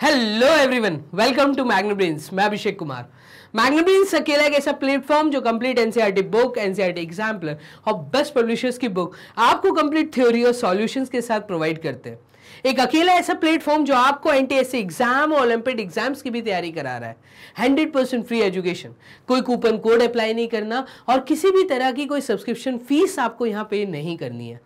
Hello everyone welcome to Magnobrains मैं Abhishek Kumar Magnobrains अकेला एक ऐसा प्लेटफॉर्म जो complete NCERT book NCERT exemplar और बेस्ट पब्लिशर्स की बुक आपको कंप्लीट थ्योरी और सॉल्यूशंस के साथ प्रोवाइड करते हैं एक अकेला ऐसा प्लेटफॉर्म जो आपको एन एग्जाम और ओलंपिक एग्जाम्स की भी तैयारी करा रहा है हंड्रेड परसेंट फ्री एजुकेशन कोई कूपन कोड अप्लाई नहीं करना और किसी भी तरह की कोई सब्सक्रिप्शन फीस आपको यहाँ पे नहीं करनी है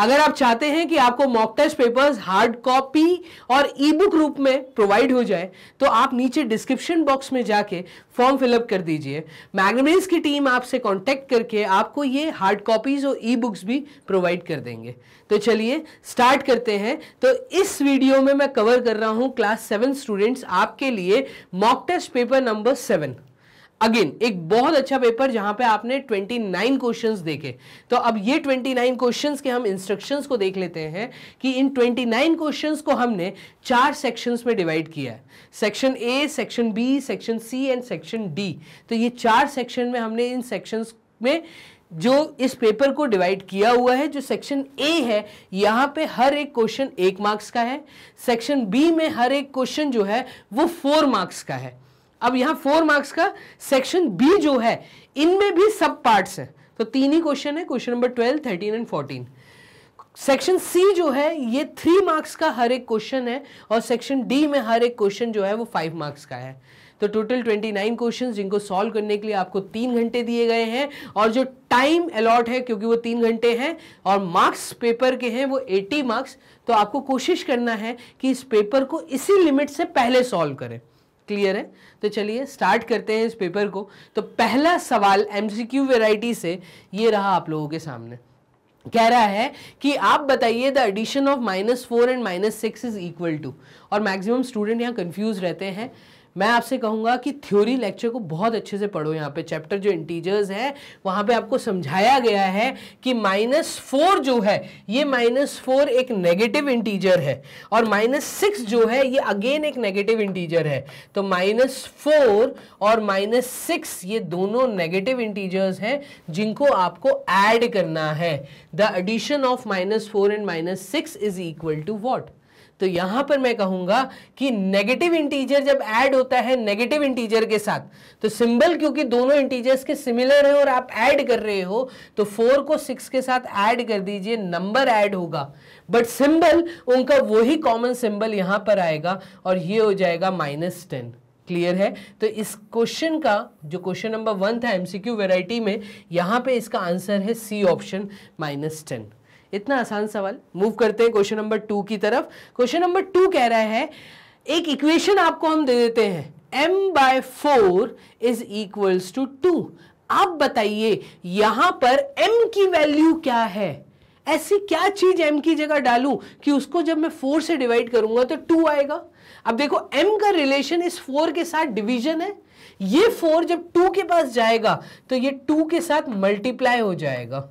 अगर आप चाहते हैं कि आपको mock test papers hard copy और ई बुक रूप में प्रोवाइड हो जाए तो आप नीचे डिस्क्रिप्शन बॉक्स में जाके फॉर्म फिलअप कर दीजिए मैग्नेमेज की टीम आपसे कॉन्टैक्ट करके आपको ये हार्ड कॉपीज और ई बुक्स भी प्रोवाइड कर देंगे तो चलिए स्टार्ट करते हैं तो इस वीडियो में मैं कवर कर रहा हूँ क्लास सेवन स्टूडेंट्स आपके लिए mock test paper number seven again एक बहुत अच्छा पेपर जहां पे आपने 29 क्वेश्चंस देखे तो अब ये 29 क्वेश्चंस के हम इंस्ट्रक्शंस को देख लेते हैं कि इन 29 क्वेश्चंस को हमने चार सेक्शंस में डिवाइड किया है section A section B section C and section D तो ये चार सेक्शन में हमने इन सेक्शंस में जो इस पेपर को डिवाइड किया हुआ है जो सेक्शन ए है यहाँ पे हर एक क्वेश्चन एक मार्क्स का है सेक्शन बी में हर एक क्वेश्चन जो है वो फोर मार्क्स का है अब यहां फोर मार्क्स का सेक्शन बी जो है इनमें भी सब पार्ट्स हैं तो तीन ही क्वेश्चन है question number twelve thirteen and fourteen section C जो है ये थ्री मार्क्स का हर एक क्वेश्चन है और सेक्शन डी में हर एक क्वेश्चन जो है वो फाइव मार्क्स का है तो टोटल ट्वेंटी नाइन क्वेश्चन जिनको सॉल्व करने के लिए आपको तीन घंटे दिए गए हैं और जो टाइम अलॉट है क्योंकि वो तीन घंटे हैं और मार्क्स पेपर के हैं वो एटी मार्क्स तो आपको कोशिश करना है कि इस पेपर को इसी लिमिट से पहले सॉल्व करें क्लियर है तो चलिए स्टार्ट करते हैं इस पेपर को तो पहला सवाल एमसीक्यू वैरायटी से ये रहा आप लोगों के सामने कह रहा है कि आप बताइए the addition of minus four and minus six is equal to और मैक्सिमम स्टूडेंट यहाँ कंफ्यूज रहते हैं मैं आपसे कहूँगा कि थ्योरी लेक्चर को बहुत अच्छे से पढ़ो यहाँ पे चैप्टर जो इंटीजर्स है वहाँ पे आपको समझाया गया है कि माइनस फोर जो है ये माइनस फोर एक नेगेटिव इंटीजर है और माइनस सिक्स जो है ये अगेन एक नेगेटिव इंटीजर है तो माइनस फोर और माइनस सिक्स ये दोनों नेगेटिव इंटीजर्स हैं जिनको आपको ऐड करना है the addition of minus four and minus six is equal to what तो यहां पर मैं कहूंगा कि नेगेटिव इंटीजर जब ऐड होता है नेगेटिव इंटीजर के साथ तो सिंबल क्योंकि दोनों इंटीजर्स के सिमिलर है और आप ऐड कर रहे हो तो फोर को सिक्स के साथ ऐड कर दीजिए नंबर ऐड होगा बट सिंबल उनका वही कॉमन सिंबल यहां पर आएगा और ये हो जाएगा माइनस टेन क्लियर है तो इस क्वेश्चन का जो क्वेश्चन नंबर वन था एमसीक्यू वैरायटी में यहां पे इसका आंसर है सी ऑप्शन माइनस टेन इतना आसान सवाल मूव करते हैं क्वेश्चन नंबर टू की तरफ क्वेश्चन नंबर टू कह रहा है एक इक्वेशन आपको हम दे देते हैं m by four is equals to two आप बताइए यहां पर m की वैल्यू क्या है ऐसी क्या चीज m की जगह डालू कि उसको जब मैं फोर से डिवाइड करूंगा तो टू आएगा अब देखो m का रिलेशन इस फोर के साथ डिवीजन है ये फोर जब टू के पास जाएगा तो ये टू के साथ मल्टीप्लाई हो जाएगा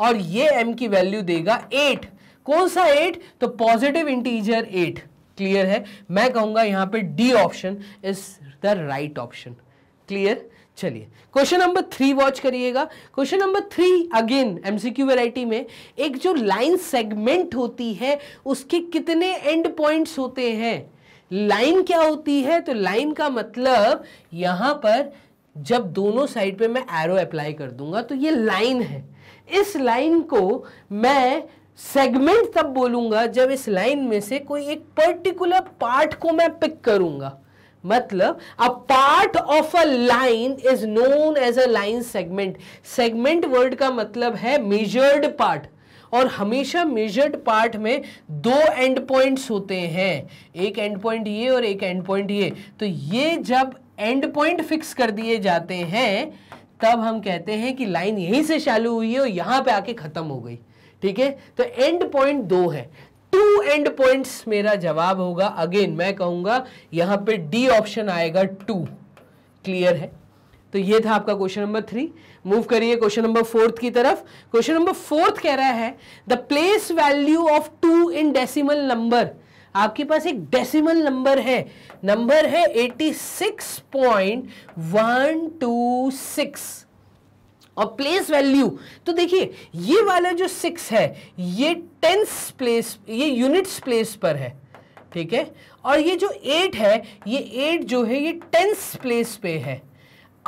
और ये m की वैल्यू देगा एट कौन सा एट तो पॉजिटिव इंटीजर एट क्लियर है मैं कहूंगा यहां पे D option is the right option clear चलिए क्वेश्चन नंबर थ्री वॉच करिएगा question number three again MCQ variety में एक जो लाइन सेगमेंट होती है उसके कितने एंड पॉइंट्स होते हैं लाइन क्या होती है तो लाइन का मतलब यहां पर जब दोनों साइड पे मैं एरो अप्लाई कर दूंगा तो ये लाइन है इस लाइन को मैं सेगमेंट तब बोलूंगा जब इस लाइन में से कोई एक पर्टिकुलर पार्ट को मैं पिक करूंगा मतलब a part of a line is known as a line segment segment word का मतलब है मेजर्ड पार्ट और हमेशा मेजर्ड पार्ट में दो एंड पॉइंट्स होते हैं एक एंड पॉइंट ये और एक एंड पॉइंट ये तो ये जब एंड पॉइंट फिक्स कर दिए जाते हैं तब हम कहते हैं कि लाइन यहीं से चालू हुई है और यहां पे आके ख़त्म हो गई ठीक है तो एंड पॉइंट दो है टू एंड पॉइंट्स मेरा जवाब होगा अगेन मैं कहूंगा यहां पे डी ऑप्शन आएगा टू क्लियर है तो ये था आपका क्वेश्चन नंबर थ्री मूव करिए क्वेश्चन नंबर फोर्थ की तरफ क्वेश्चन नंबर फोर्थ कह रहा है the place value of two in decimal number आपके पास एक डेसिमल नंबर है नंबर है 86.126 और प्लेस वैल्यू तो देखिए ये वाला जो सिक्स है ये टेंस प्लेस ये यूनिट्स प्लेस पर है ठीक है और ये जो एट है ये एट जो है ये टेंस प्लेस पे है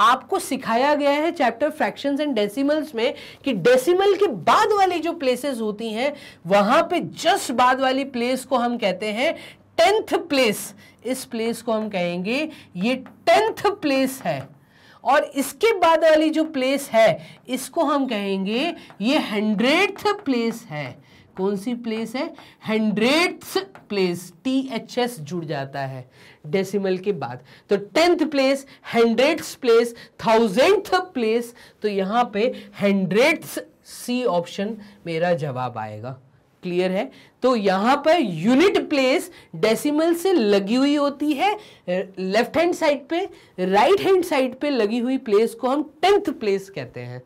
आपको सिखाया गया है चैप्टर फ्रैक्शंस एंड डेसिमल्स में कि डेसिमल के बाद वाली जो प्लेसेस होती हैं वहां पे जस्ट बाद वाली प्लेस को हम कहते हैं टेंथ प्लेस इस प्लेस को हम कहेंगे ये टेंथ प्लेस है और इसके बाद वाली जो प्लेस है इसको हम कहेंगे ये हंड्रेड प्लेस है कौन सी प्लेस है hundreds place T H S जुड़ जाता है डेसिमल के बाद तो tenth place hundreds place thousandth place तो यहां पे हंड्रेड्स सी ऑप्शन मेरा जवाब आएगा क्लियर है तो यहां पर यूनिट प्लेस डेसिमल से लगी हुई होती है लेफ्ट हैंड साइड पे राइट हैंड साइड पे लगी हुई प्लेस को हम टेंथ प्लेस कहते हैं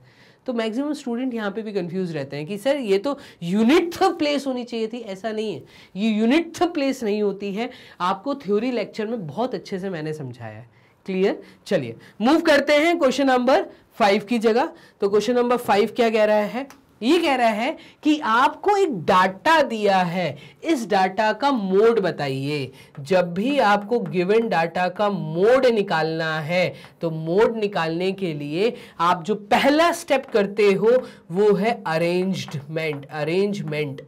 तो मैक्सिमम स्टूडेंट यहाँ पे भी कंफ्यूज रहते हैं कि सर ये तो यूनिट थ प्लेस होनी चाहिए थी ऐसा नहीं है ये यूनिट थ प्लेस नहीं होती है आपको थ्योरी लेक्चर में बहुत अच्छे से मैंने समझाया है क्लियर चलिए मूव करते हैं क्वेश्चन नंबर फाइव की जगह तो क्वेश्चन नंबर फाइव क्या कह रहा है ये कह रहा है कि आपको एक डाटा दिया है इस डाटा का मोड बताइए जब भी आपको गिवन डाटा का मोड निकालना है तो मोड निकालने के लिए आप जो पहला स्टेप करते हो वो है अरेंजमेंट अरेंजमेंट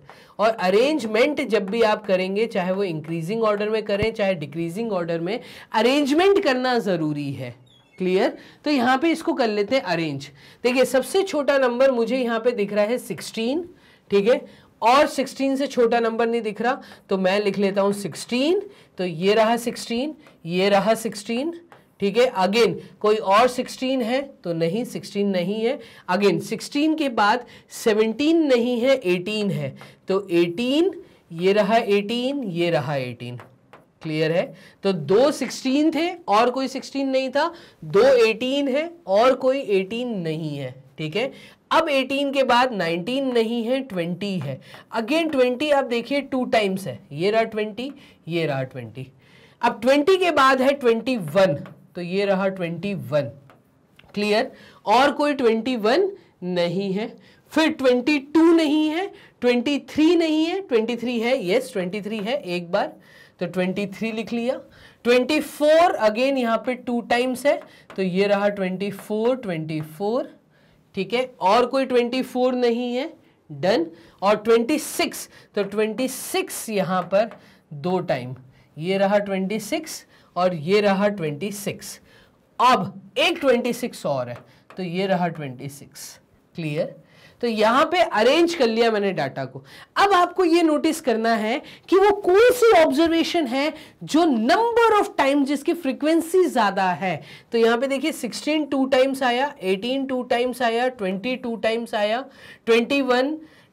और अरेंजमेंट जब भी आप करेंगे चाहे वो इंक्रीजिंग ऑर्डर में करें चाहे डिक्रीजिंग ऑर्डर में अरेंजमेंट करना ज़रूरी है क्लियर तो यहाँ पे इसको कर लेते हैं अरेंज देखिए सबसे छोटा नंबर मुझे यहाँ पे दिख रहा है सिक्सटीन ठीक है और 16 से छोटा नंबर नहीं दिख रहा तो मैं लिख लेता हूँ 16 तो ये रहा 16 ये रहा 16 ठीक है अगेन कोई और 16 है तो नहीं 16 नहीं है अगेन 16 के बाद 17 नहीं है 18 है तो 18 ये रहा 18 ये रहा 18 क्लियर है तो दो सिक्सटीन थे और कोई सिक्सटीन नहीं था दो एटीन है और कोई एटीन नहीं है ठीक है अब 18 के बाद 19 नहीं है 20 है अगेन 20 आप देखिए टू टाइम्स है ये रहा 20 ये रहा 20 अब 20 के बाद है 21 तो ये रहा 21 क्लियर और कोई 21 नहीं है फिर 22 नहीं है 23 नहीं है 23 है यस 23 है एक बार तो 23 लिख लिया 24 अगेन यहाँ पे टू टाइम्स है तो ये रहा 24 24 ठीक है और कोई 24 नहीं है डन और 26 तो 26 सिक्स यहाँ पर दो टाइम ये रहा 26 और ये रहा 26 अब एक 26 और है तो ये रहा 26 क्लियर तो यहां पे अरेंज कर लिया मैंने डाटा को अब आपको ये नोटिस करना है कि वो कौन सी ऑब्जर्वेशन है जो नंबर ऑफ टाइम जिसकी फ्रीक्वेंसी ज़्यादा है तो यहां पे देखिए 16 टू टाइम्स आया 18 टू टाइम्स आया 22 टू टाइम्स आया 21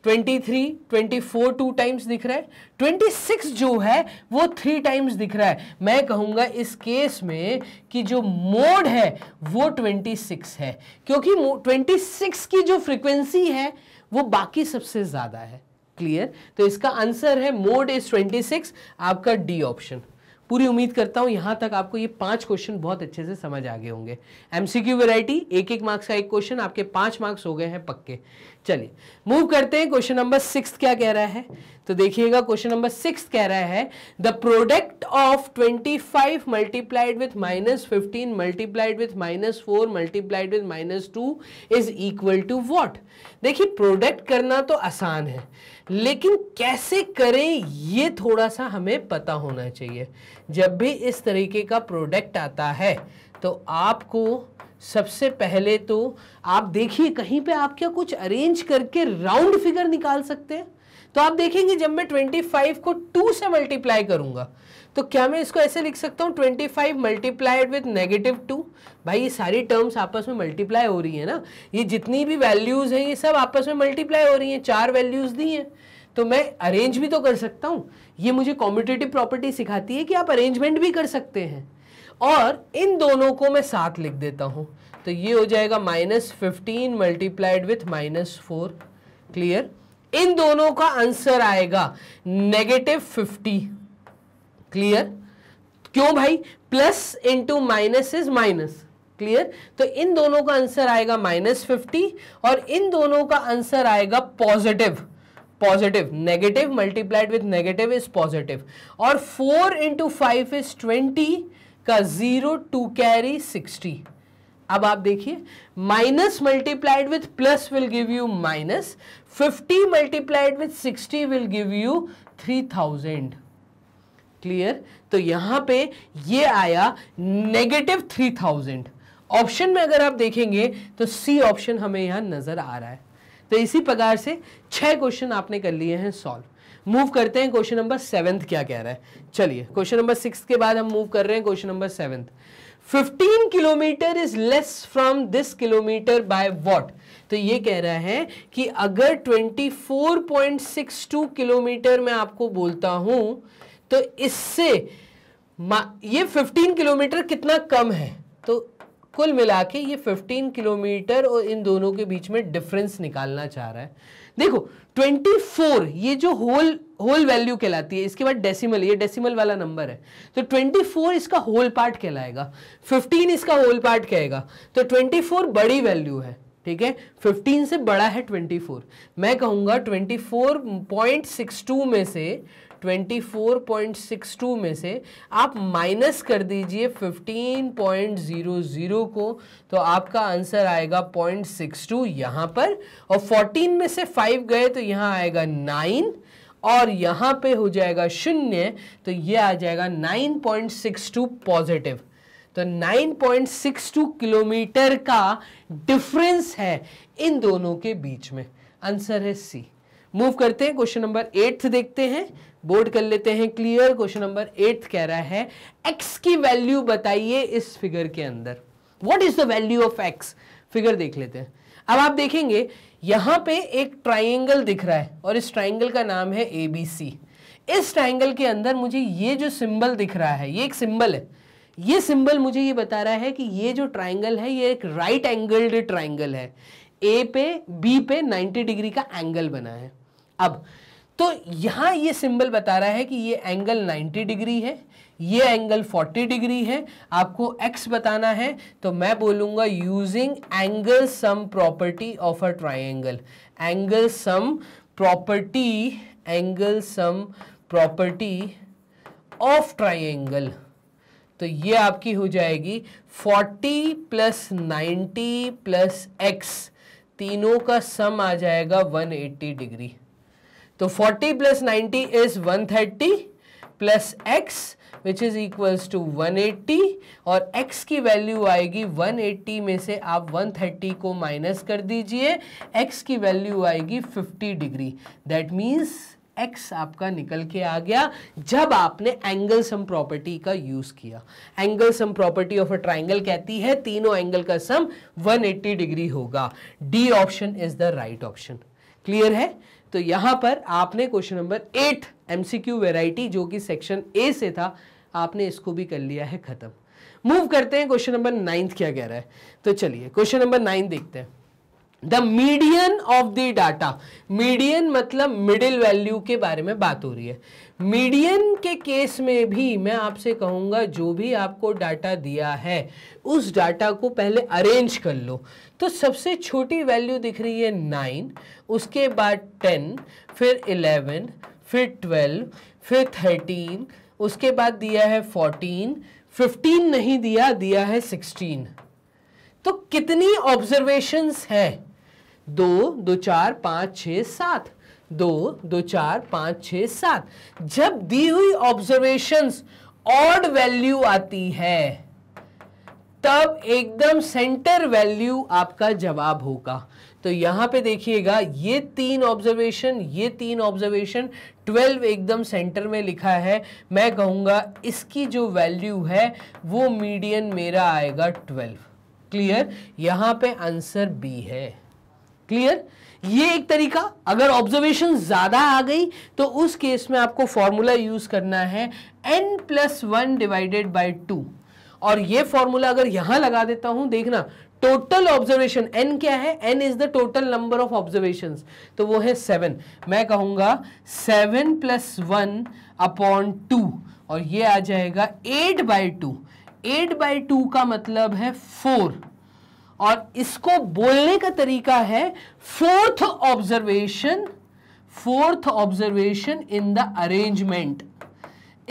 23, 24 टू टाइम्स दिख रहा है 26 जो है वो थ्री टाइम्स दिख रहा है मैं कहूंगा इस केस में कि जो मोड है वो 26 है क्योंकि 26 की जो फ्रीक्वेंसी है वो बाकी सबसे ज़्यादा है क्लियर तो इसका आंसर है मोड इज 26 आपका डी ऑप्शन पूरी उम्मीद करता हूं यहाँ तक आपको ये पांच क्वेश्चन बहुत अच्छे से समझ आ गए होंगे एमसीक्यू वैरायटी एक एक मार्क्स का एक क्वेश्चन आपके पांच मार्क्स हो गए हैं पक्के चलिए मूव करते हैं क्वेश्चन नंबर सिक्स क्या कह रहा है तो देखिएगा क्वेश्चन नंबर सिक्स कह रहा है the product of twenty five multiplied with minus fifteen multiplied with minus four multiplied with minus two is equal to what देखिए प्रोडक्ट करना तो आसान है लेकिन कैसे करें ये थोड़ा सा हमें पता होना चाहिए जब भी इस तरीके का प्रोडक्ट आता है तो आपको सबसे पहले तो आप देखिए कहीं पे आप क्या कुछ अरेंज करके राउंड फिगर निकाल सकते हैं तो आप देखेंगे जब मैं 25 को 2 से मल्टीप्लाई करूंगा तो क्या मैं इसको ऐसे लिख सकता हूँ 25 five multiplied with negative two भाई ये सारी टर्म्स आपस में मल्टीप्लाई हो रही है ना ये जितनी भी वैल्यूज़ हैं ये सब आपस में मल्टीप्लाई हो रही हैं चार वैल्यूज़ दी हैं तो मैं अरेंज भी तो कर सकता हूँ ये मुझे कॉम्पिटेटिव प्रॉपर्टी सिखाती है कि आप अरेंजमेंट भी कर सकते हैं और इन दोनों को मैं साथ लिख देता हूँ तो ये हो जाएगा minus fifteen multiplied with minus four clear इन दोनों का आंसर आएगा नेगेटिव फिफ्टी क्लियर क्यों भाई plus into minus is minus clear तो इन दोनों का आंसर आएगा माइनस फिफ्टी और इन दोनों का आंसर आएगा positive positive negative multiplied with negative is positive और four into five is twenty का जीरो टू कैरी सिक्सटी अब आप देखिए minus multiplied with plus will give you minus fifty multiplied with sixty will give you three thousand clear तो यहां पे ये आया नेगेटिव थ्री थाउजेंड ऑप्शन में अगर आप देखेंगे तो सी ऑप्शन हमें यहां नज़र आ रहा है तो इसी प्रकार से छह क्वेश्चन आपने कर लिए हैं सॉल्व मूव करते हैं क्वेश्चन नंबर सेवेंथ क्या कह रहा है चलिए क्वेश्चन नंबर सिक्स के बाद हम मूव कर रहे हैं question number seventh 15 kilometre is less from this kilometre by what तो ये कह रहा है कि अगर 24.62 किलोमीटर मैं आपको बोलता हूं तो इससे ये 15 किलोमीटर कितना कम है तो कुल मिला के ये 15 किलोमीटर और इन दोनों के बीच में डिफरेंस निकालना चाह रहा है देखो 24 ये जो होल होल वैल्यू कहलाती है इसके बाद डेसिमल ये डेसिमल वाला नंबर है तो 24 इसका होल पार्ट कहलाएगा 15 इसका होल पार्ट कहेगा तो 24 बड़ी वैल्यू है ठीक है 15 से बड़ा है 24 मैं कहूँगा 24.62 में से 24.62 में से आप माइनस कर दीजिए 15.00 को तो आपका आंसर आएगा 0.62 यहाँ पर और 14 में से 5 गए तो यहाँ आएगा 9 और यहाँ पे हो जाएगा शून्य तो ये आ जाएगा 9.62 पॉजिटिव तो 9.62 किलोमीटर का डिफरेंस है इन दोनों के बीच में आंसर है सी मूव करते हैं क्वेश्चन नंबर एट्थ देखते हैं बोर्ड कर लेते हैं क्लियर क्वेश्चन नंबर एट कह रहा है एक्स की वैल्यू बताइए इस फिगर के अंदर what is the value of X figure देख लेते हैं अब आप देखेंगे यहां पे एक ट्राइंगल दिख रहा है और इस ट्राइंगल का नाम है ए बी सी इस ट्राइंगल के अंदर मुझे ये जो सिंबल दिख रहा है ये एक सिंबल है ये सिंबल मुझे ये बता रहा है कि ये जो ट्राइंगल है ये एक राइट एंगल्ड ट्राइंगल है ए पे बी पे 90 डिग्री का एंगल बना है अब तो यहां ये सिंबल बता रहा है कि ये एंगल 90 डिग्री है ये एंगल 40 डिग्री है आपको x बताना है तो मैं बोलूँगा using angle sum property of a triangle angle sum property angle sum property of triangle तो ये आपकी हो जाएगी 40 प्लस 90 प्लस एक्स तीनों का सम आ जाएगा 180 डिग्री तो 40 plus 90 is 130 plus X which is equals to 180 और x की वैल्यू आएगी 180 में से आप 130 को माइनस कर दीजिए x की वैल्यू आएगी 50 डिग्री दैट मीन्स x आपका निकल के आ गया जब आपने एंगल सम प्रॉपर्टी का यूज़ किया angle sum property of a triangle कहती है तीनों एंगल का सम 180 डिग्री होगा D option is the right option clear है तो यहां पर आपने question number eight MCQ variety जो कि सेक्शन ए से था आपने इसको भी कर लिया है खत्म मूव करते हैं क्वेश्चन नंबर नाइन्थ क्या कह रहा है तो चलिए क्वेश्चन नंबर नाइन देखते हैं the median of the data median मतलब मिडिल वैल्यू के बारे में बात हो रही है मीडियन के केस में भी मैं आपसे कहूंगा जो भी आपको डाटा दिया है उस डाटा को पहले अरेंज कर लो तो सबसे छोटी वैल्यू दिख रही है नाइन उसके बाद टेन फिर इलेवन फिर ट्वेल्व फिर थर्टीन उसके बाद दिया है फोर्टीन फिफ्टीन नहीं दिया दिया है सिक्सटीन तो कितनी ऑब्जर्वेशंस है दो दो चार पाँच छः सात दो दो चार पाँच छः सात जब दी हुई ऑब्जर्वेशंस ऑड वैल्यू आती है तब एकदम सेंटर वैल्यू आपका जवाब होगा तो यहाँ पे देखिएगा ये तीन ऑब्जर्वेशन ये तीन ऑब्जर्वेशन 12 एकदम सेंटर में लिखा है मैं कहूँगा इसकी जो वैल्यू है वो मीडियन मेरा आएगा 12 क्लियर यहाँ पे आंसर बी है क्लियर ये एक तरीका अगर ऑब्जर्वेशन ज़्यादा आ गई तो उस केस में आपको फॉर्मूला यूज़ करना है N plus one divided by two और ये फॉर्मूला अगर यहां लगा देता हूं देखना टोटल ऑब्जर्वेशन एन क्या है N is the total number of observation तो वो है सेवन मैं कहूंगा seven plus one upon two और ये आ जाएगा eight by two eight by two का मतलब है फोर और इसको बोलने का तरीका है fourth observation fourth observation in the arrangement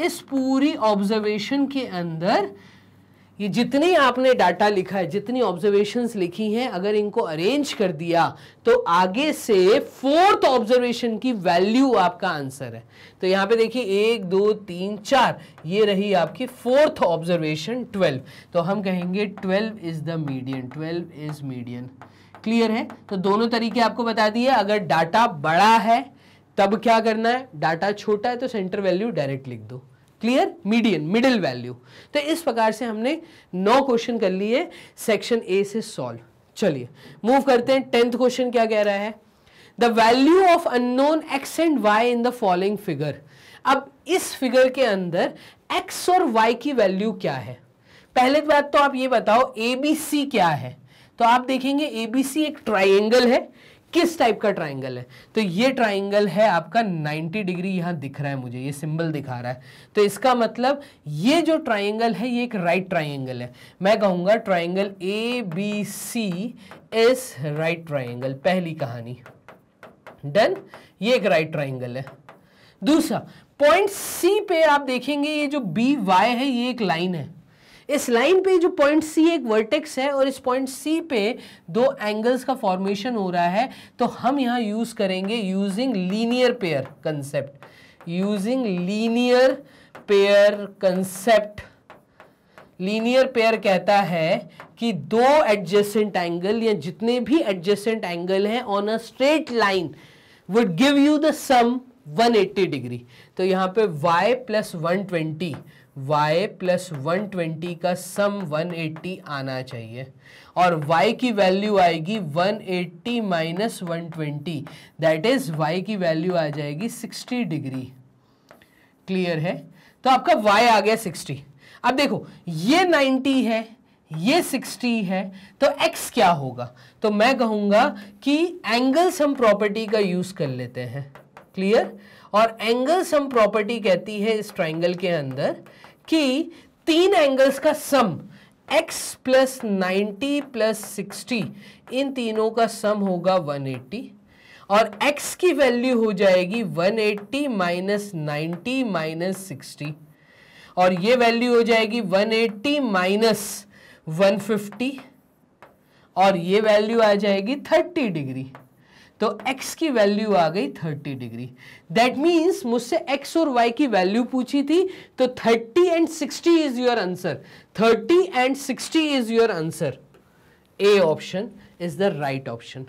इस पूरी ऑब्जर्वेशन के अंदर ये जितनी आपने डाटा लिखा है जितनी ऑब्जर्वेशंस लिखी हैं अगर इनको अरेंज कर दिया तो आगे से फोर्थ ऑब्जर्वेशन की वैल्यू आपका आंसर है तो यहाँ पे देखिए एक दो तीन चार ये रही आपकी फोर्थ ऑब्जर्वेशन ट्वेल्व तो हम कहेंगे twelve is the median twelve is median clear है तो दोनों तरीके आपको बता दिए अगर डाटा बड़ा है तब क्या करना है डाटा छोटा है तो सेंटर वैल्यू डायरेक्ट लिख दो क्लियर मीडियन मिडिल वैल्यू तो इस प्रकार से हमने नौ क्वेश्चन कर लिए सेक्शन ए से सॉल्व चलिए मूव करते हैं टेंथ क्वेश्चन क्या कह रहा है the value of unknown X and Y in the following figure अब इस फिगर के अंदर एक्स और वाई की वैल्यू क्या है पहले तो बात तो आप ये बताओ ए बी सी क्या है तो आप देखेंगे एबीसी एक ट्राइंगल है किस टाइप का ट्राइंगल है तो ये ट्राइंगल है आपका 90 डिग्री यहां दिख रहा है मुझे ये सिंबल दिखा रहा है तो इसका मतलब ये जो ट्राइंगल है ये एक राइट ट्राइंगल है मैं कहूंगा triangle A B C is right triangle पहली कहानी डन ये एक राइट ट्राइंगल है दूसरा पॉइंट सी पे आप देखेंगे ये जो बी वाई है ये एक लाइन है इस लाइन पे जो पॉइंट सी एक वर्टेक्स है और इस पॉइंट सी पे दो एंगल्स का फॉर्मेशन हो रहा है तो हम यहां यूज़ करेंगे using linear pair concept using linear pair concept linear pair कहता है कि दो एडजेसेंट एंगल या जितने भी एडजेसेंट एंगल हैं on a straight line would give you the sum 180 degree तो यहाँ पे y plus one twenty y plus one twenty का सम वन आना चाहिए और y की वैल्यू आएगी one eighty minus one twenty that is Y की वैल्यू आ जाएगी सिक्सटी डिग्री क्लियर है तो आपका y आ गया सिक्सटी अब देखो ये 90 है ये 60 है तो x क्या होगा तो मैं कहूंगा कि एंगल सम प्रॉपर्टी का यूज़ कर लेते हैं क्लियर और एंगल सम प्रॉपर्टी कहती है इस ट्राइंगल के अंदर कि तीन एंगल्स का sum x plus ninety plus sixty इन तीनों का सम होगा 180 और x की वैल्यू हो जाएगी 180 eighty minus ninety minus sixty और ये वैल्यू हो जाएगी 180 एट्टी माइनस वन और ये वैल्यू आ जाएगी 30 डिग्री तो x की वैल्यू आ गई 30 डिग्री दैट मीन्स मुझसे x और y की वैल्यू पूछी थी तो 30 and 60 is your answer 30 and 60 is your answer A option is the right option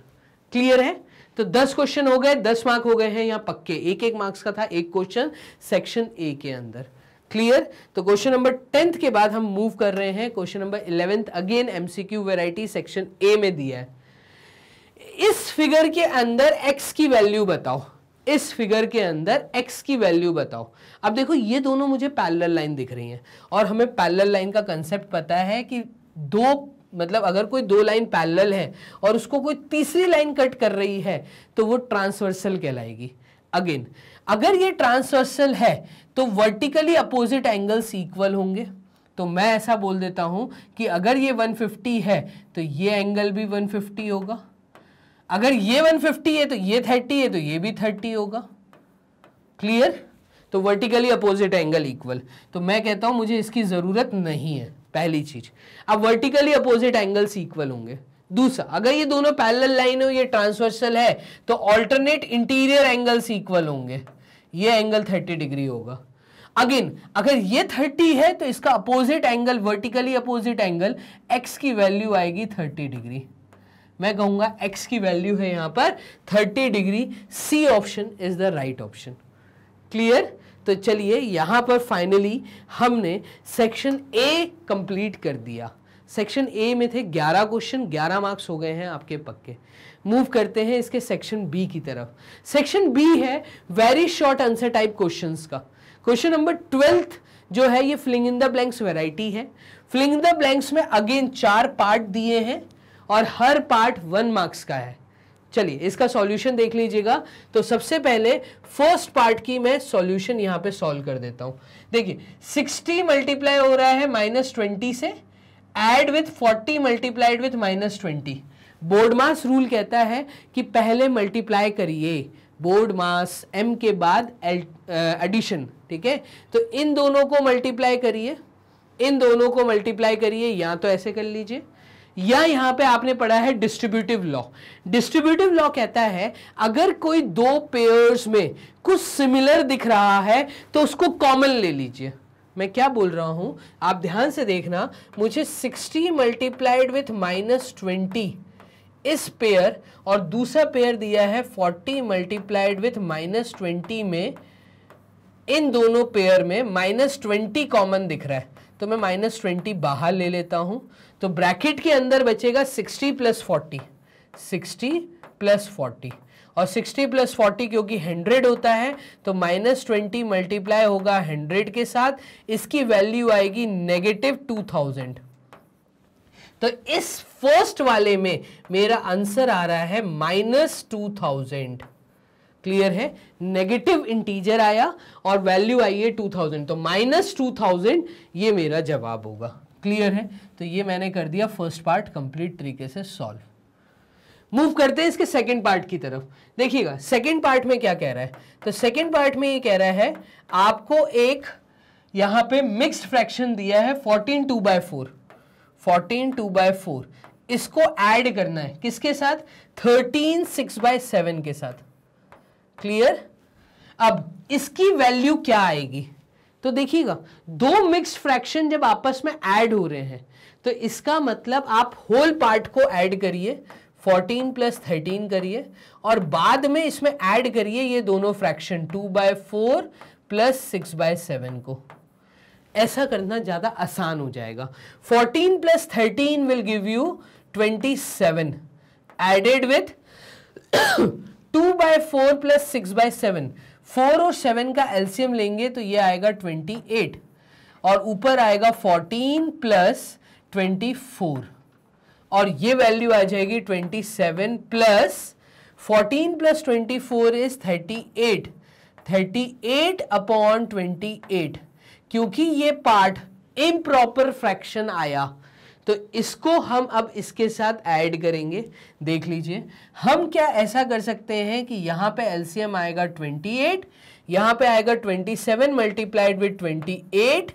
clear है तो 10 क्वेश्चन हो गए 10 मार्क हो गए हैं यहाँ पक्के एक एक मार्क्स का था एक क्वेश्चन सेक्शन ए के अंदर क्लियर तो क्वेश्चन नंबर टेंथ के बाद हम मूव कर रहे हैं question number eleventh again MCQ variety section A में दिया है इस फिगर के अंदर x की वैल्यू बताओ इस फिगर के अंदर x की वैल्यू बताओ अब देखो ये दोनों मुझे पैरेलल लाइन दिख रही हैं और हमें पैरेलल लाइन का कंसेप्ट पता है कि दो मतलब अगर कोई दो लाइन पैरेलल है और उसको कोई तीसरी लाइन कट कर रही है तो वो ट्रांसवर्सल कहलाएगी अगेन अगर ये ट्रांसवर्सल है तो वर्टिकली अपोजिट एंगल्स इक्वल होंगे तो मैं ऐसा बोल देता हूँ कि अगर ये 150 है तो ये एंगल भी 150 होगा अगर ये 150 है तो ये 30 है तो ये भी 30 होगा क्लियर तो वर्टिकली अपोजिट एंगल इक्वल तो मैं कहता हूं मुझे इसकी ज़रूरत नहीं है पहली चीज अब वर्टिकली अपोजिट एंगल्स इक्वल होंगे दूसरा अगर ये दोनों पैरेलल लाइन हो ये ट्रांसवर्सल है तो ऑल्टरनेट इंटीरियर एंगल्स इक्वल होंगे ये एंगल 30 डिग्री होगा अगेन अगर ये 30 है तो इसका opposite angle vertically opposite angle X की वैल्यू आएगी 30 डिग्री मैं कहूंगा एक्स की वैल्यू है यहां पर thirty degree C option is the right option clear तो चलिए यहां पर फाइनली हमने सेक्शन ए कंप्लीट कर दिया सेक्शन ए में थे 11 क्वेश्चन 11 मार्क्स हो गए हैं आपके पक्के मूव करते हैं इसके सेक्शन बी की तरफ सेक्शन बी है very short answer type questions का क्वेश्चन नंबर ट्वेल्थ जो है ये fling in the blanks variety है फ्लिंग इन द ब्लैंक्स में अगेन चार पार्ट दिए हैं और हर पार्ट वन मार्क्स का है चलिए इसका सॉल्यूशन देख लीजिएगा तो सबसे पहले फर्स्ट पार्ट की मैं सॉल्यूशन यहां पे सॉल्व कर देता हूं देखिए 60 मल्टीप्लाई हो रहा है माइनस ट्वेंटी से add with 40 multiplied with minus twenty BODMAS rule कहता है कि पहले मल्टीप्लाई करिए बोर्ड मास एम के बाद एडिशन ठीक है तो इन दोनों को मल्टीप्लाई करिए इन दोनों को मल्टीप्लाई करिए या तो ऐसे कर लीजिए या यहां पे आपने पढ़ा है डिस्ट्रीब्यूटिव लॉ डिस्ट्रीब्यूटिव लॉ कहता है अगर कोई दो पेयर्स में कुछ सिमिलर दिख रहा है तो उसको कॉमन ले लीजिए मैं क्या बोल रहा हूं आप ध्यान से देखना मुझे 60 मल्टीप्लाइड विथ माइनस ट्वेंटी इस पेयर और दूसरा पेयर दिया है 40 मल्टीप्लाइड विथ माइनस ट्वेंटी में इन दोनों पेयर में माइनस ट्वेंटी कॉमन दिख रहा है तो मैं माइनस ट्वेंटी बाहर ले लेता हूं तो ब्रैकेट के अंदर बचेगा 60 प्लस 40 60 प्लस 40 और 60 प्लस 40 क्योंकि 100 होता है तो माइनस ट्वेंटी मल्टीप्लाई होगा 100 के साथ इसकी वैल्यू आएगी नेगेटिव 2000 तो इस फर्स्ट वाले में मेरा आंसर आ रहा है माइनस टू थाउजेंड क्लियर है नेगेटिव इंटीजर आया और वैल्यू आई है 2000 तो माइनस टू थाउजेंड ये मेरा जवाब होगा क्लियर है तो ये मैंने कर दिया फर्स्ट पार्ट कंप्लीट तरीके से सॉल्व मूव करते हैं इसके सेकंड पार्ट की तरफ देखिएगा सेकंड पार्ट में क्या कह रहा है तो सेकंड पार्ट में ये कह रहा है आपको एक यहां पे मिक्स्ड फ्रैक्शन दिया है fourteen two by four fourteen two by four इसको ऐड करना है किसके साथ थर्टीन सिक्स बाय सेवन के साथ क्लियर अब इसकी वैल्यू क्या आएगी तो देखिएगा दो मिक्स्ड फ्रैक्शन जब आपस में ऐड हो रहे हैं तो इसका मतलब आप होल पार्ट को ऐड करिए 14 प्लस थर्टीन करिए और बाद में इसमें ऐड करिए ये दोनों fraction two by four plus six by seven को ऐसा करना ज़्यादा आसान हो जाएगा 14 plus thirteen will give you 27 added with two by four plus six by seven four और सेवन का एल्सियम लेंगे तो ये आएगा 28 और ऊपर आएगा 14 प्लस ट्वेंटी फोर और ये वैल्यू आ जाएगी twenty seven plus fourteen plus twenty four is thirty eight thirty eight upon twenty eight क्योंकि ये पार्ट इम्प्रॉपर फ्रैक्शन आया तो इसको हम अब इसके साथ ऐड करेंगे देख लीजिए हम क्या ऐसा कर सकते हैं कि यहाँ पे एलसीएम आएगा 28 यहाँ पे आएगा 27 seven multiplied with twenty eight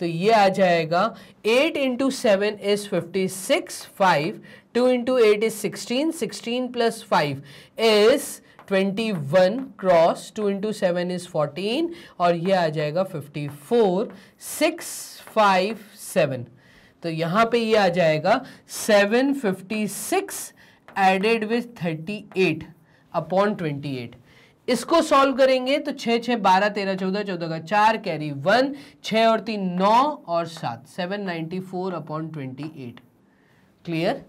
तो ये आ जाएगा eight into seven is fifty six five two into eight is sixteen sixteen plus five is twenty one cross two into seven is fourteen और ये आ जाएगा fifty four six five seven तो यहाँ पे ये आ जाएगा seven fifty six added with thirty eight upon twenty eight इसको सॉल्व करेंगे तो छह छह बारह तेरह चौदह चौदह का चार कैरी वन छ और तीन नौ और सात seven ninety four upon twenty eight clear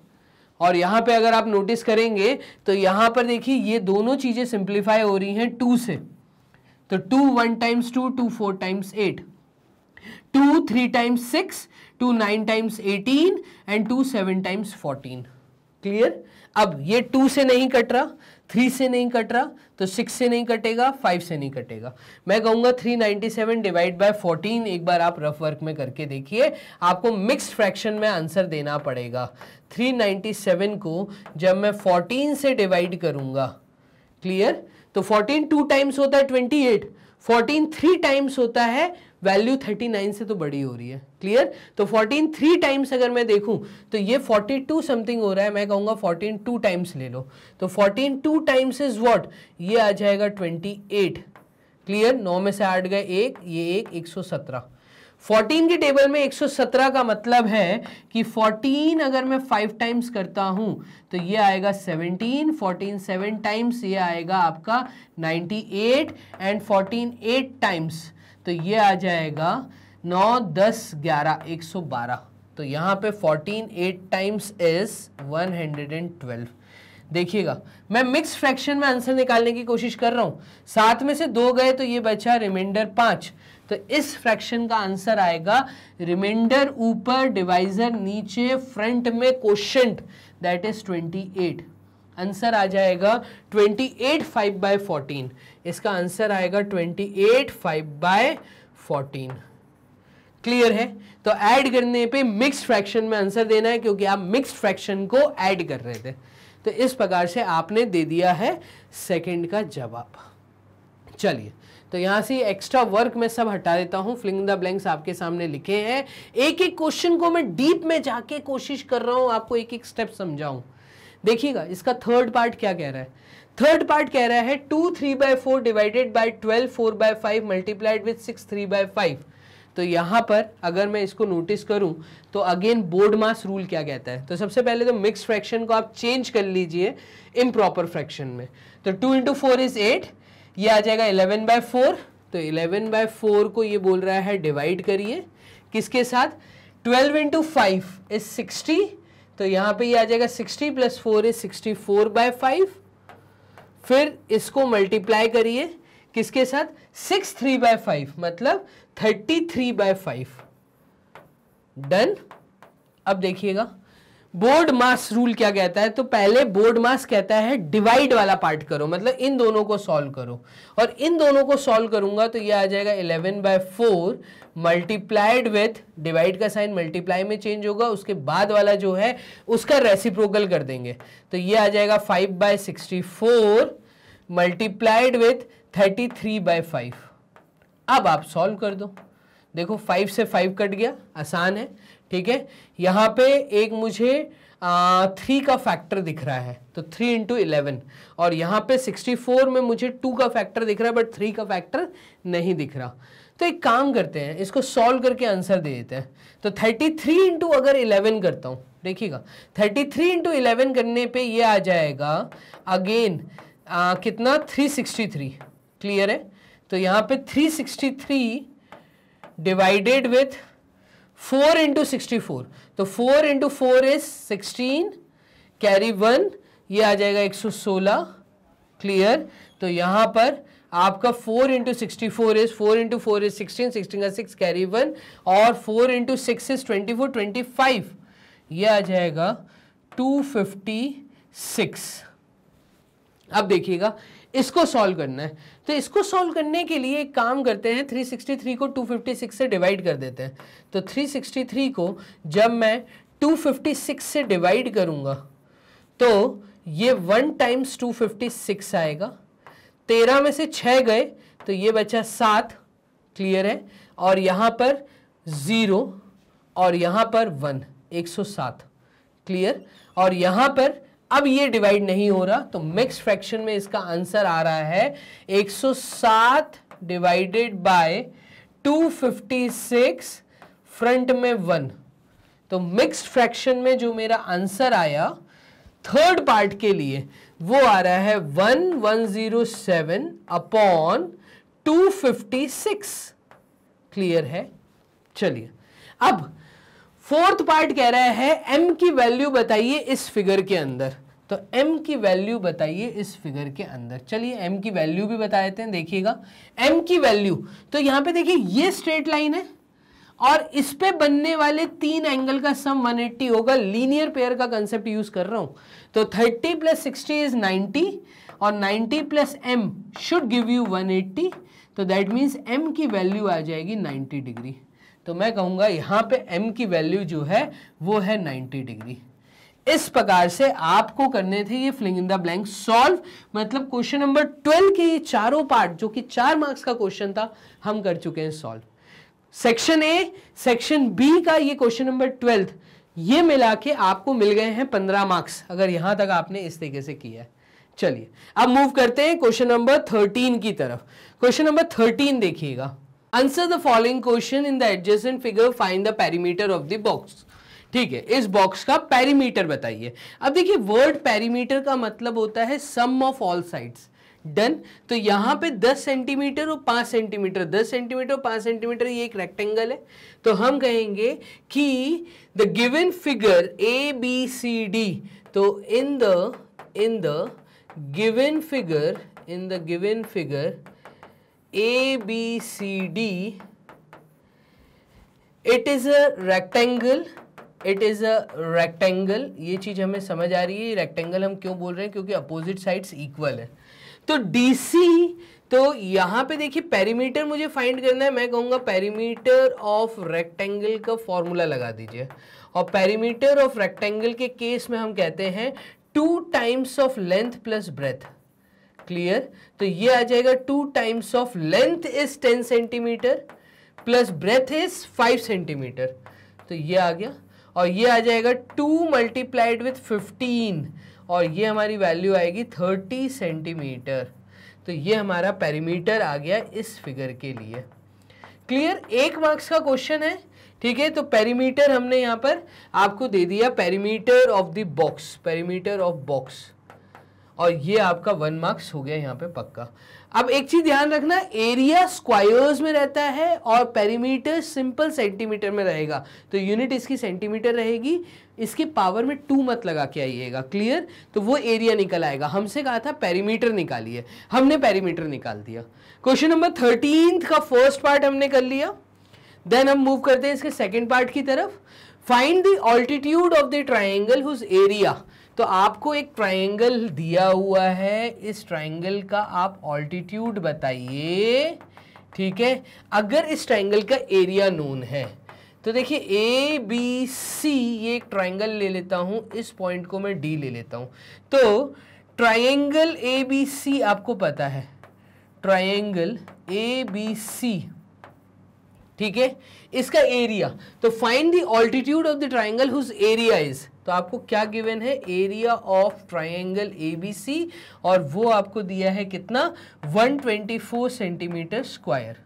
और यहां पे अगर आप नोटिस करेंगे तो यहां पर देखिए ये दोनों चीज़ें सिंप्लीफाई हो रही हैं टू से तो two one times two two four times eight two three times six two nine times eighteen and two seven times fourteen clear अब ये टू से नहीं कट रहा थ्री से नहीं कट रहा तो सिक्स से नहीं कटेगा फाइव से नहीं कटेगा मैं कहूंगा three ninety seven divide by fourteen एक बार आप रफ वर्क में करके देखिए आपको मिक्स फ्रैक्शन में आंसर देना पड़ेगा थ्री नाइन्टी सेवन को जब मैं फोर्टीन से डिवाइड करूंगा क्लियर तो फोर्टीन टू टाइम्स होता है twenty eight fourteen three times होता है वैल्यू 39 से तो बड़ी हो रही है क्लियर तो 14 थ्री टाइम्स अगर मैं देखूं तो ये 42 समथिंग हो रहा है मैं कहूँगा 14 टू टाइम्स ले लो तो 14 टू टाइम्स इज व्हाट ये आ जाएगा 28 क्लियर नौ में से आठ गए एक ये एक 117 14 के टेबल में 117 का मतलब है कि 14 अगर मैं फाइव टाइम्स करता हूं तो ये आएगा 17 फोर्टीन सेवन टाइम्स ये आएगा आपका eight and fourteen eight times तो ये आ जाएगा नौ दस ग्यारह एक सौ बारह तो यहाँ पे fourteen eight times is one hundred and twelve देखिएगा मैं मिक्स फ्रैक्शन में आंसर निकालने की कोशिश कर रहा हूँ सात में से दो गए तो ये बचा रिमाइंडर पाँच तो इस फ्रैक्शन का आंसर आएगा रिमाइंडर ऊपर डिवाइजर नीचे फ्रंट में question that is twenty eight answer आ जाएगा 28 एट फाइव बाय फोर्टीन इसका आंसर आएगा 28 eight five by fourteen clear है तो ऐड करने पे मिक्स फ्रैक्शन में आंसर देना है क्योंकि आप मिक्स फ्रैक्शन को ऐड कर रहे थे तो इस प्रकार से आपने दे दिया है सेकंड का जवाब चलिए तो यहाँ से एक्स्ट्रा वर्क मैं सब हटा देता हूँ फ्लिंग द ब्लैंक्स आपके सामने लिखे हैं एक एक क्वेश्चन को मैं डीप में जाके कोशिश कर रहा हूँ आपको एक एक स्टेप समझाऊँ देखिएगा इसका थर्ड पार्ट क्या कह रहा है थर्ड पार्ट कह रहा है two three by four divided by twelve four by five multiplied with six three by five तो यहाँ पर अगर मैं इसको नोटिस करूँ तो अगेन बोर्ड मास रूल क्या कहता है तो सबसे पहले तो मिक्स फ्रैक्शन को आप चेंज कर लीजिए इम प्रॉपर फ्रैक्शन में तो two into four is eight ये आ जाएगा इलेवन बाय फोर तो इलेवन बाय फोर को ये बोल रहा है डिवाइड करिए किसके साथ twelve into five is sixty तो यहां पे ये आ जाएगा sixty plus four is sixty four by five फिर इसको मल्टीप्लाई करिए किसके साथ सिक्स थ्री बाय फाइव मतलब thirty three by five done अब देखिएगा बोर्ड मास रूल क्या कहता है तो पहले बोर्ड मास कहता है डिवाइड वाला पार्ट करो मतलब इन दोनों को सॉल्व करो और इन दोनों को सॉल्व करूंगा तो ये आ जाएगा 11 by four multiplied with divide का साइन मल्टीप्लाई में चेंज होगा उसके बाद वाला जो है उसका रेसिप्रोकल कर देंगे तो ये आ जाएगा five by sixty four multiplied with thirty three by five अब आप सॉल्व कर दो देखो फाइव से फाइव कट गया आसान है ठीक है यहाँ पे एक मुझे थ्री का फैक्टर दिख रहा है तो थ्री इंटू इलेवन और यहाँ पे सिक्सटी फोर में मुझे टू का फैक्टर दिख रहा है बट थ्री का फैक्टर नहीं दिख रहा तो एक काम करते हैं इसको सॉल्व करके आंसर दे देते हैं तो थर्टी थ्री इंटू अगर इलेवन करता हूँ देखिएगा थर्टी थ्री इंटू इलेवन करने पे ये आ जाएगा अगेन आ, कितना थ्री सिक्सटी थ्री क्लियर है तो यहाँ पे three sixty three divided with four into sixty four तो four into four is sixteen carry one ये आ जाएगा एक सौ सोलह क्लियर तो यहाँ पर आपका four into sixty four is four into four is sixteen sixteen का सिक्स कैरी वन और four into six is twenty four twenty five ये आ जाएगा टू फिफ्टी सिक्स अब देखिएगा इसको सॉल्व करना है तो इसको सॉल्व करने के लिए एक काम करते हैं 363 को 256 से डिवाइड कर देते हैं तो 363 को जब मैं 256 से डिवाइड करूँगा तो ये वन टाइम्स टू आएगा तेरह में से छः गए तो ये बचा सात क्लियर है और यहाँ पर ज़ीरो और यहाँ पर वन एक सौ सात क्लियर और यहाँ पर अब ये डिवाइड नहीं हो रहा तो मिक्स फ्रैक्शन में इसका आंसर आ रहा है 107 डिवाइडेड बाय 256 फ्रंट में वन तो मिक्स फ्रैक्शन में जो मेरा आंसर आया थर्ड पार्ट के लिए वो आ रहा है one one zero seven upon two fifty six clear है चलिए अब फोर्थ पार्ट कह रहा है एम की वैल्यू बताइए इस फिगर के अंदर तो m की वैल्यू बताइए इस फिगर के अंदर चलिए m की वैल्यू भी बता देते हैं देखिएगा m की वैल्यू तो यहां पे देखिए ये स्ट्रेट लाइन है और इस पे बनने वाले तीन एंगल का सम 180 होगा लीनियर पेयर का कंसेप्ट यूज कर रहा हूं तो 30 प्लस सिक्सटी इज 90 और 90 plus m should give you 180 तो दैट मीन्स m की वैल्यू आ जाएगी 90 डिग्री तो मैं कहूंगा यहां पे m की वैल्यू जो है वो है 90 डिग्री इस प्रकार से आपको करने थे ये fling in the blank solve मतलब क्वेश्चन नंबर ट्वेल्व के चारों पार्ट जो कि चार मार्क्स का क्वेश्चन था हम कर चुके हैं solve section A section B का ये क्वेश्चन नंबर ट्वेल्थ ये मिला के आपको मिल गए हैं पंद्रह मार्क्स अगर यहां तक आपने इस तरीके से किया है चलिए अब मूव करते हैं क्वेश्चन नंबर थर्टीन की तरफ क्वेश्चन नंबर थर्टीन देखिएगा answer the following question in the adjacent figure find the perimeter of the box ठीक है इस बॉक्स का पैरीमीटर बताइए अब देखिए वर्ड पैरीमीटर का मतलब होता है sum of all sides done तो यहां पे 10 सेंटीमीटर और 5 सेंटीमीटर 10 सेंटीमीटर और 5 सेंटीमीटर ये एक रेक्टेंगल है तो हम कहेंगे कि the given figure A B C D तो in the in the given figure in the figure A B C D it is a rectangle it is a rectangle ये चीज़ हमें समझ आ रही है रेक्टेंगल हम क्यों बोल रहे हैं क्योंकि अपोजिट साइड्स इक्वल है तो डी तो यहाँ पे देखिए पेरीमीटर मुझे फाइंड करना है मैं कहूँगा पेरीमीटर ऑफ रेक्टेंगल का फॉर्मूला लगा दीजिए और पेरीमीटर ऑफ रेक्टेंगल के केस में हम कहते हैं two times of length plus breadth clear तो ये आ जाएगा two times of length is ten centimetre plus breadth is five centimetre तो ये आ गया और ये आ जाएगा टू मल्टीप्लाइड विथ फिफ्टीन और ये हमारी वैल्यू आएगी थर्टी सेंटीमीटर तो ये हमारा पेरीमीटर आ गया इस फिगर के लिए क्लियर एक मार्क्स का क्वेश्चन है ठीक है तो पेरीमीटर हमने यहाँ पर आपको दे दिया perimeter of the box perimeter of box और ये आपका वन मार्क्स हो गया यहाँ पे पक्का अब एक चीज ध्यान रखना एरिया स्क्वायर्स में रहता है और पेरीमीटर सिंपल सेंटीमीटर में रहेगा तो यूनिट इसकी सेंटीमीटर रहेगी इसके पावर में टू मत लगा के आइएगा क्लियर तो वो एरिया निकल आएगा हमसे कहा था पेरीमीटर निकालिए हमने पेरीमीटर निकाल दिया क्वेश्चन नंबर थर्टीन का फर्स्ट पार्ट हमने कर लिया देन हम मूव करते हैं इसके सेकेंड पार्ट की तरफ find the altitude of the triangle whose area तो आपको एक ट्राइंगल दिया हुआ है इस ट्राइंगल का आप ऑल्टीट्यूड बताइए ठीक है अगर इस ट्राइंगल का एरिया नोन है तो देखिए ए बी सी ये एक ट्राइंगल ले लेता हूँ इस पॉइंट को मैं डी ले लेता हूँ तो ट्राइंगल ए बी सी आपको पता है ट्राइंगल ए बी सी ठीक है इसका एरिया तो find the altitude of the triangle whose area is तो आपको क्या गिवन है एरिया ऑफ ट्राइंगल सी और वो आपको दिया है कितना 124 सेंटीमीटर स्क्वायर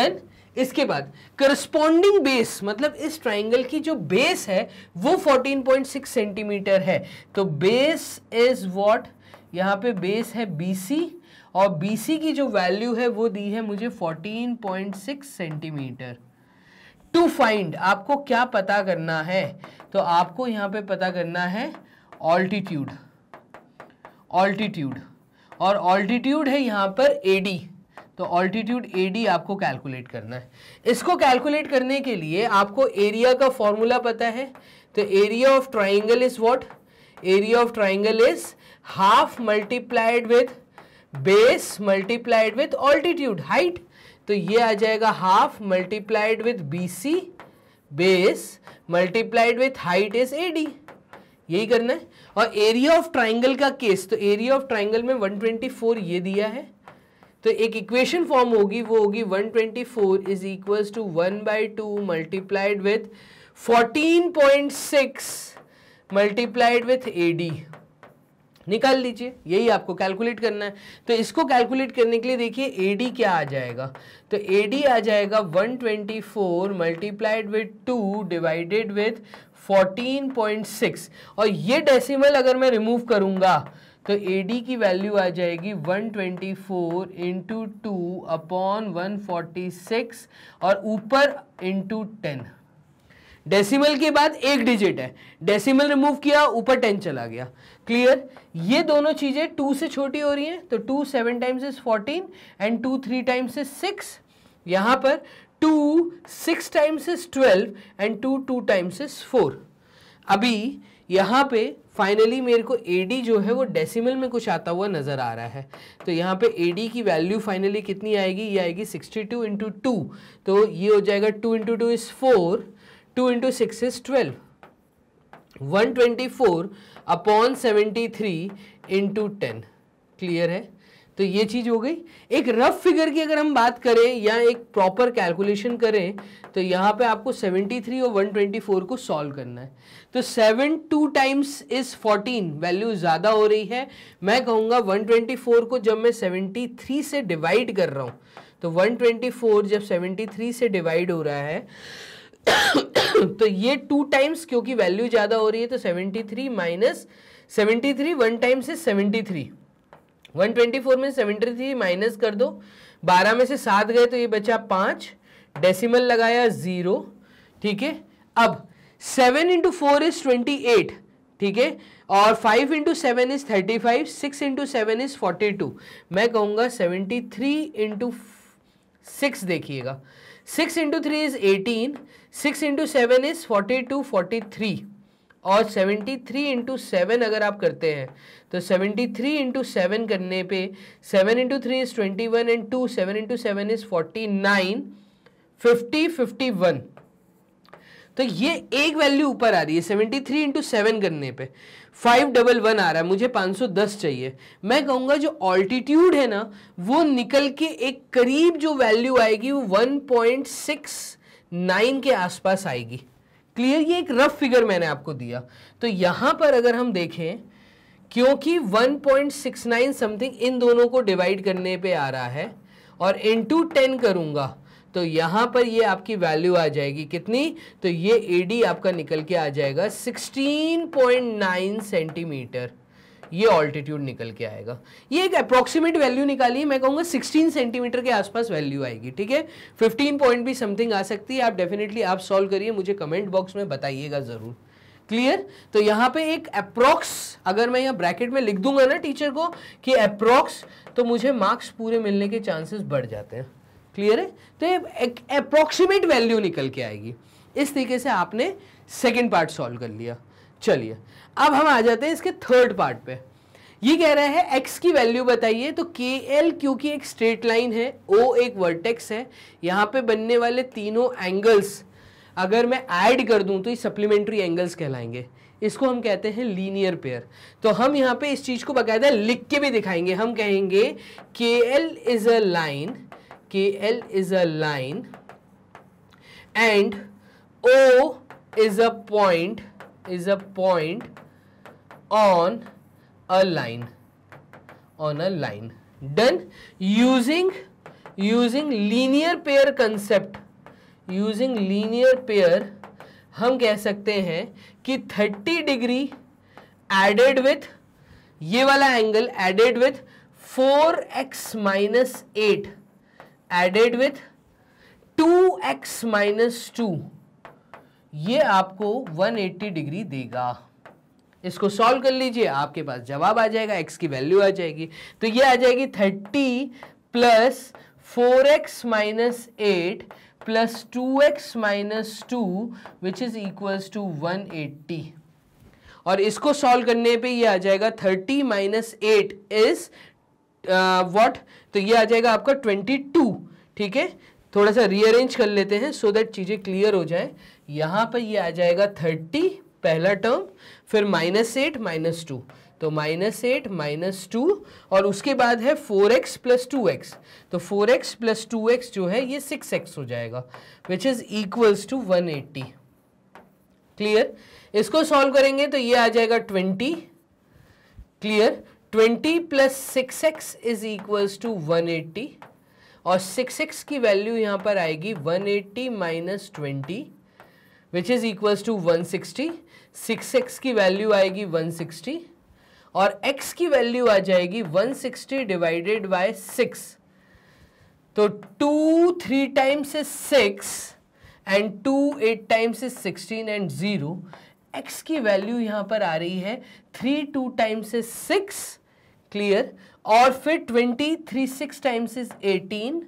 डन इसके बाद करस्पॉन्डिंग बेस मतलब इस ट्राइंगल की जो बेस है वो 14.6 सेंटीमीटर है तो बेस इज वॉट यहां पे बेस है सी और बीसी की जो वैल्यू है वो दी है मुझे 14.6 सेंटीमीटर टू फाइंड आपको क्या पता करना है तो आपको यहाँ पे पता करना है ऑल्टीट्यूड ऑल्टीट्यूड और ऑल्टीट्यूड है यहाँ पर एडी तो ऑल्टीट्यूड ए आपको कैलकुलेट करना है इसको कैलकुलेट करने के लिए आपको एरिया का फॉर्मूला पता है तो area of triangle is what area of triangle is half multiplied with base multiplied with altitude height तो ये आ जाएगा half multiplied with B C base multiplied with height is A D यही करना है और एरिया ऑफ ट्राइंगल का case तो एरिया ऑफ ट्राइंगल में 124 ये दिया है तो एक इक्वेशन फॉर्म होगी वो होगी 124 twenty four is equal to one by two multiplied with fourteen point six multiplied with A D निकाल लीजिए यही आपको कैलकुलेट करना है तो इसको कैलकुलेट करने के लिए देखिए ए क्या आ जाएगा तो ए आ जाएगा 124 twenty four multiplied with two divided with 14.6 और ये डेसिमल अगर मैं रिमूव करूँगा तो ए की वैल्यू आ जाएगी 124 twenty four into two upon one और ऊपर इंटू टेन डेसिमल के बाद एक डिजिट है डेसिमल रिमूव किया ऊपर टेन चला गया क्लियर ये दोनों चीज़ें टू से छोटी हो रही हैं तो two seven times is fourteen and two three times is six यहाँ पर two six times is twelve and two two times is four अभी यहाँ पे फाइनली मेरे को ए जो है वो डेसिमल में कुछ आता हुआ नज़र आ रहा है तो यहाँ पे ए की वैल्यू फाइनली कितनी आएगी ये आएगी सिक्सटी टू इंटू टू तो ये हो जाएगा two into two is four two into six is twelve one twenty four upon seventy three into ten clear है तो ये चीज़ हो गई एक रफ फिगर की अगर हम बात करें या एक प्रॉपर कैलकुलेशन करें तो यहाँ पे आपको 73 और 124 को सॉल्व करना है तो 7 टू टाइम्स इज़ 14 वैल्यू ज़्यादा हो रही है मैं कहूँगा 124 को जब मैं 73 से डिवाइड कर रहा हूँ तो 124 जब 73 से डिवाइड हो रहा है तो ये टू टाइम्स क्योंकि वैल्यू ज़्यादा हो रही है तो seventy three minus seventy three one time से seventy three one twenty four में सेवेंटी थ्री माइनस कर दो बारह में से सात गए तो ये बचा पाँच डेसिमल लगाया ज़ीरो ठीक है अब seven into four is twenty eight ठीक है और five into seven is thirty five six into seven is forty two मैं कहूँगा सेवेंटी थ्री इंटू सिक्स देखिएगा six into three is eighteen six into seven is forty two forty three और seventy three into seven अगर आप करते हैं तो seventy three into seven करने पे seven into three is twenty one and two seven into seven is forty nine fifty fifty one तो ये एक वैल्यू ऊपर आ रही है सेवेंटी थ्री इंटू सेवन करने पे फाइव डबल वन आ रहा है मुझे पाँच सौ दस चाहिए मैं कहूँगा जो ऑल्टीट्यूड है ना वो निकल के एक करीब जो वैल्यू आएगी वो वन पॉइंट सिक्स नाइन के आसपास आएगी क्लियर ये एक रफ फिगर मैंने आपको दिया तो यहां पर अगर हम देखें क्योंकि 1.69 समथिंग इन दोनों को डिवाइड करने पे आ रहा है और इन टू टेन करूंगा तो यहां पर ये आपकी वैल्यू आ जाएगी कितनी तो ये एडी आपका निकल के आ जाएगा 16.9 सेंटीमीटर ये ऑल्टीट्यूड निकल के आएगा ये एक अप्रॉक्सीमेट वैल्यू निकाली मैं कहूँगा 16 सेंटीमीटर के आसपास वैल्यू आएगी ठीक है 15 पॉइंट भी समथिंग आ सकती है आप डेफिनेटली आप सॉल्व करिए मुझे कमेंट बॉक्स में बताइएगा ज़रूर क्लियर तो यहाँ पे एक अप्रॉक्स अगर मैं यहाँ ब्रैकेट में लिख दूंगा ना टीचर को कि अप्रॉक्स तो मुझे मार्क्स पूरे मिलने के चांसेस बढ़ जाते हैं क्लियर है तो ये एक अप्रॉक्सीमेट वैल्यू निकल के आएगी इस तरीके से आपने सेकेंड पार्ट सॉल्व कर लिया चलिए अब हम आ जाते हैं इसके थर्ड पार्ट पे ये कह रहा है एक्स की वैल्यू बताइए तो के एल क्योंकि एक स्ट्रेट लाइन है ओ एक वर्टेक्स है यहाँ पे बनने वाले तीनों एंगल्स अगर मैं ऐड कर दूँ तो ये सप्लीमेंट्री एंगल्स कहलाएंगे इसको हम कहते हैं लीनियर पेयर तो हम यहाँ पे इस चीज़ को बकायदा लिख के भी दिखाएंगे हम कहेंगे के एल इज़ अ लाइन के L is a line and O is a point is a point on a line on a line done using using linear pair concept using linear pair हम कह सकते हैं कि 30 degree added with ये वाला angle added with 4x x minus eight added with 2x x minus two ये आपको 180 degree देगा इसको सॉल्व कर लीजिए आपके पास जवाब आ जाएगा एक्स की वैल्यू आ जाएगी तो ये आ जाएगी thirty plus four x minus eight plus two x minus two which is equals to one eighty और इसको सॉल्व करने पे ये आ जाएगा thirty minus eight is what तो ये आ जाएगा आपका ट्वेंटी टू ठीक है थोड़ा सा रीअरेंज कर लेते हैं सो so दैट चीज़ें क्लियर हो जाए यहाँ पर ये आ जाएगा थर्टी पहला टर्म फिर माइनस एट माइनस टू तो माइनस एट माइनस टू और उसके बाद है four x plus two x तो four x plus two x जो है ये सिक्स एक्स हो जाएगा which is equals to one eighty clear इसको सॉल्व करेंगे तो ये आ जाएगा twenty clear twenty plus six x is equals to one eighty और सिक्स एक्स की वैल्यू यहाँ पर आएगी one eighty minus twenty which is equals to one sixty six x की वैल्यू आएगी वन सिक्सटी और x की वैल्यू आ जाएगी 160 डिवाइडेड बाय सिक्स तो two three times is six and two eight times is sixteen and zero x की value यहाँ पर आ रही है three two times is six clear और फिर twenty three six times is eighteen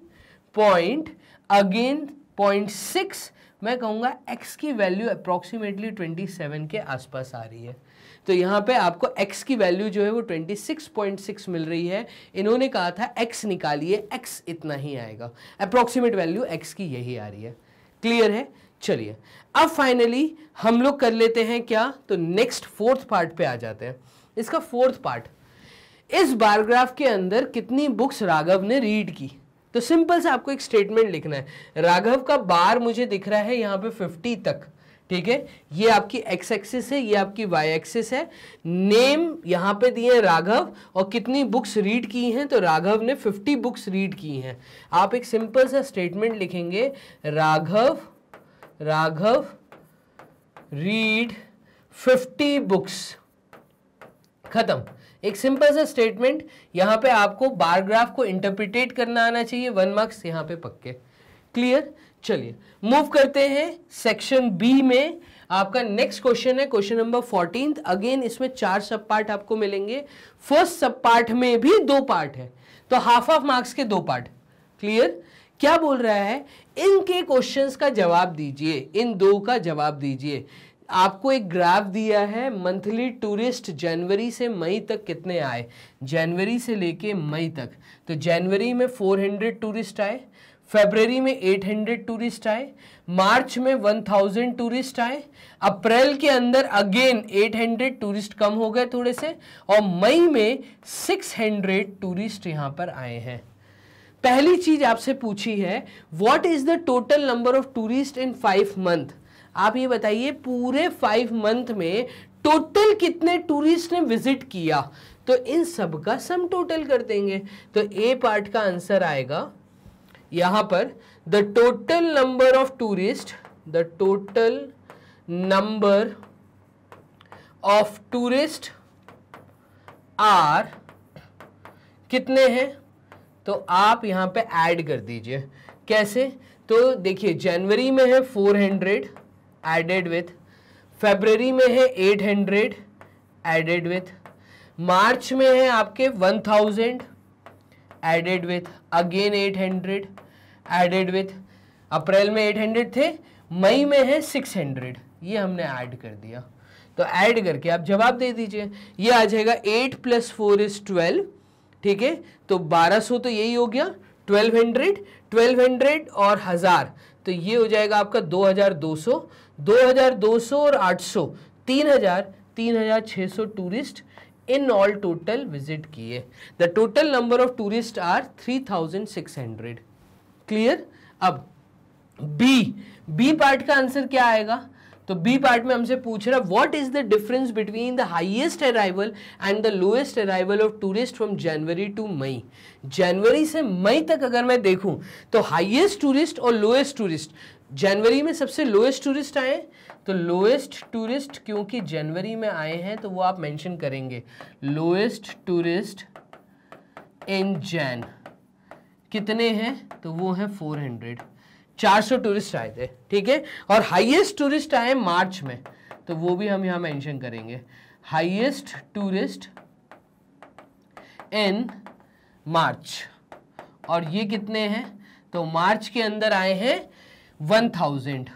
point again point six मैं कहूँगा x की वैल्यू अप्रॉक्सीमेटली 27 के आसपास आ रही है तो यहाँ पे आपको x की वैल्यू जो है वो 26.6 मिल रही है इन्होंने कहा था x निकालिए x इतना ही आएगा अप्रॉक्सीमेट वैल्यू x की यही आ रही है क्लियर है चलिए अब फाइनली हम लोग कर लेते हैं क्या तो नेक्स्ट फोर्थ पार्ट पे आ जाते हैं इसका फोर्थ पार्ट इस बायोग्राफ के अंदर कितनी बुक्स राघव ने रीड की तो सिंपल से आपको एक स्टेटमेंट लिखना है राघव का बार मुझे दिख रहा है यहाँ पे फिफ्टी तक ठीक है ये आपकी एक्स एक्सिस है ये आपकी y एक्सिस है नेम यहाँ पे दिए हैं राघव और कितनी बुक्स रीड की हैं तो राघव ने 50 बुक्स रीड की हैं आप एक सिंपल सा स्टेटमेंट लिखेंगे राघव राघव रीड 50 बुक्स खत्म एक सिंपल सा स्टेटमेंट यहाँ पे आपको बार ग्राफ को इंटरप्रिटेट करना आना चाहिए वन मार्क्स यहाँ पे पक्के क्लियर चलिए मूव करते हैं सेक्शन बी में आपका नेक्स्ट क्वेश्चन है क्वेश्चन नंबर फोर्टीन अगेन इसमें चार सब पार्ट आपको मिलेंगे फर्स्ट सब पार्ट में भी दो पार्ट है तो हाफ ऑफ मार्क्स के दो पार्ट क्लियर क्या बोल रहा है इनके क्वेश्चंस का जवाब दीजिए इन दो का जवाब दीजिए आपको एक ग्राफ दिया है मंथली टूरिस्ट जनवरी से मई तक कितने आए जनवरी से लेके मई तक तो जनवरी में 400 टूरिस्ट आए फेबररी में 800 टूरिस्ट आए मार्च में 1000 टूरिस्ट आए अप्रैल के अंदर अगेन 800 टूरिस्ट कम हो गए थोड़े से और मई में 600 टूरिस्ट यहाँ पर आए हैं पहली चीज आपसे पूछी है what is the total number of tourist in five month आप ये बताइए पूरे फाइव मंथ में टोटल कितने टूरिस्ट ने विजिट किया तो इन सब का सम टोटल कर देंगे तो ए पार्ट का आंसर आएगा यहां पर the total number of tourist the total number of tourist are कितने हैं तो आप यहां पे ऐड कर दीजिए कैसे तो देखिए जनवरी में है 400 एडेड विथ फेबररी में है 800 एडेड विथ मार्च में है आपके 1000 added with again 800 added with April में 800 थे मई में है 600 ये हमने ऐड कर दिया तो ऐड करके आप जवाब दे दीजिए ये आ जाएगा 8 प्लस फोर इज ट्वेल्व ठीक है तो 1200 तो यही हो गया 1200 1200 और हज़ार तो ये हो जाएगा आपका 2200 2200 और 800 3000 3600 tourist in all total visit किए the total number of tourist are 3600 clear अब बी बी पार्ट का आंसर क्या आएगा तो बी पार्ट में हमसे पूछ रहा है what is the difference between the highest arrival and the lowest arrival of tourist from January to May जनवरी से मई तक अगर मैं देखूं तो हाईएस्ट टूरिस्ट और लोएस्ट टूरिस्ट जनवरी में सबसे लोएस्ट टूरिस्ट आए तो लोएस्ट टूरिस्ट क्योंकि जनवरी में आए हैं तो वो आप मेंशन करेंगे लोएस्ट टूरिस्ट इन जैन कितने हैं तो वो हैं 400 400 टूरिस्ट आए थे ठीक है और हाईएस्ट टूरिस्ट आए मार्च में तो वो भी हम यहाँ मेंशन करेंगे हाईएस्ट टूरिस्ट इन मार्च और ये कितने हैं तो मार्च के अंदर आए हैं वन थाउजेंड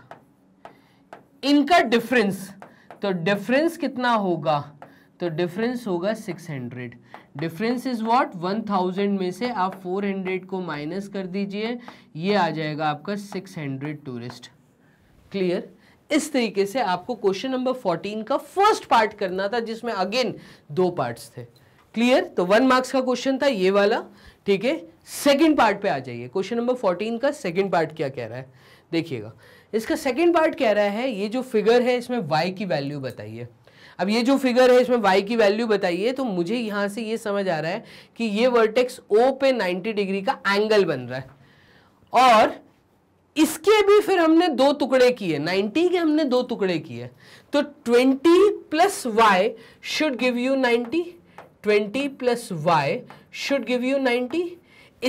इनका डिफरेंस तो डिफरेंस कितना होगा तो डिफरेंस होगा six hundred difference is what one thousand में से आप फोर हंड्रेड को माइनस कर दीजिए ये आ जाएगा आपका सिक्स हंड्रेड टूरिस्ट क्लियर इस तरीके से आपको क्वेश्चन नंबर फोर्टीन का फर्स्ट पार्ट करना था जिसमें अगेन दो पार्ट्स थे क्लियर तो वन मार्क्स का क्वेश्चन था ये वाला ठीक है सेकेंड पार्ट पे आ जाइए क्वेश्चन नंबर फोर्टीन का सेकेंड पार्ट क्या कह रहा है देखिएगा इसका सेकेंड पार्ट कह रहा है ये जो फिगर है इसमें वाई की वैल्यू बताइए अब ये जो फिगर है इसमें वाई की वैल्यू बताइए तो मुझे यहाँ से ये समझ आ रहा है कि ये वर्टेक्स ओ पे नाइन्टी डिग्री का एंगल बन रहा है और इसके भी फिर हमने दो टुकड़े किए 90 के हमने दो टुकड़े किए तो 20 plus y should give you 90 20 plus y should give you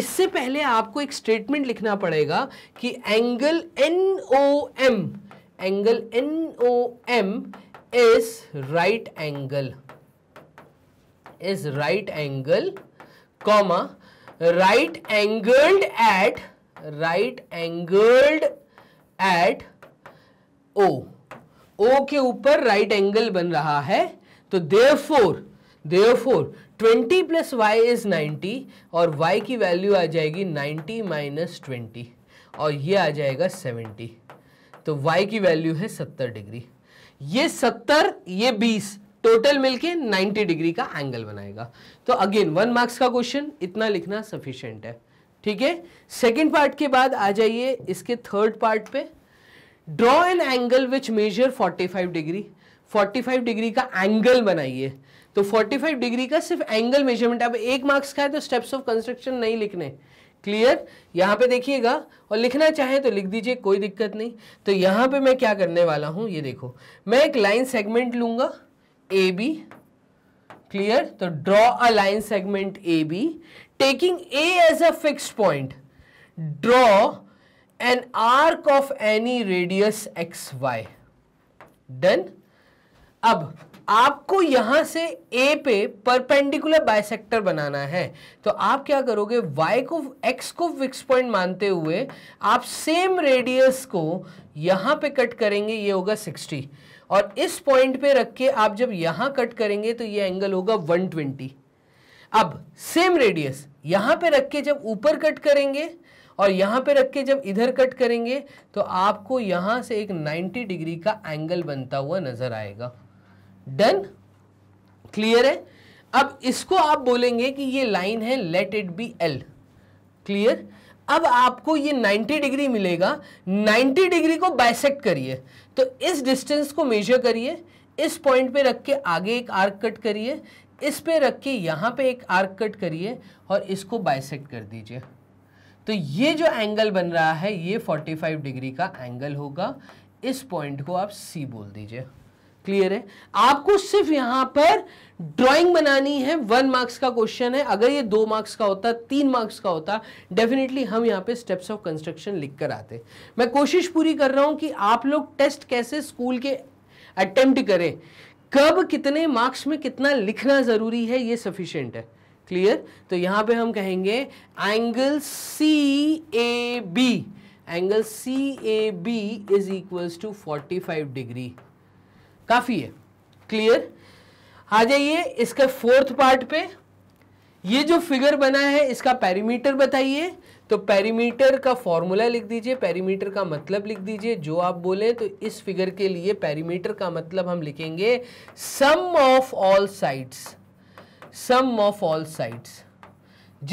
इससे पहले आपको एक स्टेटमेंट लिखना पड़ेगा कि angle N O M angle N O M is right angle is right angle comma right angled at right angled at O O के ऊपर right angle बन रहा है तो therefore therefore twenty plus y is ninety और y की value आ जाएगी नाइन्टी माइनस ट्वेंटी और ये आ जाएगा सेवेंटी तो वाई की वैल्यू है सत्तर डिग्री ये सत्तर ये बीस टोटल मिलके 90 डिग्री का एंगल बनाएगा तो अगेन वन मार्क्स का क्वेश्चन इतना लिखना सफिशियंट है ठीक है सेकेंड पार्ट के बाद आ जाइए इसके थर्ड पार्ट पे draw an angle which measure 45 degree 45 degree का एंगल बनाइए तो 45 डिग्री का सिर्फ एंगल मेजरमेंट अब एक मार्क्स का है तो स्टेप्स ऑफ कंस्ट्रक्शन नहीं लिखने क्लियर यहां पे देखिएगा और लिखना चाहे तो लिख दीजिए कोई दिक्कत नहीं तो यहां पे मैं क्या करने वाला हूं ये देखो मैं एक लाइन सेगमेंट लूंगा ए बी क्लियर तो draw a line segment A B taking A as a fix point draw an arc of any radius x y done अब आपको यहाँ से ए पे परपेंडिकुलर बाइसेक्टर बनाना है तो आप क्या करोगे वाई को एक्स को फिक्स पॉइंट मानते हुए आप सेम रेडियस को यहाँ पे कट करेंगे ये होगा 60 और इस पॉइंट पे रख के आप जब यहाँ कट करेंगे तो ये एंगल होगा 120 अब सेम रेडियस यहाँ पे रख के जब ऊपर कट करेंगे और यहाँ पे रख के जब इधर कट करेंगे तो आपको यहाँ से एक 90 डिग्री का एंगल बनता हुआ नज़र आएगा डन क्लियर है अब इसको आप बोलेंगे कि ये लाइन है let it be L clear अब आपको ये 90 डिग्री मिलेगा 90 डिग्री को बाइसेक्ट करिए तो इस डिस्टेंस को मेजर करिए इस पॉइंट पे रख के आगे एक आर्क कट करिए इस पे रख के यहाँ पे एक आर्क कट करिए और इसको बाइसेक्ट कर दीजिए तो ये जो एंगल बन रहा है ये 45 डिग्री का एंगल होगा इस पॉइंट को आप सी बोल दीजिए क्लियर है आपको सिर्फ यहां पर ड्राइंग बनानी है वन मार्क्स का क्वेश्चन है अगर ये दो मार्क्स का होता तीन मार्क्स का होता डेफिनेटली हम यहाँ पे स्टेप्स ऑफ कंस्ट्रक्शन लिख कर आते मैं कोशिश पूरी कर रहा हूँ कि आप लोग टेस्ट कैसे स्कूल के अटेम्प्ट करें कब कितने मार्क्स में कितना लिखना ज़रूरी है ये सफिशेंट है क्लियर तो यहाँ पे हम कहेंगे angle C A B angle C A B is equals to 45 degree काफ़ी है क्लियर आ जाइए इसके फोर्थ पार्ट पे ये जो फिगर बना है इसका पैरीमीटर बताइए तो पैरीमीटर का फॉर्मूला लिख दीजिए पैरीमीटर का मतलब लिख दीजिए जो आप बोले तो इस फिगर के लिए पैरीमीटर का मतलब हम लिखेंगे sum of all sides sum of all sides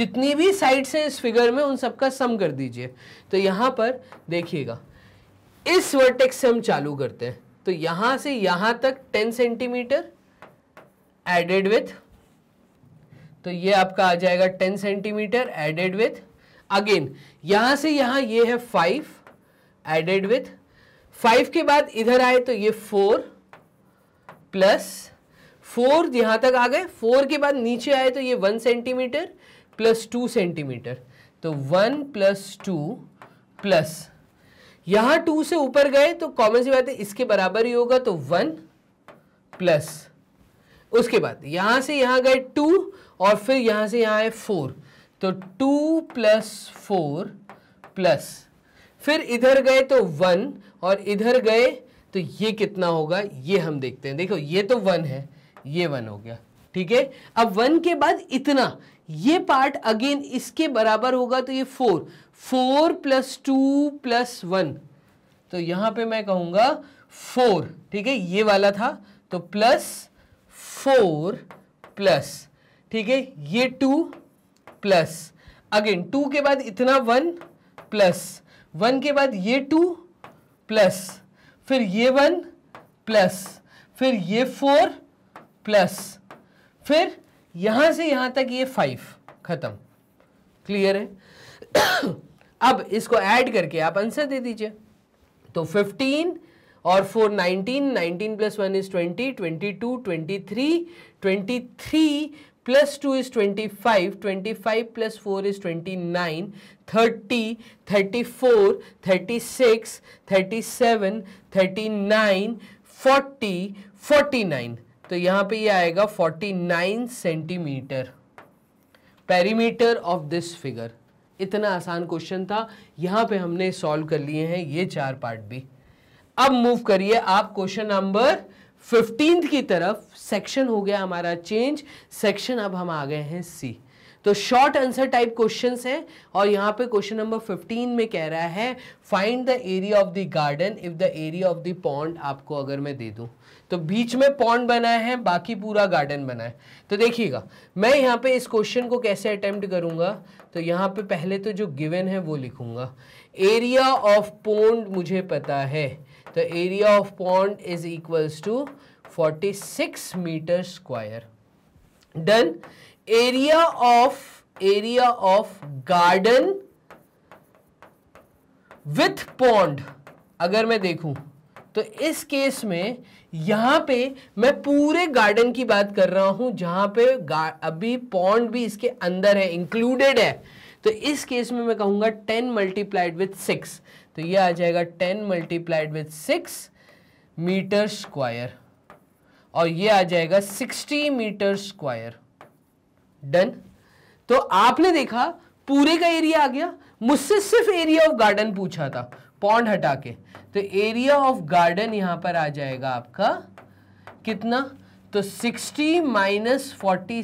जितनी भी साइड्स हैं इस फिगर में उन सबका सम कर दीजिए तो यहां पर देखिएगा इस वर्टेक्स से हम चालू करते हैं तो यहां से यहां तक टेन सेंटीमीटर एडेड विथ तो ये आपका आ जाएगा ten centimetre added with again यहां से यहां ये है फाइव एडेड विथ फाइव के बाद इधर आए तो ये फोर प्लस फोर यहां तक आ गए फोर के बाद नीचे आए तो ये one centimetre plus two centimetre तो वन प्लस टू प्लस यहां टू से ऊपर गए तो कॉमन सी बात है इसके बराबर ही होगा तो वन प्लस उसके बाद यहां से यहां गए टू और फिर यहां से यहां आए फोर तो टू प्लस फोर प्लस फिर इधर गए तो वन और इधर गए तो ये कितना होगा ये हम देखते हैं देखो ये तो वन है ये वन हो गया ठीक है अब वन के बाद इतना ये पार्ट अगेन इसके बराबर होगा तो ये four four plus two plus one तो यहां पे मैं कहूंगा फोर ठीक है ये वाला था तो प्लस फोर प्लस ठीक है ये टू प्लस अगेन टू के बाद इतना वन प्लस वन के बाद ये टू प्लस फिर ये वन प्लस फिर ये फोर प्लस फिर यहां से यहां तक ये फाइव खत्म क्लियर है अब इसको ऐड करके आप आंसर दे दीजिए तो फिफ्टीन और four nineteen nineteen plus one is twenty twenty two twenty three twenty three plus two is twenty five twenty five plus four is twenty nine thirty thirty four thirty six thirty seven thirty nine forty forty nine तो यहां पे ये यह आएगा 49 centimetre perimeter of this figure इतना आसान question था यहां पे हमने सॉल्व कर लिए हैं ये चार पार्ट भी अब मूव करिए आप क्वेश्चन नंबर फिफ्टीन की तरफ सेक्शन हो गया हमारा चेंज सेक्शन अब हम आ गए हैं सी तो शॉर्ट आंसर टाइप क्वेश्चन हैं और यहाँ पे क्वेश्चन नंबर फिफ्टीन में कह रहा है find the area of the garden if the area of the pond आपको अगर मैं दे दू तो बीच में पॉन्ड बना है बाकी पूरा गार्डन बना है तो देखिएगा मैं यहाँ पे इस क्वेश्चन को कैसे अटेम्प्ट करूँगा तो यहाँ पे पहले तो जो गिवन है वो लिखूँगा एरिया ऑफ पॉन्ड मुझे पता है तो area of pond is equals to 46 metre square done area of area of garden with pond अगर मैं देखूं तो इस केस में यहां पे मैं पूरे गार्डन की बात कर रहा हूं जहां पे अभी पॉन्ड भी इसके अंदर है इंक्लूडेड है तो इस केस में मैं कहूंगा टेन मल्टीप्लाइड विथ सिक्स तो ये आ जाएगा ten multiplied with six metre square और ये आ जाएगा सिक्सटी मीटर स्क्वायर डन तो आपने देखा पूरे का एरिया आ गया मुझसे सिर्फ एरिया ऑफ गार्डन पूछा था पॉन्ड हटा के तो एरिया ऑफ गार्डन यहां पर आ जाएगा आपका कितना तो 60 माइनस फोर्टी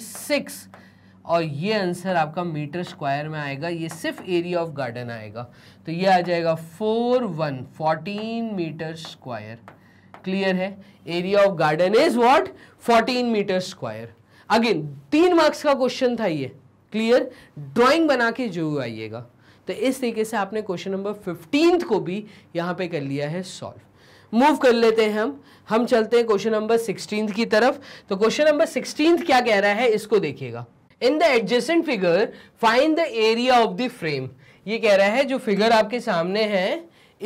और ये आंसर आपका मीटर स्क्वायर में आएगा ये सिर्फ एरिया ऑफ गार्डन आएगा तो ये आ जाएगा four one fourteen metre square clear है area of garden is what 14 metre square again तीन मार्क्स का क्वेश्चन था ये क्लियर ड्राइंग बना के जरूर आइएगा तो इस तरीके से आपने क्वेश्चन नंबर फिफ्टीन को भी यहाँ पे कर लिया है सॉल्व मूव कर लेते हैं हम हम चलते हैं क्वेश्चन नंबर सिक्सटीन की तरफ तो क्वेश्चन नंबर सिक्सटीन क्या कह रहा है इसको देखिएगा in the adjacent figure find the area of the frame ये कह रहा है जो फिगर आपके सामने है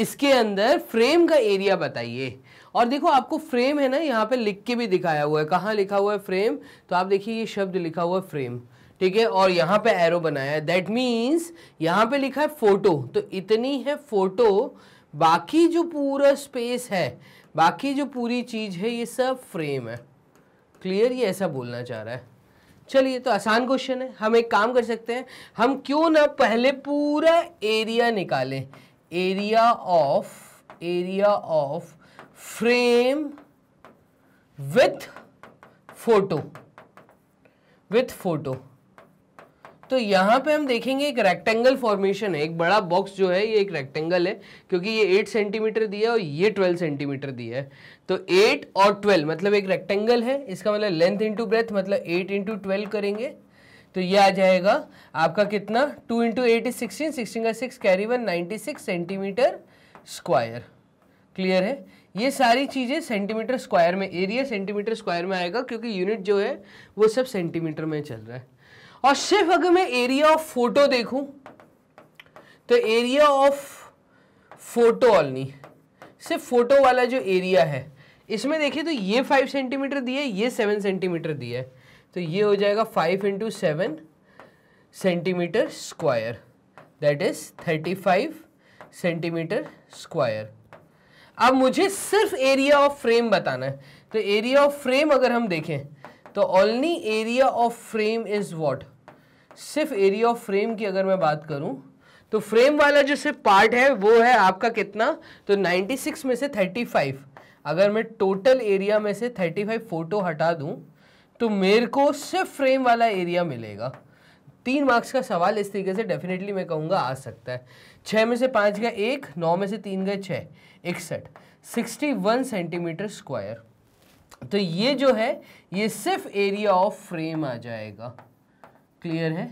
इसके अंदर फ्रेम का एरिया बताइए और देखो आपको फ्रेम है ना यहाँ पे लिख के भी दिखाया हुआ है कहाँ लिखा हुआ है फ्रेम तो आप देखिए ये शब्द लिखा हुआ है फ्रेम ठीक है और यहाँ पे एरो बनाया है दैट मीन्स यहाँ पे लिखा है फोटो तो इतनी है फोटो बाकी जो पूरा स्पेस है बाकी जो पूरी चीज़ है ये सब फ्रेम है क्लियर ये ऐसा बोलना चाह रहा है चलिए तो आसान क्वेश्चन है हम एक काम कर सकते हैं हम क्यों ना पहले पूरा एरिया निकालें area of area of frame with photo with photo तो यहाँ पे हम देखेंगे एक रेक्टेंगल फॉर्मेशन है एक बड़ा बॉक्स जो है ये एक रेक्टेंगल है क्योंकि ये 8 सेंटीमीटर दिया है और ये 12 सेंटीमीटर दिया है तो 8 और 12 मतलब एक रेक्टेंगल है इसका मतलब लेंथ इंटू ब्रेथ मतलब 8 इंटू ट्वेल्व करेंगे तो ये आ जाएगा आपका कितना two into eight is sixteen sixteen का six carry one ninety six centimetre square clear है ये सारी चीज़ें सेंटीमीटर स्क्वायर में एरिया सेंटीमीटर स्क्वायर में आएगा क्योंकि यूनिट जो है वो सब सेंटीमीटर में चल रहा है और सिर्फ अगर मैं एरिया ऑफ फोटो देखूं तो एरिया ऑफ फोटो ऑलनी सिर्फ फोटो वाला जो एरिया है इसमें देखिए तो ये फाइव सेंटीमीटर दिया है ये सेवन सेंटीमीटर दिया है तो ये हो जाएगा five into seven centimetre square that is thirty five centimetre square अब मुझे सिर्फ एरिया ऑफ फ्रेम बताना है तो एरिया ऑफ फ्रेम अगर हम देखें तो ऑलनी area of frame is what सिर्फ एरिया ऑफ फ्रेम की अगर मैं बात करूं तो फ्रेम वाला जो सिर्फ पार्ट है वो है आपका कितना तो 96 में से 35 अगर मैं टोटल एरिया में से 35 फोटो हटा दूं तो मेरे को सिर्फ फ्रेम वाला एरिया मिलेगा तीन मार्क्स का सवाल इस तरीके से डेफिनेटली मैं कहूँगा आ सकता है छः में से पाँच गए एक नौ में से तीन गए छः इकसठ सिक्सटी वन सेंटीमीटर स्क्वायर तो ये जो है ये सिर्फ एरिया ऑफ फ्रेम आ जाएगा क्लियर है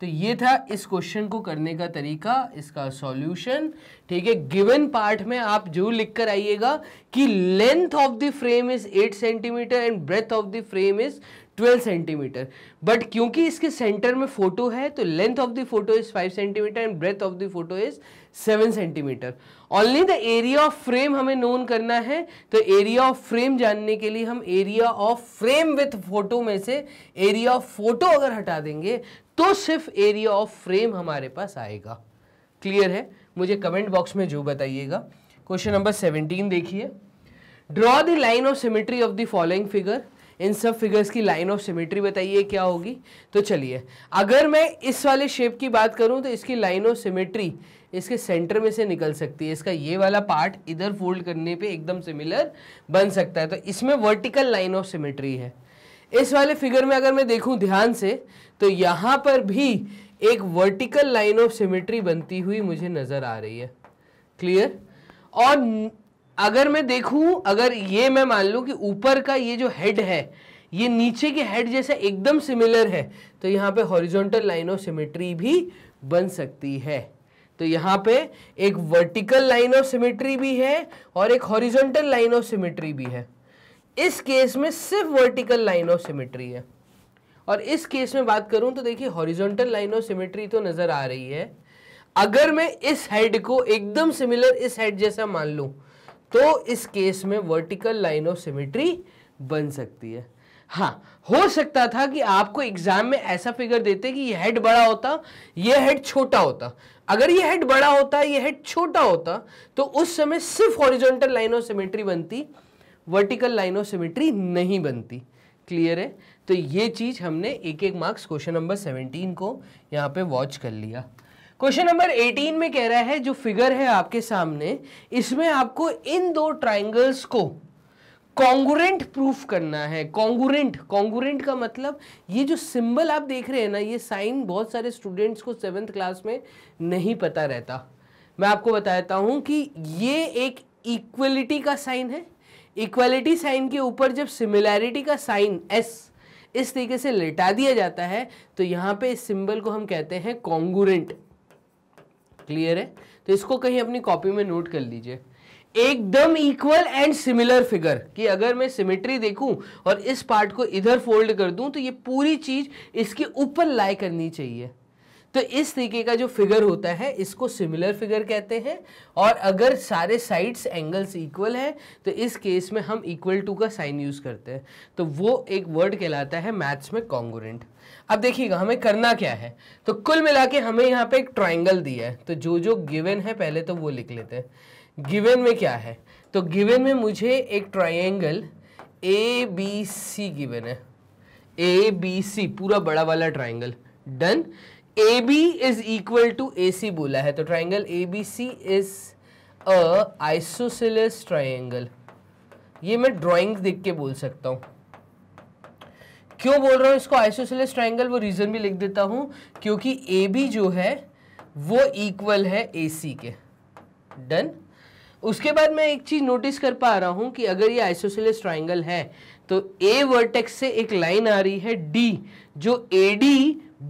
तो ये था इस क्वेश्चन को करने का तरीका इसका सॉल्यूशन ठीक है गिवन पार्ट में आप जरूर लिख कर आइएगा कि length of the frame is 8 centimetre and breadth of the frame is 12 centimetre but क्योंकि इसके सेंटर में फोटो है तो length of the photo is 5 centimetre and breadth of the photo is 7 centimetre only the area of frame हमें known करना है तो area of frame जानने के लिए हम area of frame with photo में से एरिया ऑफ फोटो अगर हटा देंगे तो सिर्फ एरिया ऑफ फ्रेम हमारे पास आएगा क्लियर है मुझे कमेंट बॉक्स में जो बताइएगा क्वेश्चन नंबर 17 देखिए draw the line of symmetry of the following figure इन सब फिगर्स की लाइन ऑफ सिमेट्री बताइए क्या होगी तो चलिए अगर मैं इस वाले शेप की बात करूँ तो इसकी लाइन ऑफ सिमेट्री इसके सेंटर में से निकल सकती है इसका ये वाला पार्ट इधर फोल्ड करने पे एकदम सिमिलर बन सकता है तो इसमें वर्टिकल लाइन ऑफ सिमेट्री है इस वाले फिगर में अगर मैं देखूँ ध्यान से तो यहाँ पर भी एक वर्टिकल लाइन ऑफ सिमेट्री बनती हुई मुझे नज़र आ रही है क्लियर और अगर मैं देखूं अगर ये मैं मान लू कि ऊपर का ये जो हेड है ये नीचे के हेड जैसे एकदम सिमिलर है तो यहाँ पे हॉरिजॉन्टल लाइन ऑफ सिमेट्री भी बन सकती है तो यहाँ पे एक वर्टिकल लाइन ऑफ सिमेट्री भी है और एक हॉरिजॉन्टल लाइन ऑफ सिमेट्री भी है इस केस में सिर्फ वर्टिकल लाइन ऑफ सिमेट्री है और इस केस में बात करूं तो देखिए हॉरिजॉन्टल लाइन ऑफ सिमेट्री तो नज़र आ रही है अगर मैं इस हेड को एकदम सिमिलर इस हेड जैसा मान लू तो इस केस में वर्टिकल लाइन ऑफ सिमेट्री बन सकती है हाँ हो सकता था कि आपको एग्जाम में ऐसा फिगर देते कि यह हेड बड़ा होता ये हेड छोटा होता अगर ये हेड बड़ा होता ये हेड छोटा होता तो उस समय सिर्फ ऑरिजेंटल लाइन ऑफ सिमेट्री बनती वर्टिकल लाइन ऑफ सिमेट्री नहीं बनती क्लियर है तो ये चीज़ हमने एक एक मार्क्स क्वेश्चन नंबर सेवेंटीन को यहाँ पे वॉच कर लिया क्वेश्चन नंबर 18 में कह रहा है जो फिगर है आपके सामने इसमें आपको इन दो ट्राइंगल्स को कॉन्गुरेंट प्रूफ करना है कॉन्गुरेंट कॉन्गुरेंट का मतलब ये जो सिंबल आप देख रहे हैं ना ये साइन बहुत सारे स्टूडेंट्स को सेवन्थ क्लास में नहीं पता रहता मैं आपको बताता हूँ कि ये एक इक्वलिटी का साइन है इक्वलिटी साइन के ऊपर जब सिमिलैरिटी का साइन एस इस तरीके से लेटा दिया जाता है तो यहाँ पे इस सिंबल को हम कहते हैं कॉन्गुरेंट क्लियर है तो इसको कहीं अपनी कॉपी में नोट कर लीजिए एकदम इक्वल एंड सिमिलर फिगर कि अगर मैं सिमेट्री देखूं और इस पार्ट को इधर फोल्ड कर दूं तो ये पूरी चीज़ इसके ऊपर लाई करनी चाहिए तो इस तरीके का जो फिगर होता है इसको सिमिलर फिगर कहते हैं और अगर सारे साइड्स एंगल्स इक्वल हैं तो इस केस में हम इक्वल टू का साइन यूज़ करते हैं तो वो एक वर्ड कहलाता है मैथ्स में कॉन्गोरेंट अब देखिएगा हमें करना क्या है तो कुल मिला के हमें यहाँ पे एक ट्राइंगल दिया है तो जो जो गिवन है पहले तो वो लिख लेते हैं गिवन में क्या है तो गिवन में मुझे एक triangle A B C given है ए बी सी पूरा बड़ा वाला triangle done A B is equal to A C बोला है तो triangle A B C is a isosceles triangle ये मैं ड्राइंग देख के बोल सकता हूँ क्यों बोल रहा हूँ इसको आइसोसेलेस ट्राइंगल वो रीज़न भी लिख देता हूँ क्योंकि ए बी जो है वो इक्वल है ए सी के डन उसके बाद मैं एक चीज़ नोटिस कर पा रहा हूँ कि अगर ये आइसोसेलेस ट्राइंगल है तो ए वर्टेक्स से एक लाइन आ रही है डी जो ए डी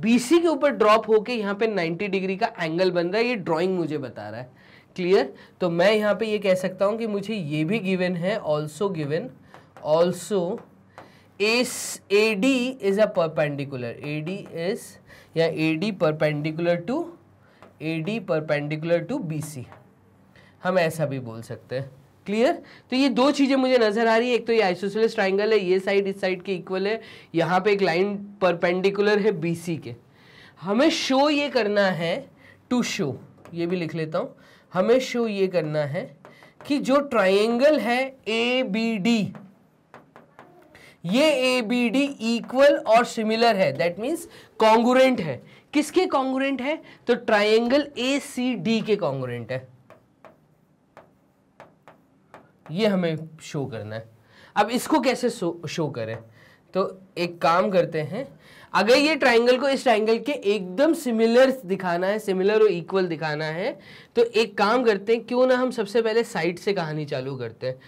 बी सी के ऊपर ड्रॉप होके यहाँ पे 90 डिग्री का एंगल बन रहा है ये ड्राइंग मुझे बता रहा है क्लियर तो मैं यहाँ पे ये कह सकता हूँ कि मुझे ये भी गिवन है also given also A D is a perpendicular A D is या A D perpendicular to A D perpendicular to B C हम ऐसा भी बोल सकते हैं क्लियर तो ये दो चीज़ें मुझे नजर आ रही है एक तो ये आइसोसेलेस ट्राइंगल है ये साइड इस साइड के इक्वल है यहाँ पे एक लाइन परपेंडिकुलर है बी सी के हमें शो ये करना है टू शो ये भी लिख लेता हूँ हमें शो ये करना है कि जो ट्राइंगल है ए बी डी ये ए बी डी इक्वल और सिमिलर है दैट मीन्स कॉन्गुरेंट है किसके कॉन्गुरेंट है तो ट्राइंगल ए सी डी के कॉन्गुरेंट है ये हमें शो करना है अब इसको कैसे शो, शो करें तो एक काम करते हैं अगर ये ट्राइंगल को इस ट्राइंगल के एकदम सिमिलर दिखाना है सिमिलर और इक्वल दिखाना है तो एक काम करते हैं क्यों ना हम सबसे पहले साइड से कहानी चालू करते हैं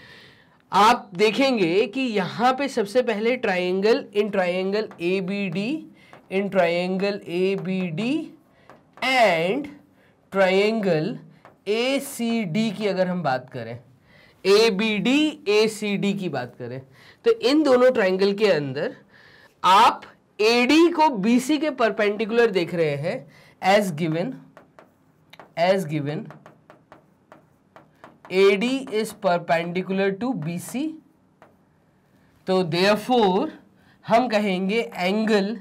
आप देखेंगे कि यहाँ पे सबसे पहले triangle in triangle A B D in triangle A B D and triangle A C D की अगर हम बात करें A B D A C D की बात करें तो इन दोनों ट्राइंगल के अंदर आप ए डी को बी सी के परपेंडिकुलर देख रहे हैं as given as given AD is perpendicular to BC तो therefore हम कहेंगे angle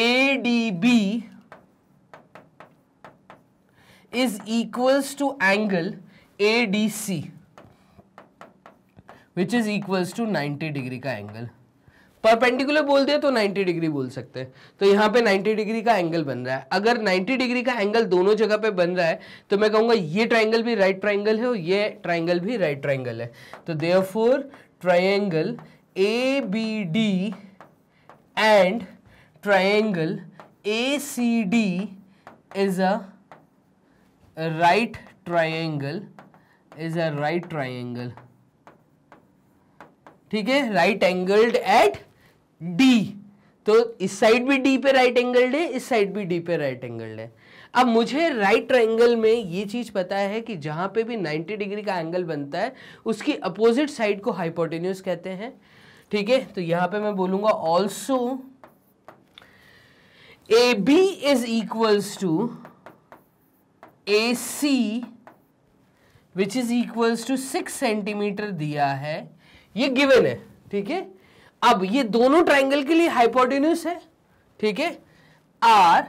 ADB is equals to angle ADC which is equals to 90 degree का एंगल परपेंडिकुलर बोल दिया तो 90 डिग्री बोल सकते हैं तो यहाँ पे 90 डिग्री का एंगल बन रहा है अगर 90 डिग्री का एंगल दोनों जगह पे बन रहा है तो मैं कहूँगा ये ट्राइंगल भी राइट ट्राइंगल है और ये ट्राइंगल भी राइट ट्राइंगल है तो for triangle A B D and triangle A C D is a right triangle is a right triangle ठीक है राइट एंगल्ड एट डी तो इस साइड भी डी पे राइट एंगल्ड है इस साइड भी डी पे राइट एंगल्ड है अब मुझे राइट ट्रायंगल में ये चीज़ पता है कि जहां पे भी 90 डिग्री का एंगल बनता है उसकी अपोजिट साइड को हाइपोटेन्यूस कहते हैं ठीक है तो यहां पे मैं बोलूंगा also A B is equals to A C which is equals to six centimetre दिया है ये गिवन है ठीक है अब ये दोनों ट्राइंगल के लिए हाइपोटेन्यूस है ठीक है are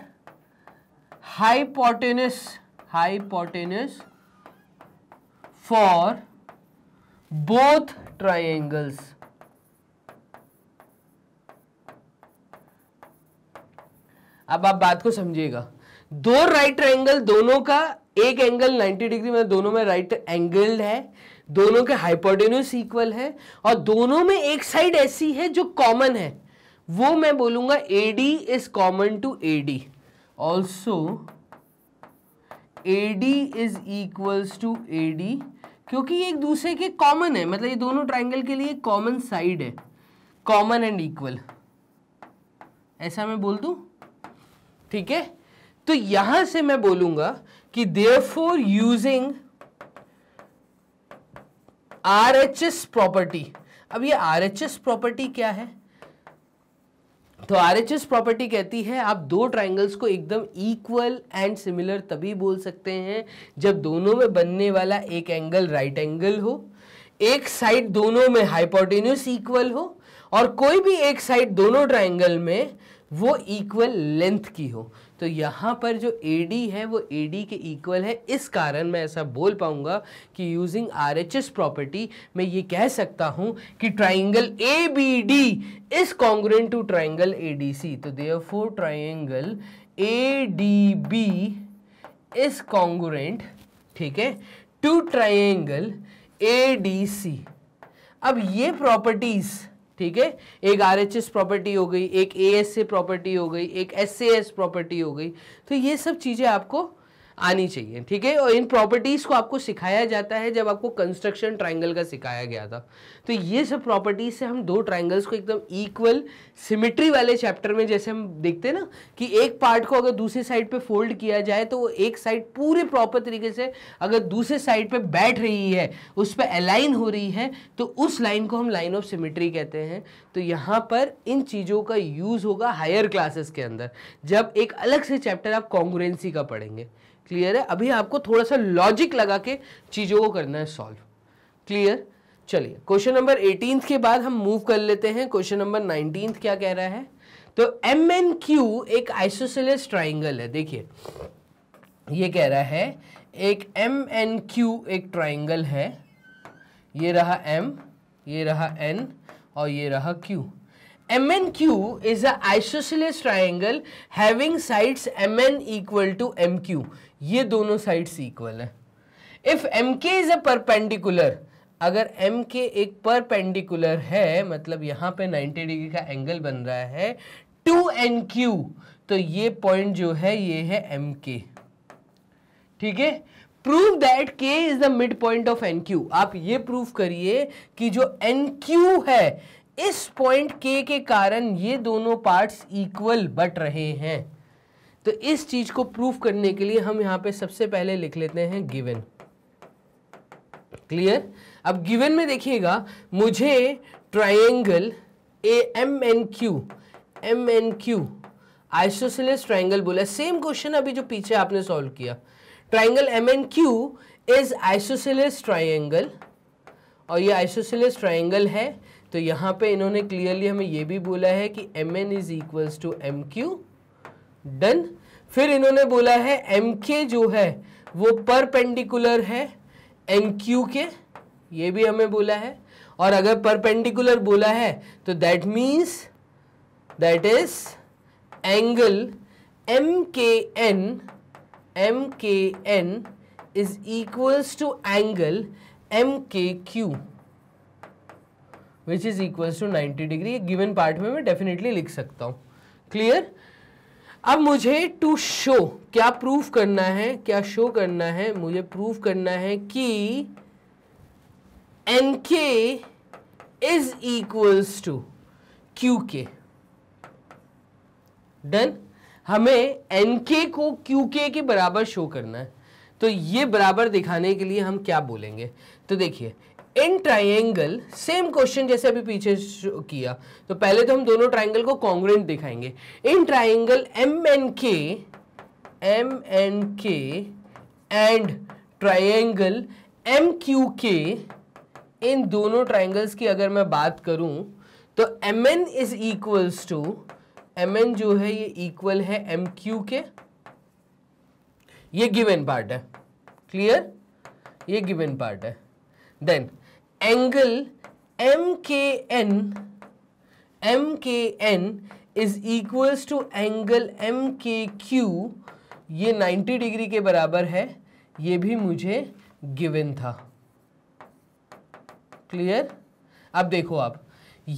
hypotenuse hypotenuse for both triangles अब आप बात को समझिएगा दो राइट ट्राइंगल दोनों का एक एंगल 90 डिग्री में दोनों में राइट एंगल्ड है दोनों के हाइपोटेन्यूस इक्वल है और दोनों में एक साइड ऐसी है जो कॉमन है वो मैं बोलूंगा A D is common to A D also A D is equals to A D क्योंकि एक दूसरे के कॉमन है मतलब ये दोनों ट्राइंगल के लिए कॉमन साइड है कॉमन एंड इक्वल ऐसा मैं बोल दू ठीक है तो यहां से मैं बोलूंगा कि therefore using R H S property अब ये आर एच एस प्रॉपर्टी क्या है तो आर एच एस प्रॉपर्टी कहती है आप दो ट्राइंगल्स को एकदम इक्वल एंड सिमिलर तभी बोल सकते हैं जब दोनों में बनने वाला एक एंगल राइट right एंगल हो एक साइड दोनों में हाइपोटेन्यूस इक्वल हो और कोई भी एक साइड दोनों ट्राइंगल में वो इक्वल लेंथ की हो तो यहाँ पर जो ए डी है वो ए डी के इक्वल है इस कारण मैं ऐसा बोल पाऊँगा कि using R H S property मैं ये कह सकता हूँ कि triangle A B D is congruent to triangle A D C तो therefore triangle A D B is congruent ठीक है to triangle A D C अब ये प्रॉपर्टीज़ ठीक है एक आर एच एस प्रॉपर्टी हो गई एक ए एस ए प्रॉपर्टी हो गई एक एस ए एस प्रॉपर्टी हो गई तो ये सब चीज़ें आपको आनी चाहिए ठीक है और इन प्रॉपर्टीज़ को आपको सिखाया जाता है जब आपको कंस्ट्रक्शन ट्राइंगल का सिखाया गया था तो ये सब प्रॉपर्टीज से हम दो ट्राइंगल्स को एकदम इक्वल सिमिट्री वाले चैप्टर में जैसे हम देखते हैं ना कि एक पार्ट को अगर दूसरी साइड पे फोल्ड किया जाए तो वो एक साइड पूरे प्रॉपर तरीके से अगर दूसरे साइड पर बैठ रही है उस पर अलाइन हो रही है तो उस लाइन को हम लाइन ऑफ सिमिट्री कहते हैं तो यहाँ पर इन चीज़ों का यूज़ होगा हायर क्लासेस के अंदर जब एक अलग से चैप्टर आप कॉन्ग्रेंसी का पढ़ेंगे क्लियर है अभी आपको थोड़ा सा लॉजिक लगा के चीज़ों को करना है सॉल्व क्लियर चलिए क्वेश्चन नंबर एटीन के बाद हम मूव कर लेते हैं क्वेश्चन नंबर नाइनटीन क्या कह रहा है तो एम एन क्यू एक आइसोसेलेस ट्राइंगल है देखिए ये कह रहा है एक एम एन क्यू एक ट्राइंगल है ये रहा एम ये रहा एन और ये रहा Q M N Q is a isosceles triangle having sides M N equal to M Q ये दोनों साइड्स इक्वल है if M K is a perpendicular अगर एम के एक परपेंडिकुलर है मतलब यहां पे 90 डिग्री का एंगल बन रहा है टू एन क्यू तो ये पॉइंट जो है ये है एम के ठीक है prove that K is the mid point of N Q आप ये प्रूव करिए कि जो एन क्यू है इस पॉइंट के के कारण ये दोनों पार्ट्स इक्वल बट रहे हैं तो इस चीज़ को प्रूफ करने के लिए हम यहाँ पे सबसे पहले लिख लेते हैं गिवन क्लियर अब गिवन में देखिएगा मुझे triangle a M N Q M N Q isosceles triangle बोला सेम क्वेश्चन अभी जो पीछे आपने सॉल्व किया triangle M N Q is isosceles triangle और ये आइसोसिलस ट्राइंगल है तो यहां पे इन्होंने क्लियरली हमें ये भी बोला है कि M N is equals to M Q done फिर इन्होंने बोला है एम के जो है वो परपेंडिकुलर है एम क्यू के ये भी हमें बोला है और अगर परपेंडिकुलर बोला है तो that means that is angle M K N M K N is equals to angle M K Q which is equals to 90 degree given part में मैं डेफिनेटली लिख सकता हूँ क्लियर अब मुझे टू शो क्या प्रूफ करना है क्या शो करना है मुझे प्रूफ करना है कि N K is equals to Q K done हमें एन के को क्यू के के बराबर शो करना है तो ये बराबर दिखाने के लिए हम क्या बोलेंगे तो देखिए इन ट्राइंगल सेम क्वेश्चन जैसे अभी पीछे किया तो पहले तो हम दोनों ट्राइंगल को कॉन्ग्रेंट दिखाएंगे इन triangle M N K M N K and triangle M Q K इन दोनों ट्राइंगल्स की अगर मैं बात करूं तो M N is equals to M N जो है ये इक्वल है एम क्यू के ये गिवन पार्ट है क्लियर ये गिवन पार्ट है then angle M K N M K N is equals to angle M K Q ये 90 डिग्री के बराबर है ये भी मुझे गिवन था क्लियर अब देखो आप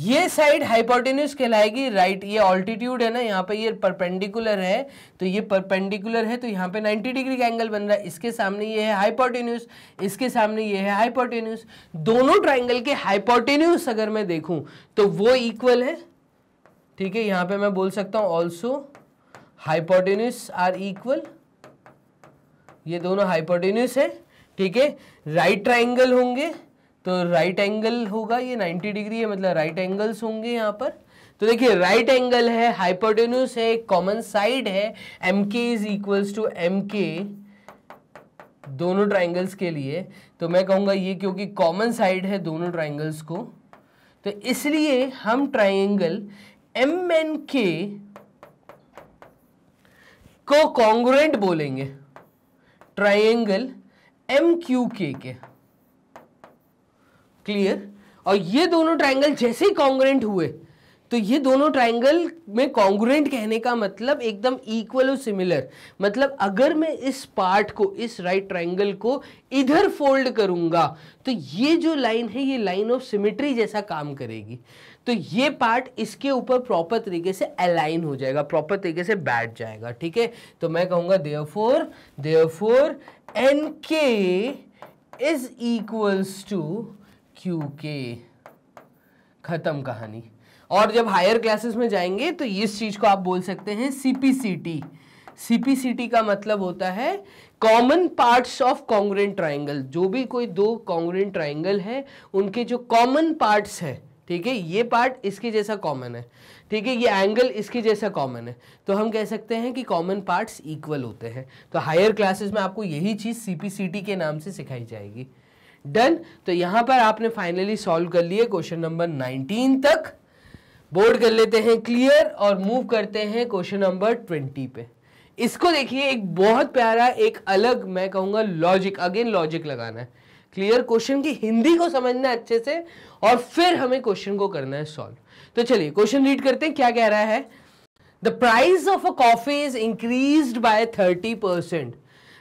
ये साइड हाइपोटेन्यूज कहलाएगी राइट ये ऑल्टीट्यूड है ना यहाँ पे ये परपेंडिकुलर है तो ये परपेंडिकुलर है तो यहाँ पे 90 डिग्री का एंगल बन रहा है इसके सामने ये है हाइपोटेन्यूज इसके सामने ये है हाइपोटेन्यूज दोनों ट्राइंगल के हाइपोटेन्यूज अगर मैं देखूँ तो वो इक्वल है ठीक है यहाँ पे मैं बोल सकता हूँ ऑल्सो हाइपोटेन्यूज आर इक्वल ये दोनों हाइपोटेन्यूज है ठीक है राइट ट्राइंगल होंगे तो राइट एंगल होगा ये 90 डिग्री है मतलब राइट एंगल्स होंगे यहाँ पर तो देखिए राइट एंगल है हाइपोटेन्यूस है कॉमन साइड है M K is equals to M K दोनों ट्राइंगल्स के लिए तो मैं कहूँगा ये क्योंकि कॉमन साइड है दोनों ट्राइंगल्स को तो इसलिए हम ट्राइंगल एम एन के को कॉन्ग्रेंट बोलेंगे ट्राइंगल एम क्यू के के क्लियर और ये दोनों ट्राइंगल जैसे ही कॉन्ग्रेंट हुए तो ये दोनों ट्राइंगल में कॉन्ग्रेंट कहने का मतलब एकदम इक्वल और सिमिलर मतलब अगर मैं इस पार्ट को इस राइट right ट्राइंगल को इधर फोल्ड करूंगा तो ये जो लाइन है ये लाइन ऑफ सिमिट्री जैसा काम करेगी तो ये पार्ट इसके ऊपर प्रॉपर तरीके से अलाइन हो जाएगा प्रॉपर तरीके से बैठ जाएगा ठीक है तो मैं कहूँगा therefore therefore N K is equals to Q K ख़त्म कहानी और जब हायर क्लासेस में जाएंगे तो इस चीज़ को आप बोल सकते हैं सीपीसीटी सीपीसीटी का मतलब होता है common parts of congruent triangle जो भी कोई दो कॉन्ग्रेंट ट्राइंगल है उनके जो कॉमन पार्ट्स है ठीक है ये पार्ट इसके जैसा कॉमन है ठीक है ये एंगल इसके जैसा कॉमन है तो हम कह सकते हैं कि कॉमन पार्ट्स इक्वल होते हैं तो हायर क्लासेस में आपको यही चीज़ सीपीसीटी के नाम से सिखाई जाएगी डन तो यहां पर आपने फाइनली सॉल्व कर लिए क्वेश्चन नंबर 19 तक बोर्ड कर लेते हैं क्लियर और मूव करते हैं क्वेश्चन नंबर 20 पे इसको देखिए एक बहुत प्यारा एक अलग मैं कहूंगा लॉजिक अगेन लॉजिक लगाना है क्लियर क्वेश्चन की हिंदी को समझना है अच्छे से और फिर हमें क्वेश्चन को करना है सॉल्व तो चलिए क्वेश्चन रीड करते हैं क्या कह रहा है the price of a coffee is increase by thirty percent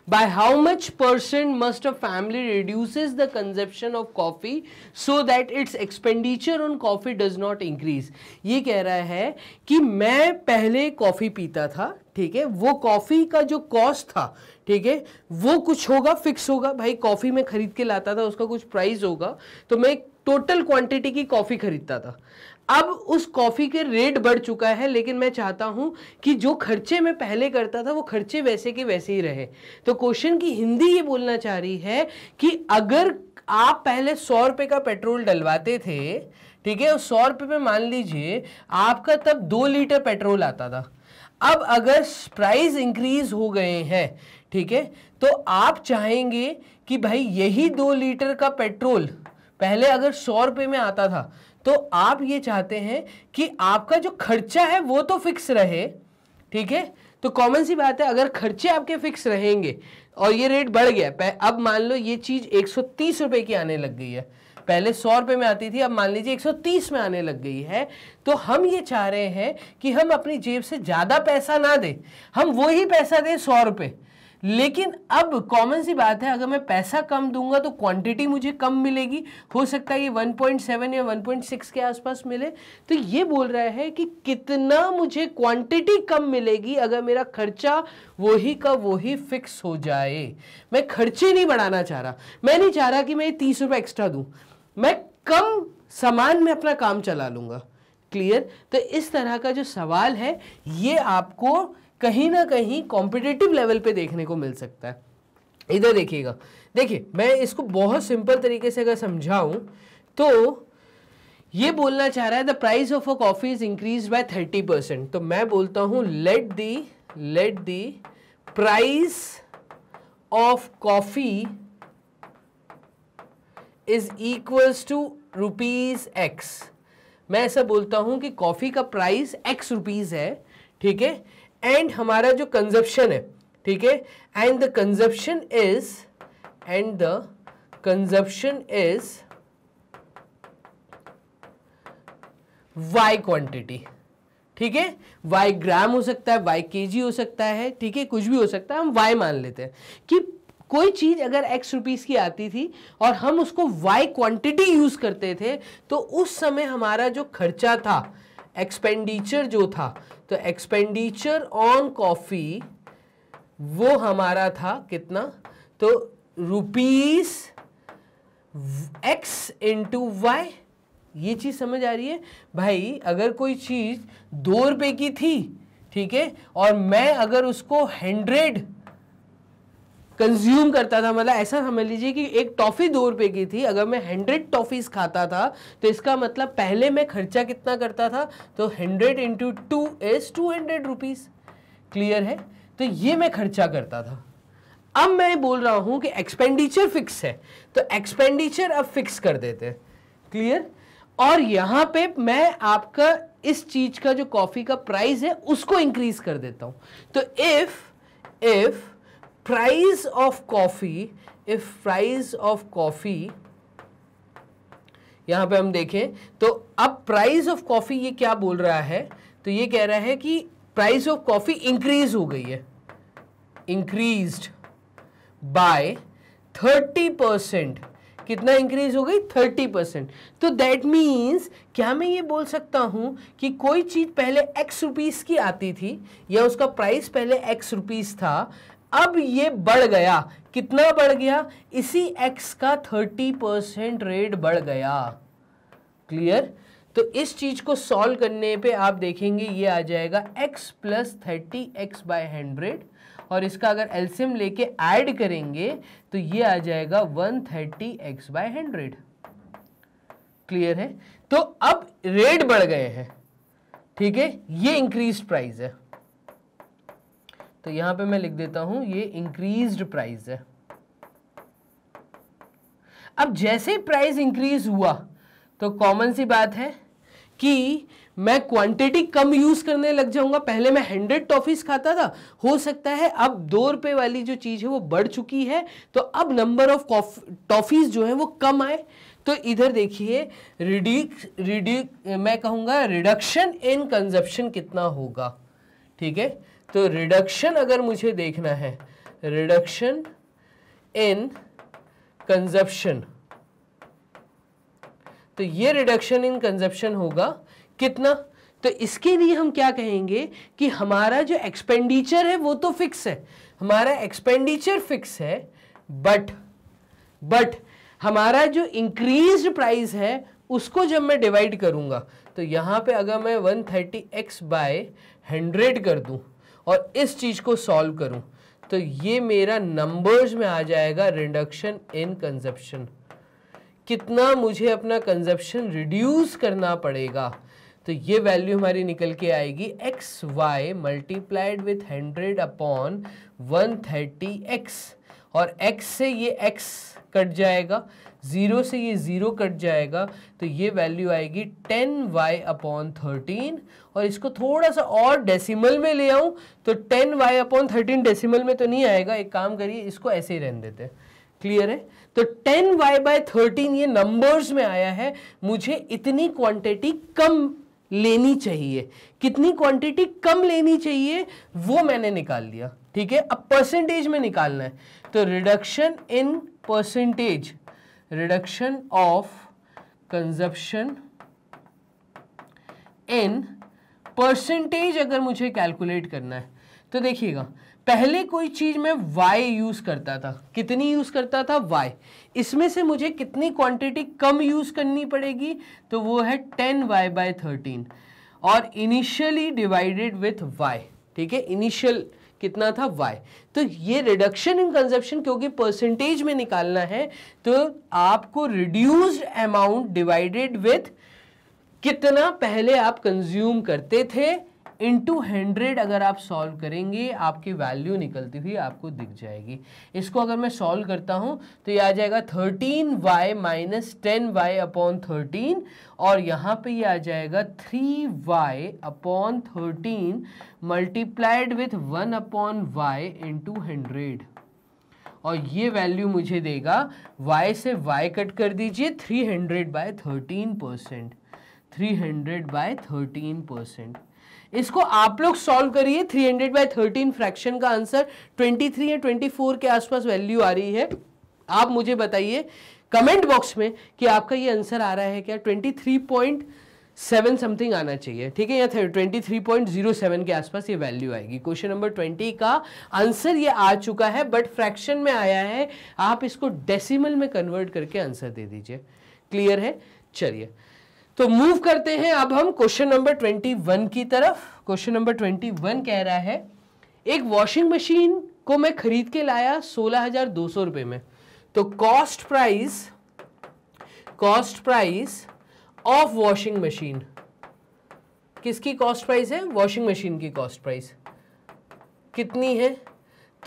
by how much percent must a family reduces the consumption of coffee so that its expenditure on coffee does not increase ये कह रहा है कि मैं पहले coffee पीता था ठीक है वो कॉफ़ी का जो कॉस्ट था ठीक है वो कुछ होगा फिक्स होगा भाई कॉफ़ी मैं ख़रीद के लाता था उसका कुछ प्राइस होगा तो मैं टोटल क्वांटिटी की कॉफ़ी ख़रीदता था अब उस कॉफ़ी के रेट बढ़ चुका है लेकिन मैं चाहता हूँ कि जो खर्चे मैं पहले करता था वो खर्चे वैसे के वैसे ही रहे तो क्वेश्चन की हिंदी ये बोलना चाह रही है कि अगर आप पहले सौ रुपये का पेट्रोल डलवाते थे ठीक है सौ रुपये में मान लीजिए आपका तब दो लीटर पेट्रोल आता था अब अगर प्राइस इंक्रीज हो गए हैं ठीक है तो आप चाहेंगे कि भाई यही दो लीटर का पेट्रोल पहले अगर सौ रुपये में आता था तो आप ये चाहते हैं कि आपका जो खर्चा है वो तो फिक्स रहे ठीक है तो कॉमन सी बात है अगर खर्चे आपके फिक्स रहेंगे और ये रेट बढ़ गया अब मान लो ये चीज़ एक सौ की आने लग गई है पहले सौ रुपए में आती थी अब मान लीजिए 130 में आने लग गई है तो हम ये चाह रहे हैं कि हम अपनी जेब से ज़्यादा पैसा ना दें हम वो ही पैसा दें सौ रुपये लेकिन अब कॉमन सी बात है अगर मैं पैसा कम दूंगा तो क्वांटिटी मुझे कम मिलेगी हो सकता है ये 1.7 या 1.6 के आसपास मिले तो ये बोल रहा है कि कितना मुझे क्वांटिटी कम मिलेगी अगर मेरा खर्चा वही का वही फिक्स हो जाए मैं खर्चे नहीं बढ़ाना चाह रहा मैं नहीं चाह रहा कि मैं ये तीस रुपये एक्स्ट्रा दूँ मैं कम सामान में अपना काम चला लूँगा क्लियर तो इस तरह का जो सवाल है ये आपको कहीं ना कहीं कॉम्पिटेटिव लेवल पे देखने को मिल सकता है इधर देखिएगा देखिए मैं इसको बहुत सिंपल तरीके से अगर समझाऊं तो ये बोलना चाह रहा है the price of a coffee is increase by thirty percent तो मैं बोलता हूं let the let the price of coffee is equals to rupees x मैं ऐसा बोलता हूँ कि कॉफ़ी का प्राइस एक्स रुपीज़ है ठीक है एंड हमारा जो कंजप्शन है ठीक है and the consumption is and the consumption is y quantity ठीक है वाई ग्राम हो सकता है वाई केजी हो सकता है ठीक है कुछ भी हो सकता है हम वाई मान लेते हैं कि कोई चीज़ अगर एक्स रुपीज़ की आती थी और हम उसको वाई क्वांटिटी यूज़ करते थे तो उस समय हमारा जो खर्चा था एक्सपेंडिचर जो था तो एक्सपेंडिचर ऑन कॉफ़ी वो हमारा था कितना तो रुपीस एक्स इंटू वाई ये चीज़ समझ आ रही है भाई अगर कोई चीज़ दो रुपए की थी ठीक है और मैं अगर उसको हंड्रेड कंज्यूम करता था मतलब ऐसा समझ लीजिए कि एक टॉफ़ी दो रुपये की थी अगर मैं हंड्रेड टॉफ़ीज़ खाता था तो इसका मतलब पहले मैं खर्चा कितना करता था तो hundred into two is two hundred rupees clear है तो ये मैं खर्चा करता था अब मैं बोल रहा हूँ कि एक्सपेंडिचर फिक्स है तो एक्सपेंडिचर अब फिक्स कर देते हैं क्लियर और यहाँ पे मैं आपका इस चीज़ का जो कॉफ़ी का प्राइस है उसको इंक्रीज कर देता हूँ तो if if price of coffee if price of coffee यहाँ पे हम देखें तो अब प्राइस ऑफ कॉफ़ी ये क्या बोल रहा है तो ये कह रहा है कि प्राइस ऑफ कॉफ़ी इंक्रीज हो गई है इंक्रीज बाय थर्टी परसेंट कितना इंक्रीज हो गई थर्टी परसेंट तो दैट मीन्स क्या मैं ये बोल सकता हूं कि कोई चीज़ पहले एक्स रुपीज़ की आती थी या उसका प्राइस पहले एक्स रुपीज़ था अब ये बढ़ गया कितना बढ़ गया इसी एक्स का थर्टी परसेंट रेट बढ़ गया क्लियर तो इस चीज़ को सॉल्व करने पे आप देखेंगे ये आ जाएगा x plus thirty x by hundred और इसका अगर एल्सियम लेके ऐड करेंगे तो ये आ जाएगा one thirty x by hundred clear है तो अब रेट बढ़ गए हैं ठीक है ये इंक्रीज प्राइस है तो यहां पे मैं लिख देता हूं ये इंक्रीज्ड प्राइस है अब जैसे प्राइस इंक्रीज हुआ तो कॉमन सी बात है कि मैं क्वांटिटी कम यूज करने लग जाऊंगा पहले मैं हंड्रेड टॉफीज खाता था हो सकता है अब दो रुपए वाली जो चीज है वो बढ़ चुकी है तो अब नंबर ऑफ टॉफीज जो है वो कम आए तो इधर देखिए रिड्यूस रिड्यू मैं कहूंगा रिडक्शन इन कंजप्शन कितना होगा ठीक है तो रिडक्शन अगर मुझे देखना है रिडक्शन इन कंजप्शन तो ये रिडक्शन इन कंजप्शन होगा कितना तो इसके लिए हम क्या कहेंगे कि हमारा जो एक्सपेंडिचर है वो तो फिक्स है हमारा एक्सपेंडिचर फिक्स है बट बट हमारा जो इंक्रीज प्राइस है उसको जब मैं डिवाइड करूंगा तो यहां पे अगर मैं 130x thirty x by hundred कर दूँ और इस चीज़ को सॉल्व करूं तो ये मेरा नंबर्स में आ जाएगा रिडक्शन इन कंजप्शन कितना मुझे अपना कंजप्शन रिड्यूस करना पड़ेगा तो ये वैल्यू हमारी निकल के आएगी x y multiplied with hundred upon one thirty x और एक्स से ये एक्स कट जाएगा ज़ीरो से ये ज़ीरो कट जाएगा तो ये वैल्यू आएगी टेन वाई अपॉन थर्टीन और इसको थोड़ा सा और डेसिमल में ले आऊँ तो ten y upon thirteen decimal में तो नहीं आएगा एक काम करिए इसको ऐसे ही रहने देते क्लियर है तो 10y वाई बाय थर्टीन ये नंबर्स में आया है मुझे इतनी क्वांटिटी कम लेनी चाहिए कितनी क्वांटिटी कम लेनी चाहिए वो मैंने निकाल लिया ठीक है अब परसेंटेज में निकालना है तो reduction in percentage reduction of consumption in percentage अगर मुझे कैलकुलेट करना है तो देखिएगा पहले कोई चीज़ में y यूज़ करता था कितनी यूज़ करता था y इसमें से मुझे कितनी क्वांटिटी कम यूज़ करनी पड़ेगी तो वो है 10y वाई बाय थर्टीन और इनिशियली डिवाइडेड विथ y ठीक है इनिशियल कितना था वाई तो ये रिडक्शन इन कंजप्शन क्योंकि परसेंटेज में निकालना है तो आपको रिड्यूस्ड अमाउंट डिवाइडेड विथ कितना पहले आप कंज्यूम करते थे टू हंड्रेड अगर आप सॉल्व करेंगे आपकी वैल्यू निकलती हुई आपको दिख जाएगी इसको अगर मैं सॉल्व करता हूँ तो ये आ जाएगा thirteen y minus ten y upon thirteen और यहाँ पे ये आ जाएगा three y upon thirteen multiplied with one upon y into hundred और ये वैल्यू मुझे देगा y से y कट कर दीजिए 300 hundred by thirteen percent three hundred by thirteen percent इसको आप लोग सॉल्व करिए 300 हंड्रेड बाई थर्टीन फ्रैक्शन का आंसर 23 या 24 के आसपास वैल्यू आ रही है आप मुझे बताइए कमेंट बॉक्स में कि आपका ये आंसर आ रहा है क्या 23.7 समथिंग आना चाहिए ठीक है या 23.07 के आसपास ये वैल्यू आएगी क्वेश्चन नंबर 20 का आंसर ये आ चुका है बट फ्रैक्शन में आया है आप इसको डेसीमल में कन्वर्ट करके आंसर दे दीजिए क्लियर है चलिए तो मूव करते हैं अब हम क्वेश्चन नंबर ट्वेंटी वन की तरफ क्वेश्चन नंबर ट्वेंटी वन कह रहा है एक वॉशिंग मशीन को मैं खरीद के लाया सोलह हजार दो सौ रुपए में तो cost price cost price of washing machine किसकी कॉस्ट प्राइस है वॉशिंग मशीन की कॉस्ट प्राइस कितनी है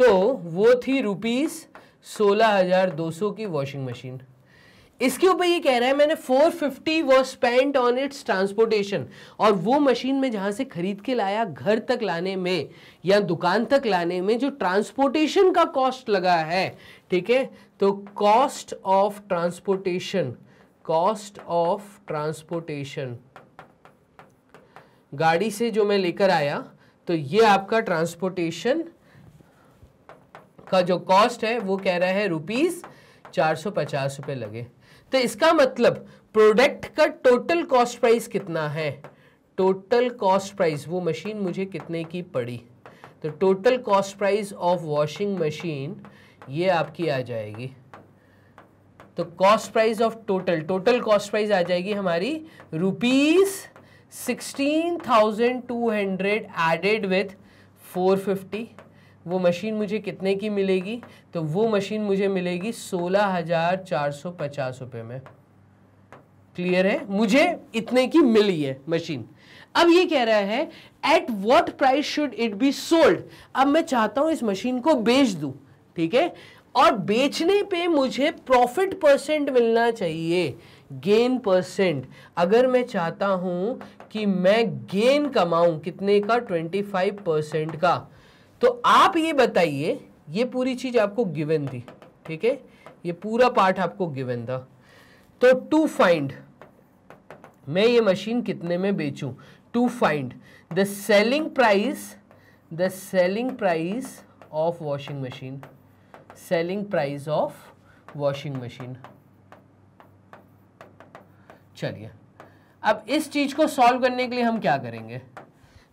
तो वो थी रुपीज़ सोलह हजार दो सौ की वॉशिंग मशीन इसके ऊपर ये कह रहा है मैंने 450 फिफ्टी वो स्पेंट ऑन इट्स ट्रांसपोर्टेशन और वो मशीन में जहां से खरीद के लाया घर तक लाने में या दुकान तक लाने में जो ट्रांसपोर्टेशन का कॉस्ट लगा है ठीक है तो cost of transportation cost of transportation गाड़ी से जो मैं लेकर आया तो ये आपका ट्रांसपोर्टेशन का जो कॉस्ट है वो कह रहा है रुपीज़ चार सौ पचास रुपये लगे तो इसका मतलब प्रोडक्ट का टोटल कॉस्ट प्राइस कितना है टोटल कॉस्ट प्राइस वो मशीन मुझे कितने की पड़ी तो total cost price of washing machine ये आपकी आ जाएगी तो cost price of total total cost price आ जाएगी हमारी rupees sixteen thousand two hundred added with four fifty वो मशीन मुझे कितने की मिलेगी तो वो मशीन मुझे मिलेगी सोलह हज़ार चार सौ पचास रुपये में क्लियर है मुझे इतने की मिली है मशीन अब ये कह रहा है at what price should it be sold अब मैं चाहता हूँ इस मशीन को बेच दूँ ठीक है और बेचने पे मुझे प्रॉफिट परसेंट मिलना चाहिए गेन परसेंट अगर मैं चाहता हूँ कि मैं गेन कमाऊँ कितने का ट्वेंटी फाइव परसेंट का तो आप ये बताइए ये पूरी चीज़ आपको गिवन थी ठीक है ये पूरा पार्ट आपको गिवन था तो टू फाइंड मैं ये मशीन कितने में बेचू to find the selling price the selling price of washing machine selling price of washing machine चलिए अब इस चीज़ को सॉल्व करने के लिए हम क्या करेंगे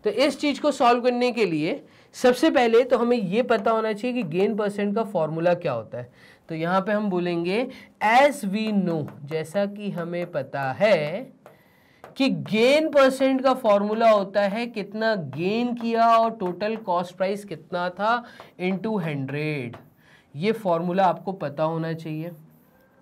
तो इस चीज़ को सॉल्व करने के लिए सबसे पहले तो हमें ये पता होना चाहिए कि गेन परसेंट का फॉर्मूला क्या होता है तो यहाँ पे हम बोलेंगे एज वी नो जैसा कि हमें पता है कि गेन परसेंट का फॉर्मूला होता है कितना गेन किया और टोटल कॉस्ट प्राइस कितना था टू हंड्रेड ये फॉर्मूला आपको पता होना चाहिए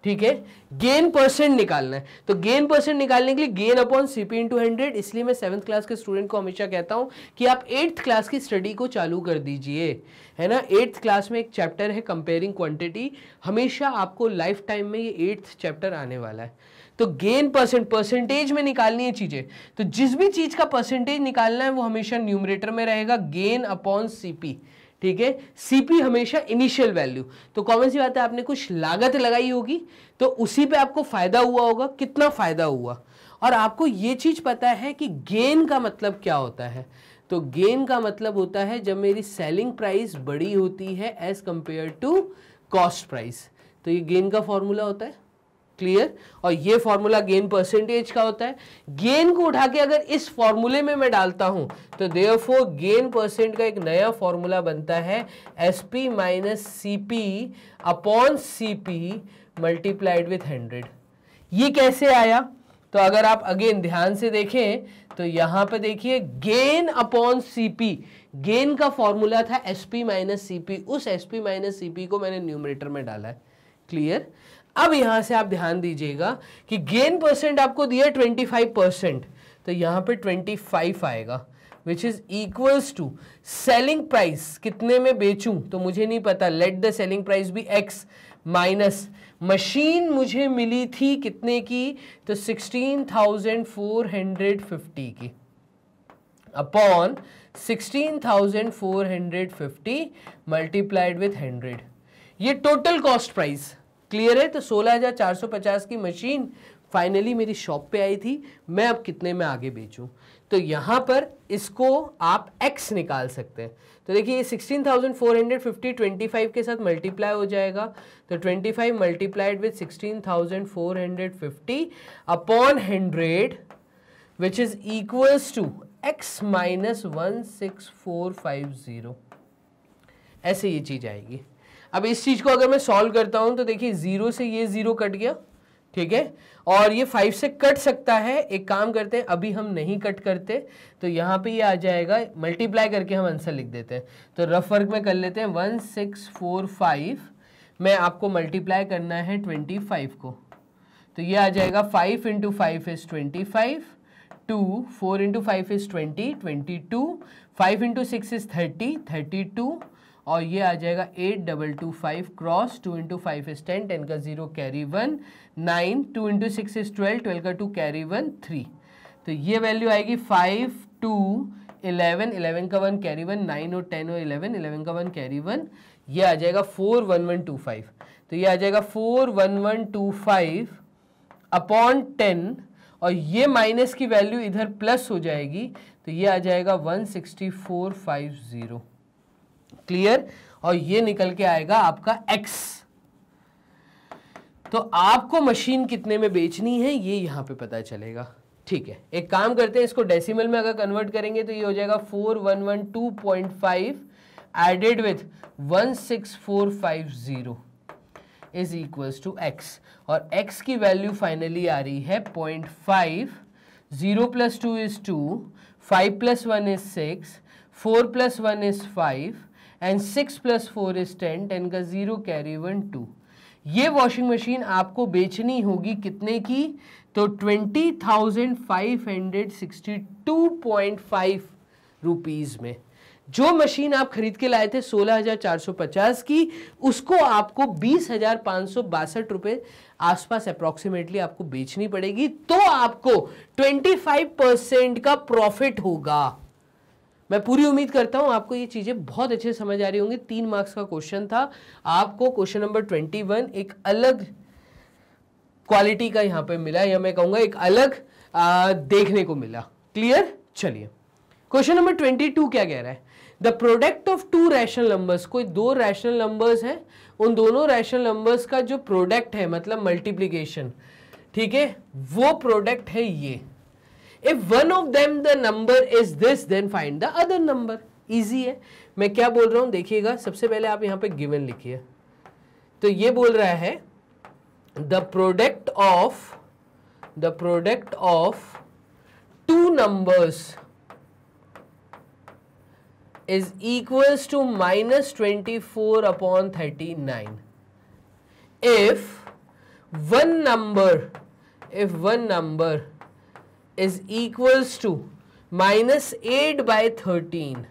ठीक है गेन परसेंट निकालना है तो गेन परसेंट निकालने के लिए gain upon CP in into hundred इसलिए मैं सेवन्थ क्लास के स्टूडेंट को हमेशा कहता हूं कि आप एट्थ क्लास की स्टडी को चालू कर दीजिए है ना एट्थ क्लास में एक चैप्टर है कंपेयरिंग क्वांटिटी हमेशा आपको लाइफ टाइम में ये एट्थ चैप्टर आने वाला है तो गेन परसेंट परसेंटेज में निकालनी है चीज़ें तो जिस भी चीज़ का परसेंटेज निकालना है वो हमेशा न्यूमरेटर में रहेगा गेन अपॉन सीपी पी ठीक है सीपी हमेशा इनिशियल वैल्यू तो कॉमन सी बात है आपने कुछ लागत लगाई होगी तो उसी पे आपको फायदा हुआ होगा कितना फायदा हुआ और आपको ये चीज़ पता है कि गेन का मतलब क्या होता है तो गेन का मतलब होता है जब मेरी सेलिंग प्राइस बड़ी होती है as compare to cost price तो ये गेन का फॉर्मूला होता है क्लियर और ये फॉर्मूला गेन परसेंटेज का होता है गेन को उठा के अगर इस फॉर्मूले में मैं डालता हूं तो देयरफॉर गेन परसेंट का एक नया फॉर्मूला बनता है S P minus C P upon C P multiplied with hundred ये कैसे आया तो अगर आप अगेन ध्यान से देखें तो यहां पर देखिए गेन अपॉन सीपी गेन का फॉर्मूला था एस पी माइनस सी उस एस पी माइनस सी को मैंने न्यूमरेटर में डाला है क्लियर अब यहां से आप ध्यान दीजिएगा कि गेन परसेंट आपको दिया ट्वेंटी फाइव परसेंट तो यहां पे ट्वेंटी फाइव आएगा which is equals to selling price कितने में बेचूं तो मुझे नहीं पता लेट द सेलिंग प्राइस भी एक्स माइनस मशीन मुझे मिली थी कितने की तो sixteen thousand four hundred fifty की upon sixteen thousand four hundred fifty multiplied with hundred ये टोटल कॉस्ट प्राइस क्लियर है तो 16,450 की मशीन फाइनली मेरी शॉप पे आई थी मैं अब कितने में आगे बेचूं तो यहाँ पर इसको आप एक्स निकाल सकते हैं तो देखिए ये 16,450 25 के साथ मल्टीप्लाई हो जाएगा तो 25 five multiplied with sixteen upon hundred which is equals to x minus one six four five zero ऐसे ये चीज़ आएगी अब इस चीज़ को अगर मैं सॉल्व करता हूँ तो देखिए ज़ीरो से ये ज़ीरो कट गया ठीक है और ये फाइव से कट सकता है एक काम करते हैं अभी हम नहीं कट करते तो यहाँ पे ये आ जाएगा मल्टीप्लाई करके हम आंसर लिख देते हैं तो रफ वर्क में कर लेते हैं वन सिक्स फोर फाइव में आपको मल्टीप्लाई करना है ट्वेंटी फाइव को तो ये आ जाएगा five into five is twenty five two four into five is twenty twenty two five into six is thirty thirty two और ये आ जाएगा eight double two five cross two into five is ten ten का zero carry one nine two into six is twelve twelve का two carry one three तो ये value आएगी five two eleven eleven का वन कैरी वन नाइन और ten और eleven eleven का one carry one ये आ जाएगा four one one two five तो ये आ जाएगा four one one two five upon ten और ये माइनस की वैल्यू इधर प्लस हो जाएगी तो ये आ जाएगा one sixty four five zero clear और ये निकल के आएगा आपका एक्स तो आपको मशीन कितने में बेचनी है ये यहां पे पता चलेगा ठीक है एक काम करते हैं इसको डेसिमल में अगर कन्वर्ट करेंगे तो ये हो जाएगा four one one two point five added with one six four five zero is equals to x और एक्स की वैल्यू फाइनली आ रही है point five zero plus two is two five plus one is six four plus one is five and six plus four is ten ten का zero carry one two ये washing machine आपको बेचनी होगी कितने की तो twenty thousand five hundred sixty two point five rupees में जो मशीन आप खरीद के लाए थे सोलह हज़ार चार सौ पचास की उसको आपको बीस हजार पाँच सौ बासठ रुपये आसपास अप्रॉक्सीमेटली आपको बेचनी पड़ेगी तो आपको ट्वेंटी फाइव परसेंट का प्रॉफिट होगा मैं पूरी उम्मीद करता हूँ आपको ये चीज़ें बहुत अच्छे समझ आ रही होंगी तीन मार्क्स का क्वेश्चन था आपको क्वेश्चन नंबर ट्वेंटी वन एक अलग क्वालिटी का यहाँ पे मिला या मैं कहूँगा एक अलग आ, देखने को मिला क्लियर चलिए क्वेश्चन नंबर ट्वेंटी टू क्या कह रहा है the product of two rational numbers कोई दो रैशनल नंबर्स हैं उन दोनों रैशनल नंबर्स का जो प्रोडक्ट है मतलब मल्टीप्लीकेशन ठीक है वो प्रोडक्ट है ये If one of them the number is this, then find the other number. Easy है मैं क्या बोल रहा हूं देखिएगा सबसे पहले आप यहां पे given लिखिए तो ये बोल रहा है the product of the product of two numbers is equals to minus twenty four upon thirty nine if one number if one number is equals to minus eight by thirteen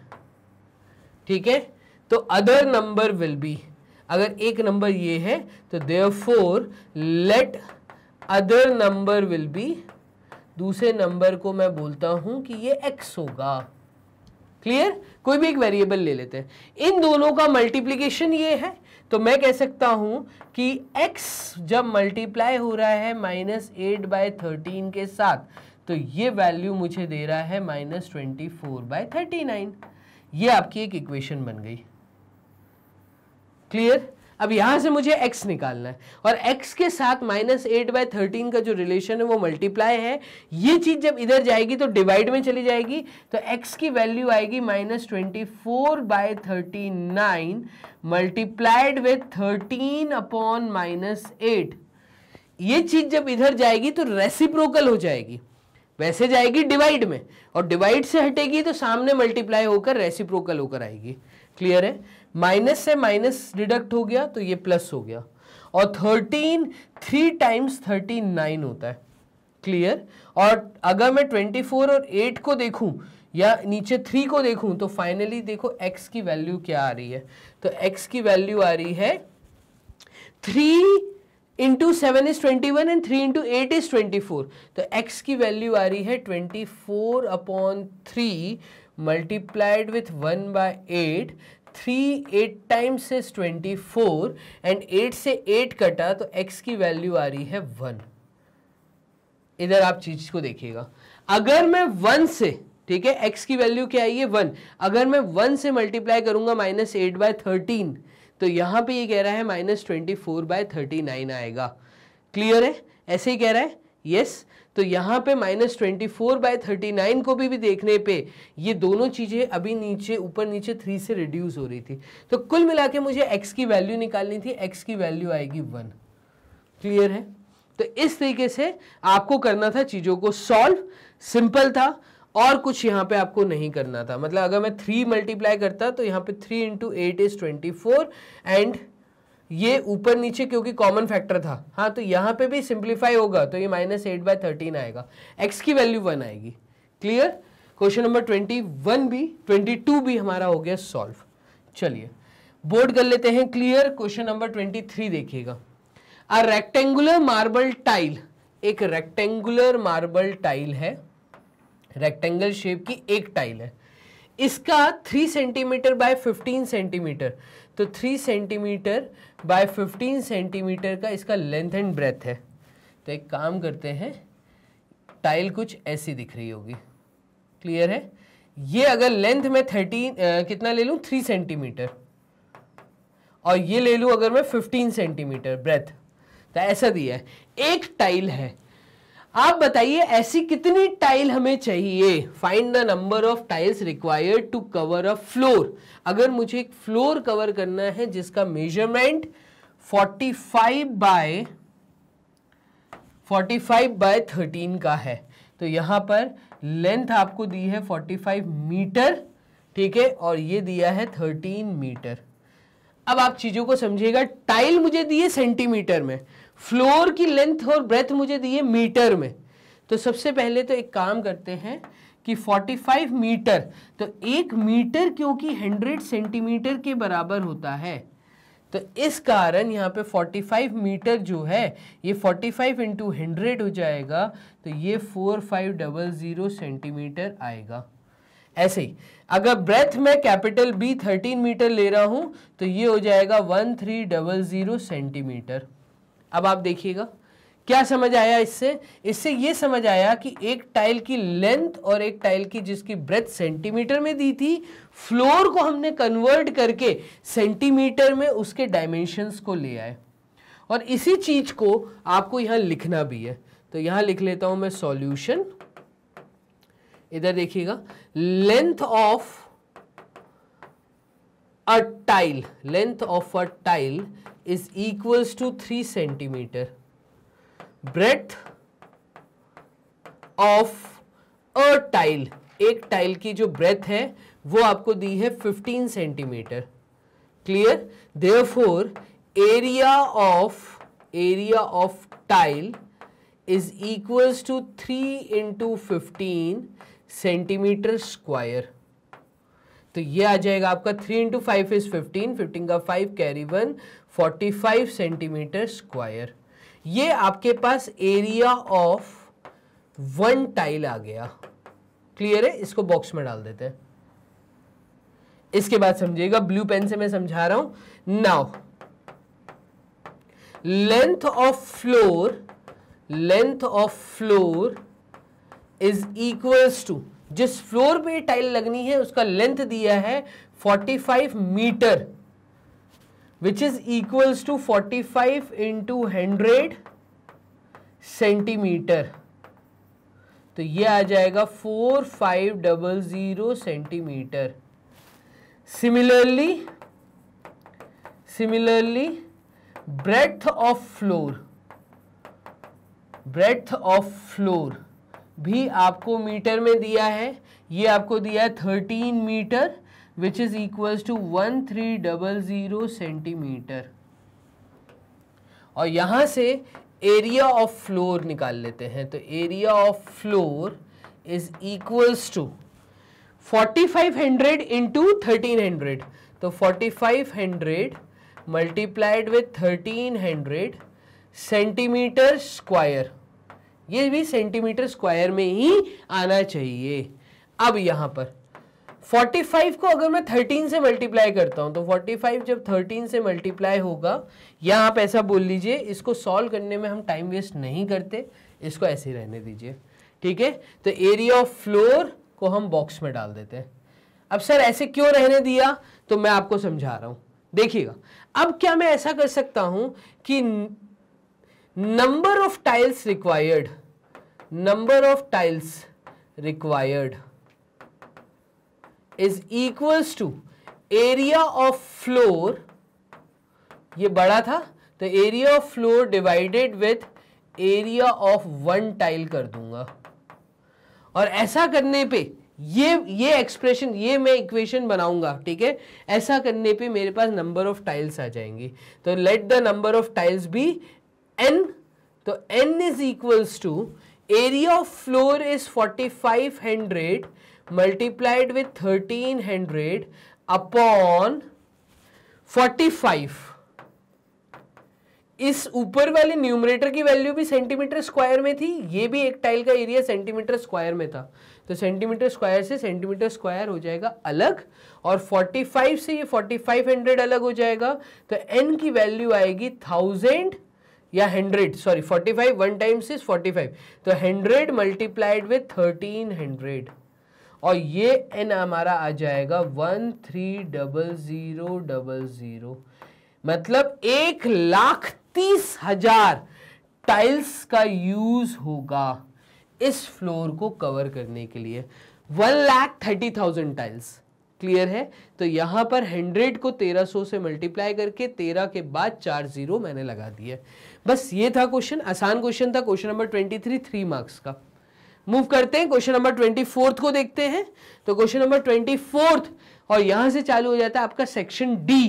ठीक है तो other number will B अगर एक number ये है तो there let other number will be दूसरे number को मैं बोलता हूं कि ये एक्स होगा क्लियर कोई भी एक वेरिएबल ले लेते हैं इन दोनों का मल्टीप्लीकेशन ये है तो मैं कह सकता हूं कि x जब मल्टीप्लाई हो रहा है माइनस एट बाय थर्टीन के साथ तो ये वैल्यू मुझे दे रहा है minus twenty four by thirty nine ये आपकी एक इक्वेशन बन गई क्लियर अब यहां से मुझे x निकालना है और x के साथ माइनस एट बाय थर्टीन का जो रिलेशन है वो मल्टीप्लाई है ये चीज़ जब इधर जाएगी तो डिवाइड में चली जाएगी तो x की वैल्यू आएगी minus twenty four by thirty nine multiplied with thirteen upon minus eight ये चीज़ जब इधर जाएगी तो रेसिप्रोकल हो जाएगी वैसे जाएगी डिवाइड में और डिवाइड से हटेगी तो सामने मल्टीप्लाई होकर रेसिप्रोकल होकर आएगी क्लियर है माइनस से माइनस डिडक्ट हो गया तो ये प्लस हो गया और thirteen three times thirteen nine होता है क्लियर और अगर मैं ट्वेंटी फोर और एट को देखूं या नीचे थ्री को देखूं तो फाइनली देखो एक्स की वैल्यू क्या आ रही है तो एक्स की वैल्यू आ रही है three into seven is twenty one and three into eight is twenty four तो एक्स की वैल्यू आ रही है twenty four upon three multiplied with one by eight three eight times is twenty four and eight से eight कटा तो x की value आ रही है वन इधर आप चीज को देखिएगा अगर मैं वन से ठीक है एक्स की वैल्यू क्या है वन अगर मैं वन से मल्टीप्लाई करूंगा माइनस एट बाय थर्टीन तो यहाँ पे ये कह रहा है minus twenty four by thirty nine आएगा क्लियर है ऐसे ही कह रहा है यस yes. तो यहाँ पे minus twenty four by thirty nine को भी, भी देखने पे ये दोनों चीज़ें अभी नीचे ऊपर नीचे थ्री से रिड्यूस हो रही थी तो कुल मिला मुझे एक्स की वैल्यू निकालनी थी एक्स की वैल्यू आएगी वन क्लियर है तो इस तरीके से आपको करना था चीज़ों को सॉल्व सिंपल था और कुछ यहाँ पे आपको नहीं करना था मतलब अगर मैं थ्री मल्टीप्लाई करता तो यहाँ पे three into eight is twenty four and ये ऊपर नीचे क्योंकि कॉमन फैक्टर था हाँ तो यहाँ पे भी सिंप्लीफाई होगा तो ये माइनस एट बाय थर्टीन आएगा एक्स की वैल्यू वन आएगी clear question number twenty one भी ट्वेंटी टू भी हमारा हो गया सॉल्व चलिए बोर्ड कर लेते हैं clear question number twenty three देखिएगा अ रेक्टेंगुलर मार्बल टाइल एक रेक्टेंगुलर मार्बल टाइल है रेक्टेंगल शेप की एक टाइल है इसका three centimetre by fifteen centimetre तो three centimetre by fifteen centimetre का इसका लेंथ एंड ब्रेथ है तो एक काम करते हैं टाइल कुछ ऐसी दिख रही होगी क्लियर है ये अगर लेंथ में थर्टीन कितना ले लूँ थ्री सेंटीमीटर और ये ले लूँ अगर मैं फिफ्टीन सेंटीमीटर ब्रेथ तो ऐसा दिया है एक टाइल है आप बताइए ऐसी कितनी टाइल हमें चाहिए find the number of tiles required to cover a floor अगर मुझे एक फ्लोर कवर करना है जिसका मेजरमेंट 45 बाय 45 बाय 13 का है तो यहां पर लेंथ आपको दी है 45 मीटर ठीक है और ये दिया है 13 मीटर अब आप चीज़ों को समझिएगा टाइल मुझे दी है सेंटीमीटर में फ्लोर की लेंथ और ब्रेथ मुझे दी है मीटर में तो सबसे पहले तो एक काम करते हैं कि 45 मीटर तो एक मीटर क्योंकि 100 सेंटीमीटर के बराबर होता है तो इस कारण यहाँ पे 45 मीटर जो है ये 45 फाइव इंटू हंड्रेड हो जाएगा तो ये four five double zero centimetre आएगा ऐसे ही अगर ब्रेथ में कैपिटल बी 13 मीटर ले रहा हूँ तो ये हो जाएगा one three double zero centimetre अब आप देखिएगा क्या समझ आया इससे इससे ये समझ आया कि एक टाइल की लेंथ और एक टाइल की जिसकी ब्रेथ सेंटीमीटर में दी थी फ्लोर को हमने कन्वर्ट करके सेंटीमीटर में उसके डायमेंशंस को ले आए और इसी चीज को आपको यहां लिखना भी है तो यहां लिख लेता हूं मैं सॉल्यूशन इधर देखिएगा length of a tile length of a tile is equal to three centimetre breadth of a tile एक टाइल की जो ब्रेथ है वो आपको दी है 15 centimetre clear for area of area of tile is equals to 3 into fifteen centimetre square तो ये आ जाएगा आपका three into five is fifteen fifteen का five carry one forty five centimetre square ये आपके पास एरिया ऑफ वन टाइल आ गया क्लियर है इसको बॉक्स में डाल देते हैं इसके बाद समझिएगा ब्लू पेन से मैं समझा रहा हूं now length of floor length of floor is equals to जिस फ्लोर पे टाइल लगनी है उसका लेंथ दिया है 45 metre which is equals to 45 five into hundred centimetre तो ये आ जाएगा four five double zero centimetre similarly similarly breadth of floor breadth of floor भी आपको मीटर में दिया है ये आपको दिया है thirteen metre which is equals to one three double zero centimetre और यहाँ से एरिया ऑफ फ्लोर निकाल लेते हैं तो area of floor is equals to forty five hundred into thirteen hundred तो forty five hundred multiplied with thirteen hundred centimetre square ये भी सेंटीमीटर स्क्वायर में ही आना चाहिए अब यहां पर 45 को अगर मैं 13 से मल्टीप्लाई करता हूं तो 45 जब 13 से मल्टीप्लाई होगा या आप ऐसा बोल लीजिए इसको सॉल्व करने में हम टाइम वेस्ट नहीं करते इसको ऐसे ही रहने दीजिए ठीक है तो एरिया ऑफ फ्लोर को हम बॉक्स में डाल देते हैं अब सर ऐसे क्यों रहने दिया तो मैं आपको समझा रहा हूं देखिएगा अब क्या मैं ऐसा कर सकता हूं कि number of tiles required number of tiles required is equals to area of floor ये बड़ा था तो area of floor divided with area of one tile कर दूंगा और ऐसा करने पे ये ये एक्सप्रेशन ये मैं इक्वेशन बनाऊंगा ठीक है ऐसा करने पे मेरे पास नंबर ऑफ टाइल्स आ जाएंगे तो let the number of tiles be n तो n is equals to forty five hundred multiplied 4500 thirteen hundred 1300 forty 45 इस ऊपर वाले न्यूमरेटर की वैल्यू भी सेंटीमीटर स्क्वायर में थी ये भी एक टाइल का एरिया सेंटीमीटर स्क्वायर में था तो सेंटीमीटर स्क्वायर से सेंटीमीटर स्क्वायर हो जाएगा अलग और 45 से ये 4500 अलग हो जाएगा तो एन की वैल्यू आएगी थाउजेंड या hundred sorry forty five one times is forty five तो hundred multiplied with thirteen hundred और ये एन हमारा आ जाएगा one three double zero double zero मतलब एक लाख तीस हजार टाइल्स का यूज़ होगा इस फ्लोर को कवर करने के लिए one lakh thirty thousand tiles clear है तो यहां पर हंड्रेड को तेरह सौ से मल्टीप्लाई करके तेरह के बाद चार ज़ीरो मैंने लगा दिया बस ये था क्वेश्चन आसान क्वेश्चन था question number twenty three three marks का मूव करते हैं क्वेश्चन नंबर ट्वेंटी फोर्थ को देखते हैं तो क्वेश्चन नंबर ट्वेंटी फोर्थ और यहां से चालू हो जाता है आपका सेक्शन डी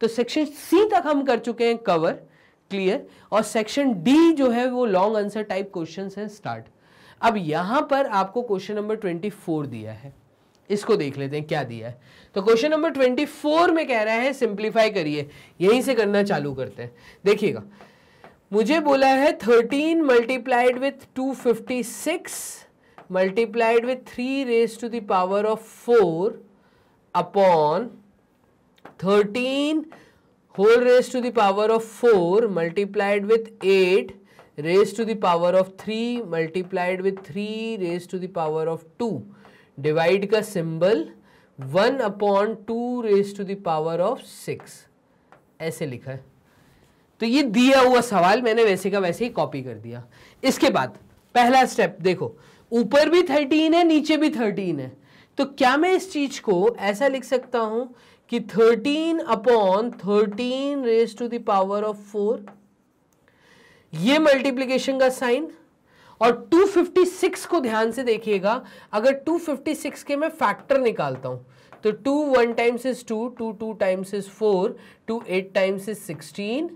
तो सेक्शन सी तक हम कर चुके हैं कवर क्लियर और सेक्शन डी जो है वो लॉन्ग आंसर टाइप क्वेश्चन है स्टार्ट अब यहाँ पर आपको क्वेश्चन नंबर ट्वेंटी फोर दिया है इसको देख लेते हैं क्या दिया है तो क्वेश्चन नंबर ट्वेंटी फोर में कह रहा है सिंप्लीफाई करिए यहीं से करना चालू करते हैं देखिएगा मुझे बोला है thirteen multiplied with two fifty six multiplied with three raise to the power of four upon thirteen whole raise to the power of four multiplied with eight raise to the power of three multiplied with three raise to the power of two divide का symbol one upon two raise to the power of six ऐसे लिखा है तो ये दिया हुआ सवाल मैंने वैसे का वैसे ही कॉपी कर दिया इसके बाद पहला स्टेप देखो ऊपर भी थर्टीन है नीचे भी थर्टीन है तो क्या मैं इस चीज को ऐसा लिख सकता हूं कि thirteen upon thirteen raise to the power of four ये मल्टीप्लीकेशन का साइन और 256 को ध्यान से देखिएगा अगर 256 के मैं फैक्टर निकालता हूं तो two one times is two two two times is four two eight times is sixteen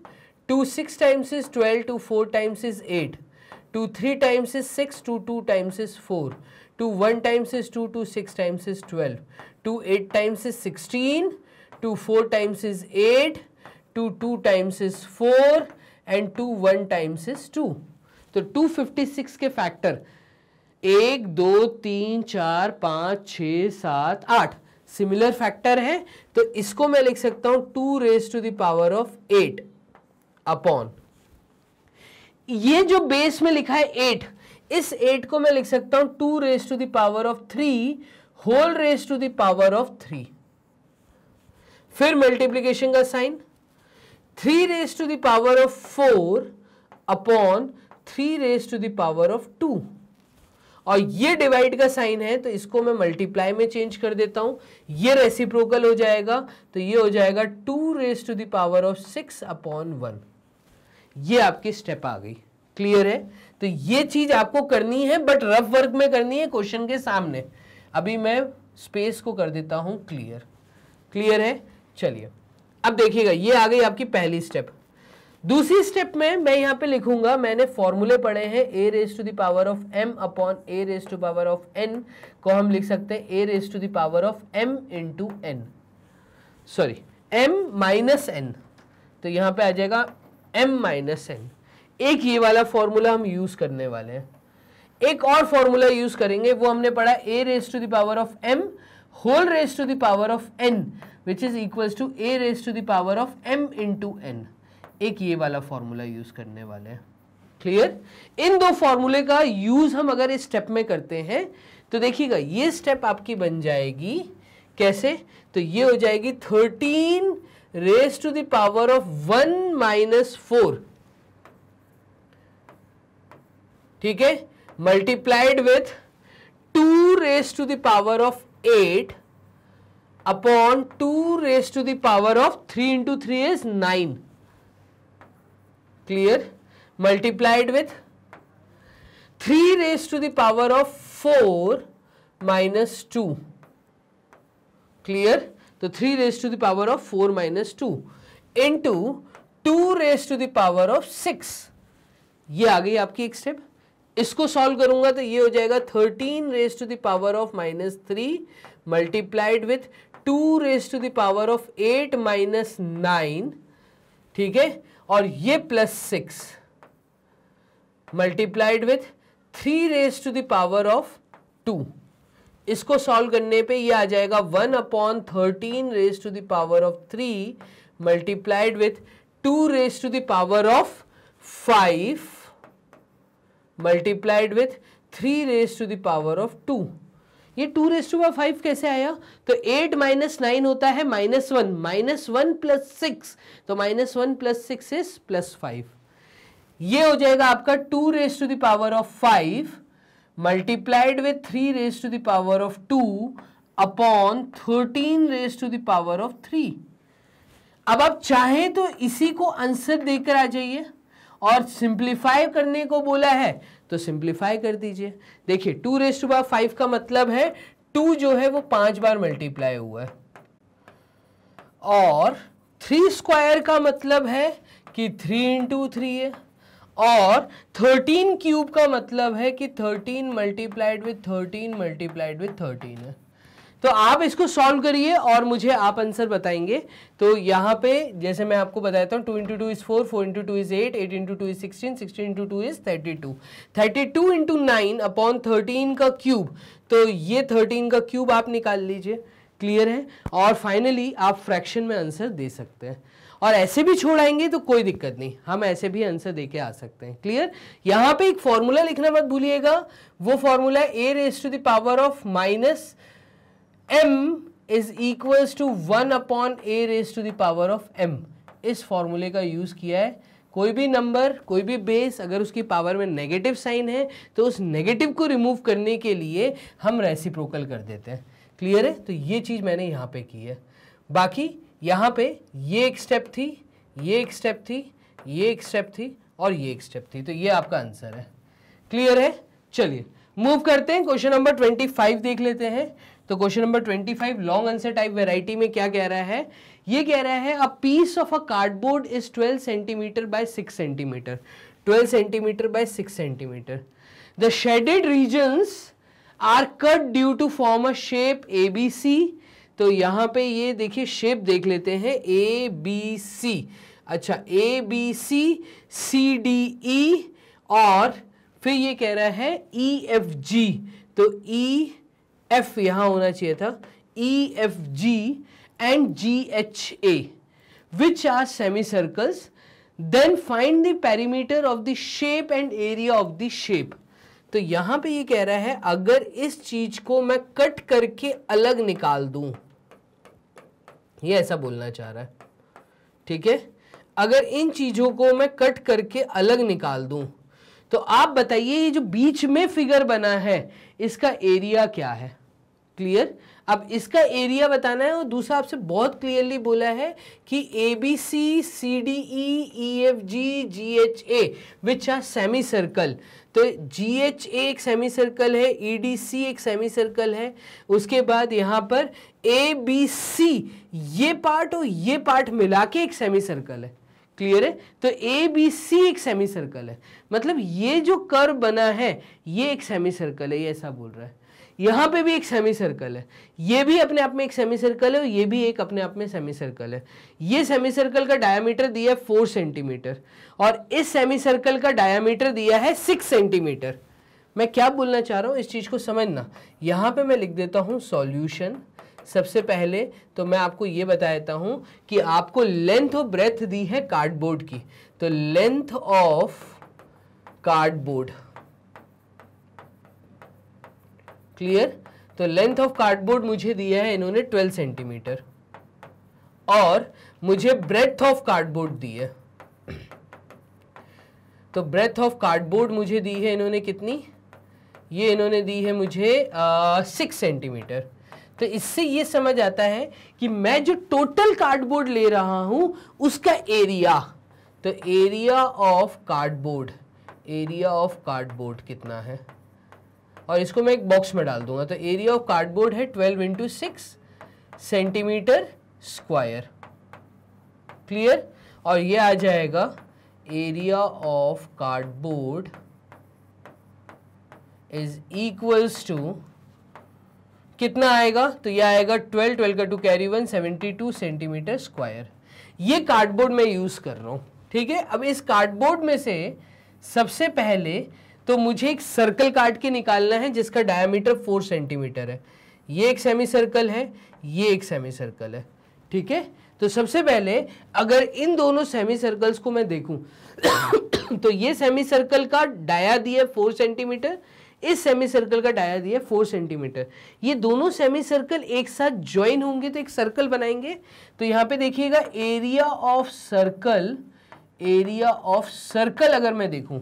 two six times is twelve two four times is eight two three times is six two two times is four two one times is two two six times is twelve two eight times is sixteen two four times is eight two two times is four and two one times is to तो two fifty six के factor एक दो तीन चार पाँच छ सात आठ सिमिलर फैक्टर है तो इसको मैं लिख सकता हूँ two raise to the power of eight upon ये जो बेस में लिखा है एट इस एट को मैं लिख सकता हूं two raise to the power of three whole raise to the power of three फिर मल्टीप्लीकेशन का sign three raise to the power of four upon three raise to the power of two और ये डिवाइड का साइन है तो इसको मैं मल्टीप्लाई में चेंज कर देता हूं ये रेसिप्रोकल हो जाएगा तो ये हो जाएगा two raise to the power of six upon one ये आपकी स्टेप आ गई क्लियर है तो ये चीज आपको करनी है बट रफ वर्क में करनी है क्वेश्चन के सामने अभी मैं स्पेस को कर देता हूं क्लियर क्लियर है चलिए अब देखिएगा ये आ गई आपकी पहली स्टेप दूसरी स्टेप में मैं यहां पे लिखूंगा मैंने फॉर्मूले पढ़े हैं a raise to the power of m upon a raise to power of n को हम लिख सकते हैं a raise to the power of m to n sorry m minus n तो यहां पे आ जाएगा एम माइनस एन एक ये वाला फॉर्मूला हम यूज़ करने वाले हैं एक और फॉर्मूला यूज़ करेंगे वो हमने पढ़ा a raise to the power of m whole raise to the power of n which is equals to a raise to the power of m into n एक ये वाला फॉर्मूला यूज़ करने वाले हैं क्लियर इन दो फॉर्मूले का use हम अगर इस स्टेप में करते हैं तो देखिएगा ये स्टेप आपकी बन जाएगी कैसे तो ये हो जाएगी thirteen raise to the power of one minus four ठीक है multiplied with two raise to the power of eight upon two raise to the power of three into three is nine clear multiplied with three raise to the power of four minus two clear तो three raise to the power of four minus two into two raise to the power of six ये आ गई आपकी एक step इसको solve करूंगा तो ये हो जाएगा thirteen raise to the power of minus three multiplied with two raise to the power of eight minus nine ठीक है और ये plus six multiplied with three raise to the power of two इसको सॉल्व करने पे ये आ जाएगा one upon thirteen raise to the power of three multiplied with two raise to the power of five multiplied with three raise to the power of two ये to raise to by five कैसे आया तो एट माइनस नाइन होता है minus one minus one plus six तो minus one plus six is plus five ये हो जाएगा आपका two raise to the power of five multiplied with three raise to the power of two upon thirteen raise to the power of three अब आप चाहें तो इसी को आंसर देकर आ जाइए और सिंप्लीफाई करने को बोला है तो सिंप्लीफाई कर दीजिए देखिए two raise to bar five का मतलब है टू जो है वो पांच बार मल्टीप्लाई हुआ है और थ्री स्क्वायर का मतलब है कि थ्री इंटू थ्री है और 13 क्यूब का मतलब है कि 13 मल्टीप्लाइड विथ 13 मल्टीप्लाइड विथ 13 है तो आप इसको सॉल्व करिए और मुझे आप आंसर बताएंगे तो यहाँ पे जैसे मैं आपको बताता हूँ two into two is four four into two is eight eight into two is sixteen sixteen into two is thirty two thirty two into nine upon thirteen का क्यूब तो ये थर्टीन का क्यूब आप निकाल लीजिए क्लियर है और finally आप फ्रैक्शन में आंसर दे सकते हैं और ऐसे भी छोड़ाएंगे तो कोई दिक्कत नहीं हम ऐसे भी आंसर दे के आ सकते हैं क्लियर यहाँ पे एक फॉर्मूला लिखना मत भूलिएगा वो formula a raise to the power of minus m is equals to one upon a raise to the power of m इस फॉर्मूले का यूज़ किया है कोई भी नंबर कोई भी बेस अगर उसकी पावर में नेगेटिव साइन है तो उस नेगेटिव को रिमूव करने के लिए हम रेसिप्रोकल कर देते हैं क्लियर है तो ये चीज़ मैंने यहाँ पे की है बाकी यहाँ पे ये एक स्टेप थी ये एक स्टेप थी ये एक स्टेप थी और ये एक स्टेप थी तो ये आपका आंसर है क्लियर है चलिए मूव करते हैं क्वेश्चन नंबर ट्वेंटी फाइव देख लेते हैं तो question number twenty five long answer type variety में क्या कह रहा है ये कह रहा है a piece of a cardboard is twelve centimetre by six centimetre twelve centimetre by six centimetre the shaded regions are cut due to form a shape A B C तो यहाँ पे ये देखिए शेप देख लेते हैं ए बी सी अच्छा ए B C C D ई और फिर ये कह रहा है ई एफ जी तो ई e, एफ यहाँ होना चाहिए था E F G and G H A which are semi circles then find the perimeter of the shape and area of the shape तो यहाँ पे ये कह रहा है अगर इस चीज़ को मैं कट करके अलग निकाल दूँ ये ऐसा बोलना चाह रहा है ठीक है अगर इन चीज़ों को मैं कट करके अलग निकाल दूं तो आप बताइए ये जो बीच में फिगर बना है इसका एरिया क्या है क्लियर अब इसका एरिया बताना है और दूसरा आपसे बहुत क्लियरली बोला है कि A B C C D E E F G G H A which are semi circle तो जी एच ए एक सेमी सर्कल है ई डी सी एक सेमी सर्कल है उसके बाद यहाँ पर ए बी सी ये पार्ट और ये पार्ट मिला के एक सेमी सर्कल है क्लियर है तो ए बी सी एक सेमी सर्कल है मतलब ये जो कर बना है ये एक सेमी सर्कल है ये ऐसा बोल रहा है यहाँ पे भी एक सेमी सर्कल है ये भी अपने आप में एक सेमी सर्कल है और ये भी एक अपने आप में सेमी सर्कल है ये सेमी सर्कल का डायामीटर दिया है फोर सेंटीमीटर और इस सेमी सर्कल का डायामीटर दिया है सिक्स सेंटीमीटर मैं क्या बोलना चाह रहा हूँ इस चीज़ को समझना यहाँ पे मैं लिख देता हूँ सॉल्यूशन सबसे पहले तो मैं आपको ये बता देता हूँ कि आपको लेंथ ऑफ ब्रेथ दी है कार्डबोर्ड की तो लेंथ ऑफ कार्डबोर्ड क्लियर तो लेंथ ऑफ कार्डबोर्ड मुझे दिया है इन्होंने 12 सेंटीमीटर और मुझे ब्रेथ ऑफ कार्डबोर्ड दी है तो ब्रेथ ऑफ कार्डबोर्ड मुझे दी है इन्होंने कितनी ये इन्होंने दी है मुझे सिक्स सेंटीमीटर तो इससे ये समझ आता है कि मैं जो टोटल कार्डबोर्ड ले रहा हूँ उसका एरिया तो area of cardboard area of cardboard कितना है और इसको मैं एक बॉक्स में डाल दूंगा तो एरिया ऑफ कार्डबोर्ड है twelve into six centimetre square clear और ये आ जाएगा area of cardboard is equals to कितना आएगा तो ये आएगा ट्वेल्व ट्वेल्व का two carry one seventy two centimetre square ये कार्डबोर्ड मैं यूज़ कर रहा हूँ ठीक है अब इस कार्डबोर्ड में से सबसे पहले तो मुझे एक सर्कल काट के निकालना है जिसका डायमीटर फोर सेंटीमीटर है ये एक सेमी सर्कल है ये एक सेमी सर्कल है ठीक है तो सबसे पहले अगर इन दोनों सेमी सर्कल्स को मैं देखूं तो ये सेमी सर्कल का डाया दिया फोर सेंटीमीटर इस सेमी सर्कल का डाया दिया फोर सेंटीमीटर ये दोनों सेमी सर्कल एक साथ ज्वाइन होंगे तो एक सर्कल बनाएंगे तो यहां पे देखिएगा area of circle area of circle अगर मैं देखूं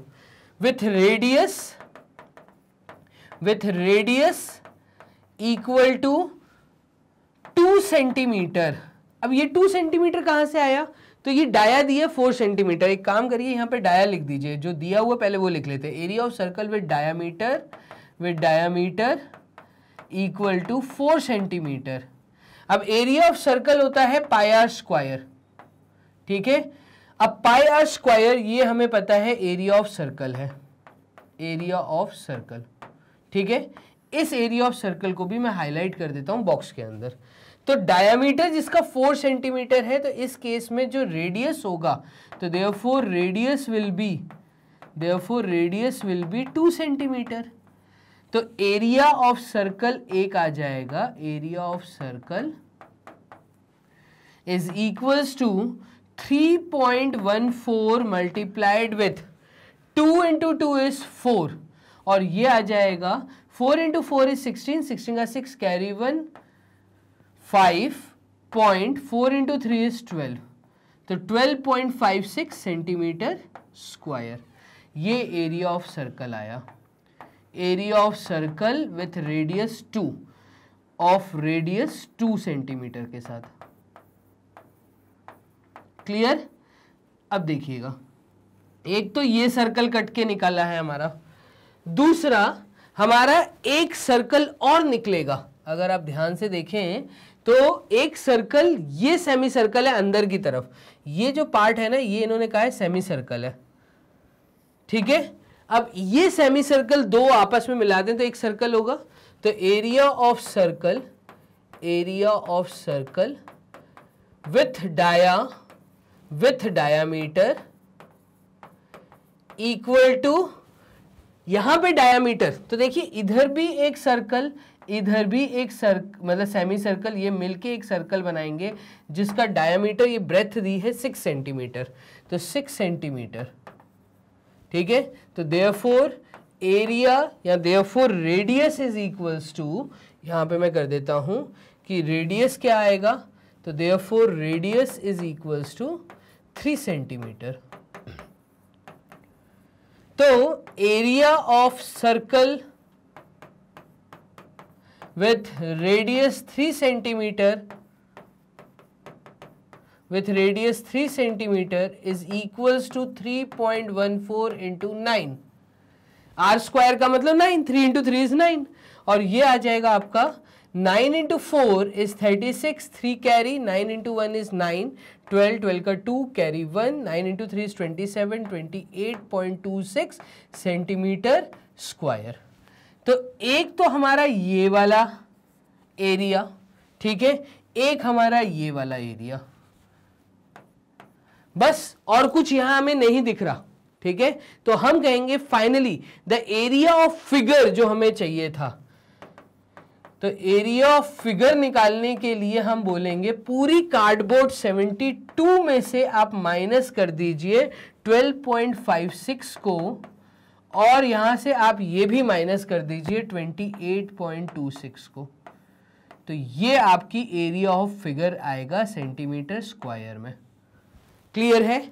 with radius with radius equal to two centimetre अब ये टू सेंटीमीटर कहां से आया तो ये डाया दिया फोर सेंटीमीटर एक काम करिए यहाँ पे डाया लिख दीजिए जो दिया हुआ पहले वो लिख लेते हैं area of circle with diameter with diameter equal to four centimetre अब एरिया ऑफ सर्कल होता है पाई आर स्क्वायर ठीक है अब पाई आर स्क्वायर ये हमें पता है एरिया ऑफ सर्कल है एरिया ऑफ सर्कल ठीक है इस एरिया ऑफ सर्कल को भी मैं हाईलाइट कर देता हूँ बॉक्स के अंदर तो डायामीटर जिसका फोर सेंटीमीटर है तो इस केस में जो रेडियस होगा तो four radius will be four radius will be two centimetre तो एरिया ऑफ सर्कल एक आ जाएगा area of circle is equals to 3.14 multiplied with two into two is four और ये आ जाएगा 4 इंटू फोर इज 16 16 का 6 carry one five point four into three is twelve तो twelve point five six centimetre square ये area of circle आया area of circle with radius two of radius two centimetre के साथ clear अब देखिएगा एक तो ये सर्कल कट के निकाला है हमारा दूसरा हमारा एक सर्कल और निकलेगा अगर आप ध्यान से देखें तो एक सर्कल ये सेमी सर्कल है अंदर की तरफ ये जो पार्ट है ना ये इन्होंने कहा है सेमी सर्कल है ठीक है अब ये सेमी सर्कल दो आपस में मिला दें तो एक सर्कल होगा तो area of circle area of circle with dia with diameter equal to यहां पे डायामीटर तो देखिए इधर भी एक सर्कल इधर भी एक सर्क मतलब सेमी सर्कल ये मिलके एक सर्कल बनाएंगे जिसका डायमीटर ये ब्रेथ दी है सिक्स सेंटीमीटर तो सिक्स सेंटीमीटर ठीक है तो देयरफॉर एरिया या therefore radius is equals to यहाँ पे मैं कर देता हूँ कि रेडियस क्या आएगा तो therefore radius is equals to three centimetre तो area of circle with radius three centimetre with radius three centimetre is 3 two three point one four into nine r square का मतलब nine three into three is nine और ये आ जाएगा आपका nine into four is thirty six three carry nine into one is nine twelve twelve का two carry one nine into three is twenty seven twenty eight point two six centimetre square तो एक तो हमारा ये वाला area ठीक है एक हमारा ये वाला एरिया बस और कुछ यहां हमें नहीं दिख रहा ठीक है तो हम कहेंगे finally the area of figure जो हमें चाहिए था तो एरिया ऑफ फिगर निकालने के लिए हम बोलेंगे पूरी कार्डबोर्ड 72 में से आप माइनस कर दीजिए 12.56 को और यहां से आप ये भी माइनस कर दीजिए 28.26 को तो ये आपकी एरिया ऑफ फिगर आएगा सेंटीमीटर स्क्वायर में क्लियर है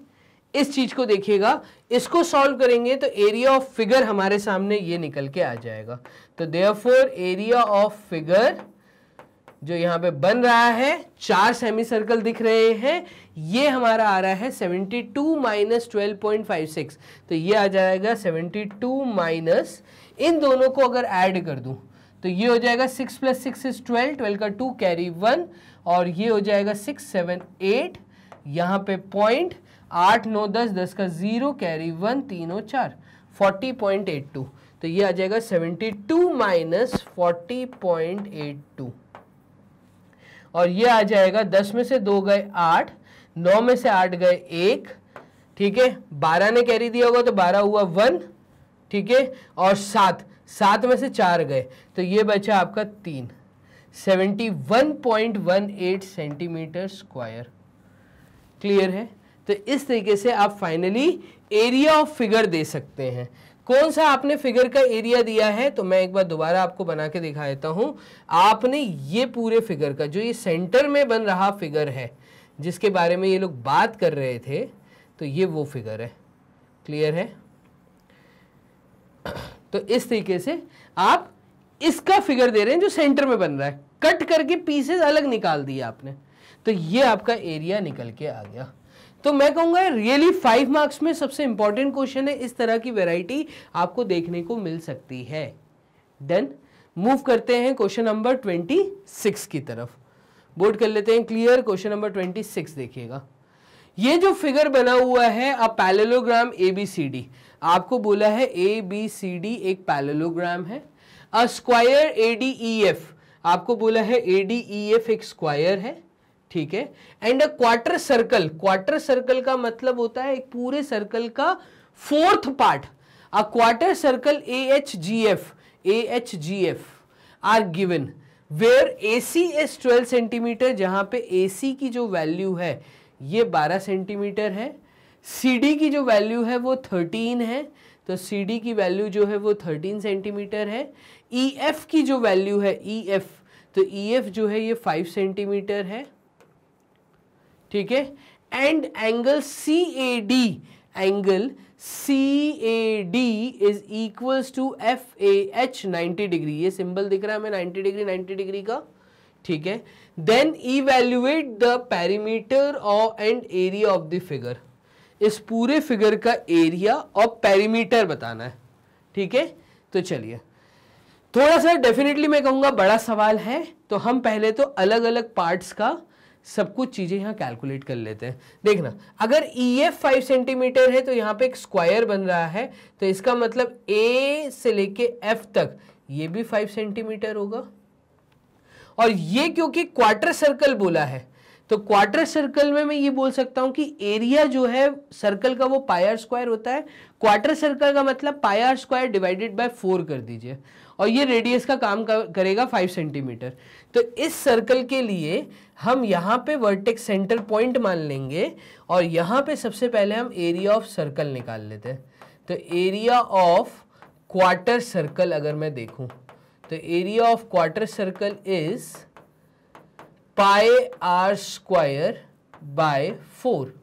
इस चीज को देखिएगा इसको सॉल्व करेंगे तो एरिया ऑफ फिगर हमारे सामने ये निकल के आ जाएगा तो देयरफॉर एरिया ऑफ फिगर जो यहां पे बन रहा है चार सेमी सर्कल दिख रहे हैं ये हमारा आ रहा है 72 टू माइनस ट्वेल्व तो ये आ जाएगा 72 टू माइनस इन दोनों को अगर ऐड कर दूं तो ये हो जाएगा 6 plus six is twelve twelve का टू कैरी वन और ये हो जाएगा सिक्स सेवन एट यहाँ पे पॉइंट आठ नौ दस दस का ज़ीरो कैरी वन तीनों चार फोर्टी पॉइंट एट टू तो ये आ जाएगा 72 two minus forty point eight two और ये आ जाएगा दस में से दो गए आठ नौ में से आठ गए एक ठीक है बारह ने कैरी दिया होगा तो बारह हुआ वन ठीक है और सात सात में से चार गए तो ये बचा आपका तीन seventy one point one eight centimetre square clear है तो इस तरीके से आप फाइनली एरिया ऑफ फिगर दे सकते हैं कौन सा आपने फिगर का एरिया दिया है तो मैं एक बार दोबारा आपको बना के दिखा देता हूँ आपने ये पूरे फिगर का जो ये सेंटर में बन रहा फिगर है जिसके बारे में ये लोग बात कर रहे थे तो ये वो फिगर है क्लियर है तो इस तरीके से आप इसका फिगर दे रहे हैं जो सेंटर में बन रहा है कट करके पीसेस अलग निकाल दिए आपने तो ये आपका एरिया निकल के आ गया तो मैं कहूंगा रियली फाइव मार्क्स में सबसे इंपॉर्टेंट क्वेश्चन है इस तरह की वेराइटी आपको देखने को मिल सकती है डन मूव करते हैं क्वेश्चन नंबर ट्वेंटी सिक्स की तरफ बोर्ड कर लेते हैं clear question number twenty six देखिएगा ये जो फिगर बना हुआ है uh parallelogram A B C D आपको बोला है ए बी सी डी एक पैलेलोग्राम है uh square A D E F आपको बोला है ए डी ई एफ एक स्क्वायर है ठीक है and uh quarter circle quarter circle का मतलब होता है एक पूरे सर्कल का fourth part uh quarter circle A H G F A H G F are given where A C is twelve centimetre जहां पे ए सी की जो वैल्यू है ये बारह सेंटीमीटर है सी डी की जो वैल्यू है वो थर्टीन है तो सी डी की वैल्यू जो है वो थर्टीन सेंटीमीटर है ई e एफ की जो वैल्यू है ई e एफ तो ई e एफ जो है ये फाइव सेंटीमीटर है ठीक है and angle C A D angle C A D is equals to F A H ninety degree ये सिंबल दिख रहा है हमें नाइन्टी डिग्री नाइन्टी डिग्री का ठीक है देन इवेल्युएट द पैरीमीटर और and area of the figure इस पूरे फिगर का एरिया और पैरीमीटर बताना है ठीक है तो चलिए थोड़ा सा डेफिनेटली मैं कहूँगा बड़ा सवाल है तो हम पहले तो अलग अलग पार्ट्स का सब कुछ चीज़ें यहाँ कैलकुलेट कर लेते हैं देखना अगर ई एफ फाइव सेंटीमीटर है तो यहाँ पे एक स्क्वायर बन रहा है तो इसका मतलब ए से लेके एफ तक ये भी फाइव सेंटीमीटर होगा और ये क्योंकि क्वार्टर सर्कल बोला है तो क्वार्टर सर्कल में मैं ये बोल सकता हूं कि एरिया जो है सर्कल का वो पायर स्क्वायर होता है क्वार्टर सर्कल का मतलब pi r square divided by four कर दीजिए और ये रेडियस का काम करेगा फाइव सेंटीमीटर तो इस सर्कल के लिए हम यहाँ पे वर्टेक्स सेंटर पॉइंट मान लेंगे और यहाँ पे सबसे पहले हम एरिया ऑफ सर्कल निकाल लेते हैं तो एरिया ऑफ क्वार्टर सर्कल अगर मैं देखूँ तो area of quarter circle is pi r square by four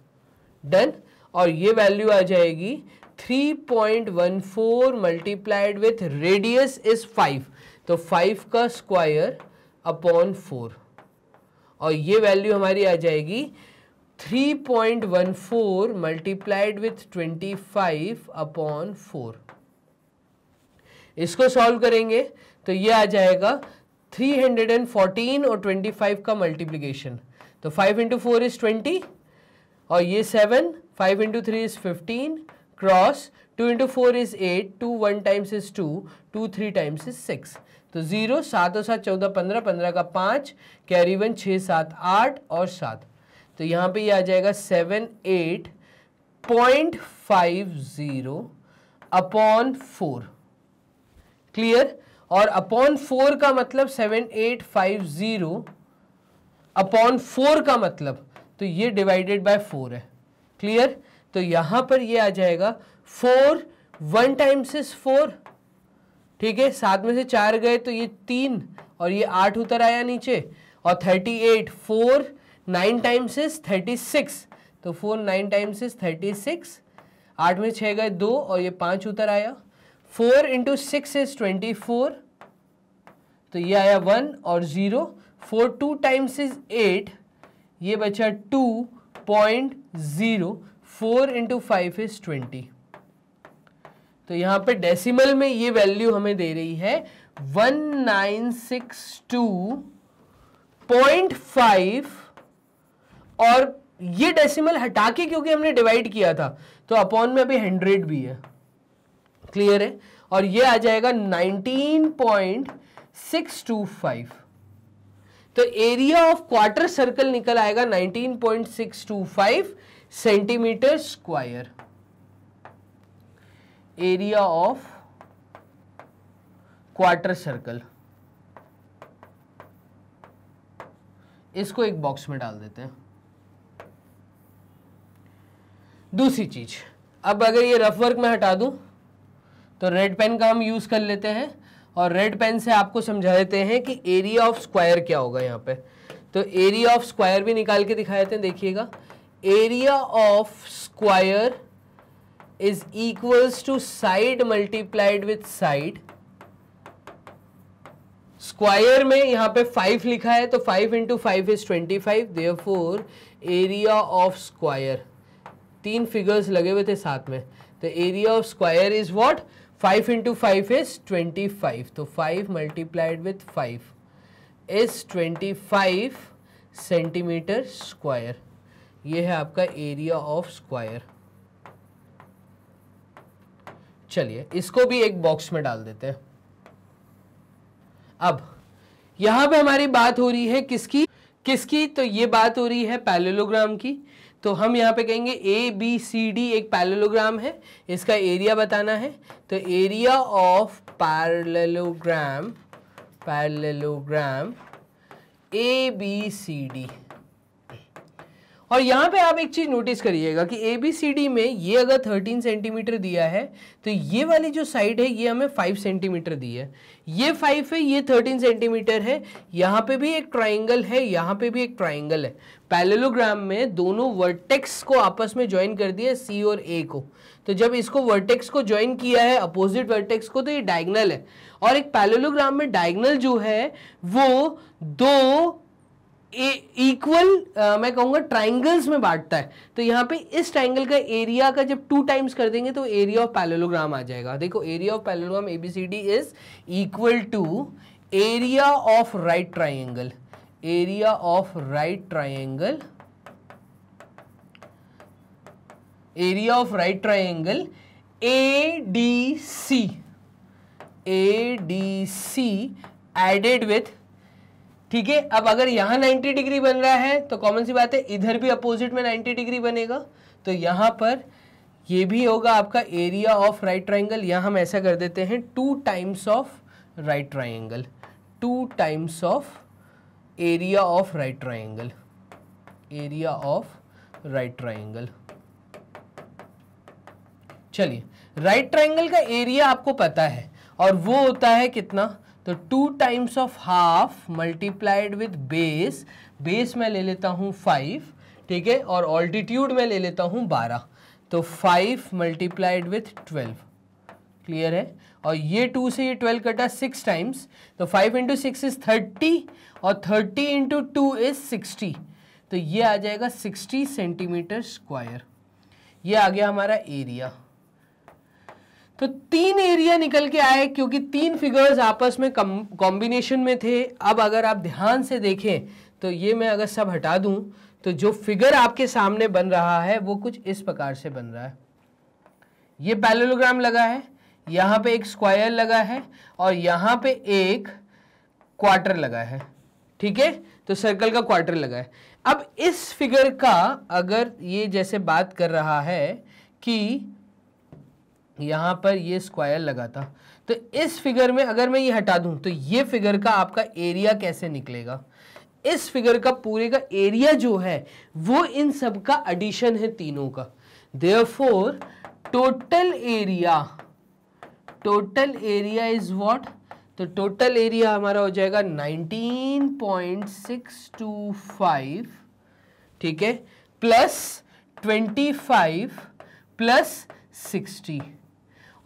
done और ये वैल्यू आ जाएगी 3.14 मल्टीप्लाइड विथ रेडियस इज 5 तो 5 का स्क्वायर अपॉन फोर और ये वैल्यू हमारी आ जाएगी 3.14 multiplied with five upon four इसको सॉल्व करेंगे तो ये आ जाएगा 314 और 25 का मल्टीप्लीकेशन तो 5 इंटू फोर इज़ ट्वेंटी और ये 7 5 into three is 15 cross 2 into four is 8 2 one times is 2 2 three times is 6 तो ज़ीरो सात और सात चौदह पंद्रह पंद्रह का पाँच कैरी वन छः सात आठ और सात तो यहाँ पे ये यह आ जाएगा seven eight point five zero upon four clear और अपॉन फोर का मतलब seven eight five zero upon four का मतलब तो ये डिवाइडेड बाय फोर है क्लियर तो यहाँ पर ये आ जाएगा four one times is four ठीक है सात में से चार गए तो ये तीन और ये आठ उतर आया नीचे और thirty eight four nine times is thirty six तो four nine times is thirty six आठ में छः गए दो और ये पाँच उतर आया four into six is twenty four तो ये आया वन और zero four two times is eight ये बचा two point zero four into five is twenty तो यहाँ पे डेसिमल में ये वैल्यू हमें दे रही है one nine six two point five और ये डेसिमल हटा के क्योंकि हमने डिवाइड किया था तो अपॉन में अभी हंड्रेड भी है क्लियर है और ये आ जाएगा nineteen point six two five तो एरिया ऑफ क्वार्टर सर्कल निकल आएगा 19.625 centimetre square area of quarter circle इसको एक बॉक्स में डाल देते हैं दूसरी चीज अब अगर ये रफ वर्क में हटा दूं तो रेड पेन का हम यूज कर लेते हैं और रेड पेन से आपको समझा देते हैं कि एरिया ऑफ स्क्वायर क्या होगा यहां पे तो एरिया ऑफ स्क्वायर भी निकाल के दिखा देते हैं देखिएगा area of square is equals to side multiplied with side square में यहाँ पे फाइव लिखा है तो five into five is twenty five therefore area of square तीन फिगर्स लगे हुए थे साथ में तो area of square is what five into five is twenty five तो five multiplied with five is twenty five centimetre square ये है आपका एरिया ऑफ स्क्वायर चलिए इसको भी एक बॉक्स में डाल देते हैं अब यहां पे हमारी बात हो रही है किसकी किसकी तो ये बात हो रही है पैलेलोग्राम की तो हम यहां पे कहेंगे ए बी सी डी एक पैलेलोग्राम है इसका एरिया बताना है तो area of parallelogram parallelogram A B C D और यहाँ पे आप एक चीज़ नोटिस करिएगा कि ए बी सी डी में ये अगर 13 सेंटीमीटर दिया है तो ये वाली जो साइड है ये हमें 5 सेंटीमीटर दी है ये 5 है ये 13 सेंटीमीटर है यहाँ पे भी एक ट्राइंगल है यहाँ पे भी एक ट्राइंगल है पैलेलोग्राम में दोनों वर्टेक्स को आपस में ज्वाइन कर दिया सी और ए को तो जब इसको वर्टेक्स को ज्वाइन किया है अपोजिट वर्टेक्स को तो ये डायग्नल है और एक पैलेलोग्राम में डायग्नल जो है वो दो इक्वल मैं कहूंगा ट्राइंगल्स में बांटता है तो यहाँ पे इस ट्राइंगल का एरिया का जब टू टाइम्स कर देंगे तो एरिया ऑफ पैलोलोग्राम आ जाएगा देखो area of parallelogram A B C D is equal to area of right triangle area of right triangle area of right triangle A D C A D C added with ठीक है अब अगर यहां 90 degree बन रहा है तो common सी बात है इधर भी अपोजिट में 90 डिग्री बनेगा तो यहां पर ये भी होगा आपका एरिया ऑफ राइट ट्राइंगल यहां हम ऐसा कर देते हैं two times of right triangle two times of area of right triangle area of right triangle चलिए राइट ट्राइंगल का एरिया आपको पता है और वो होता है कितना तो two times of half multiplied with base base में ले लेता हूँ फाइव ठीक है और ऑल्टीट्यूड में ले लेता हूँ बारह तो five multiplied with twelve clear है और ये टू से ये ट्वेल्व कटा सिक्स टाइम्स तो five into six is thirty और thirty into two is sixty तो ये आ जाएगा सिक्सटी सेंटीमीटर स्क्वायर ये आ गया हमारा एरिया तो तीन एरिया निकल के आए क्योंकि तीन फिगर्स आपस में कॉम्बिनेशन में थे अब अगर आप ध्यान से देखें तो ये मैं अगर सब हटा दूं तो जो फिगर आपके सामने बन रहा है वो कुछ इस प्रकार से बन रहा है ये पैलोलोग्राम लगा है यहाँ पे एक स्क्वायर लगा है और यहाँ पे एक क्वार्टर लगा है ठीक है तो सर्कल का क्वार्टर लगा है अब इस फिगर का अगर ये जैसे बात कर रहा है कि यहाँ पर ये स्क्वायर लगा था तो इस फिगर में अगर मैं ये हटा दूँ तो ये फिगर का आपका एरिया कैसे निकलेगा इस फिगर का पूरे का एरिया जो है वो इन सब का एडिशन है तीनों का therefore total area total area is what तो टोटल एरिया हमारा हो जाएगा 19.625 ठीक है प्लस 25 प्लस 60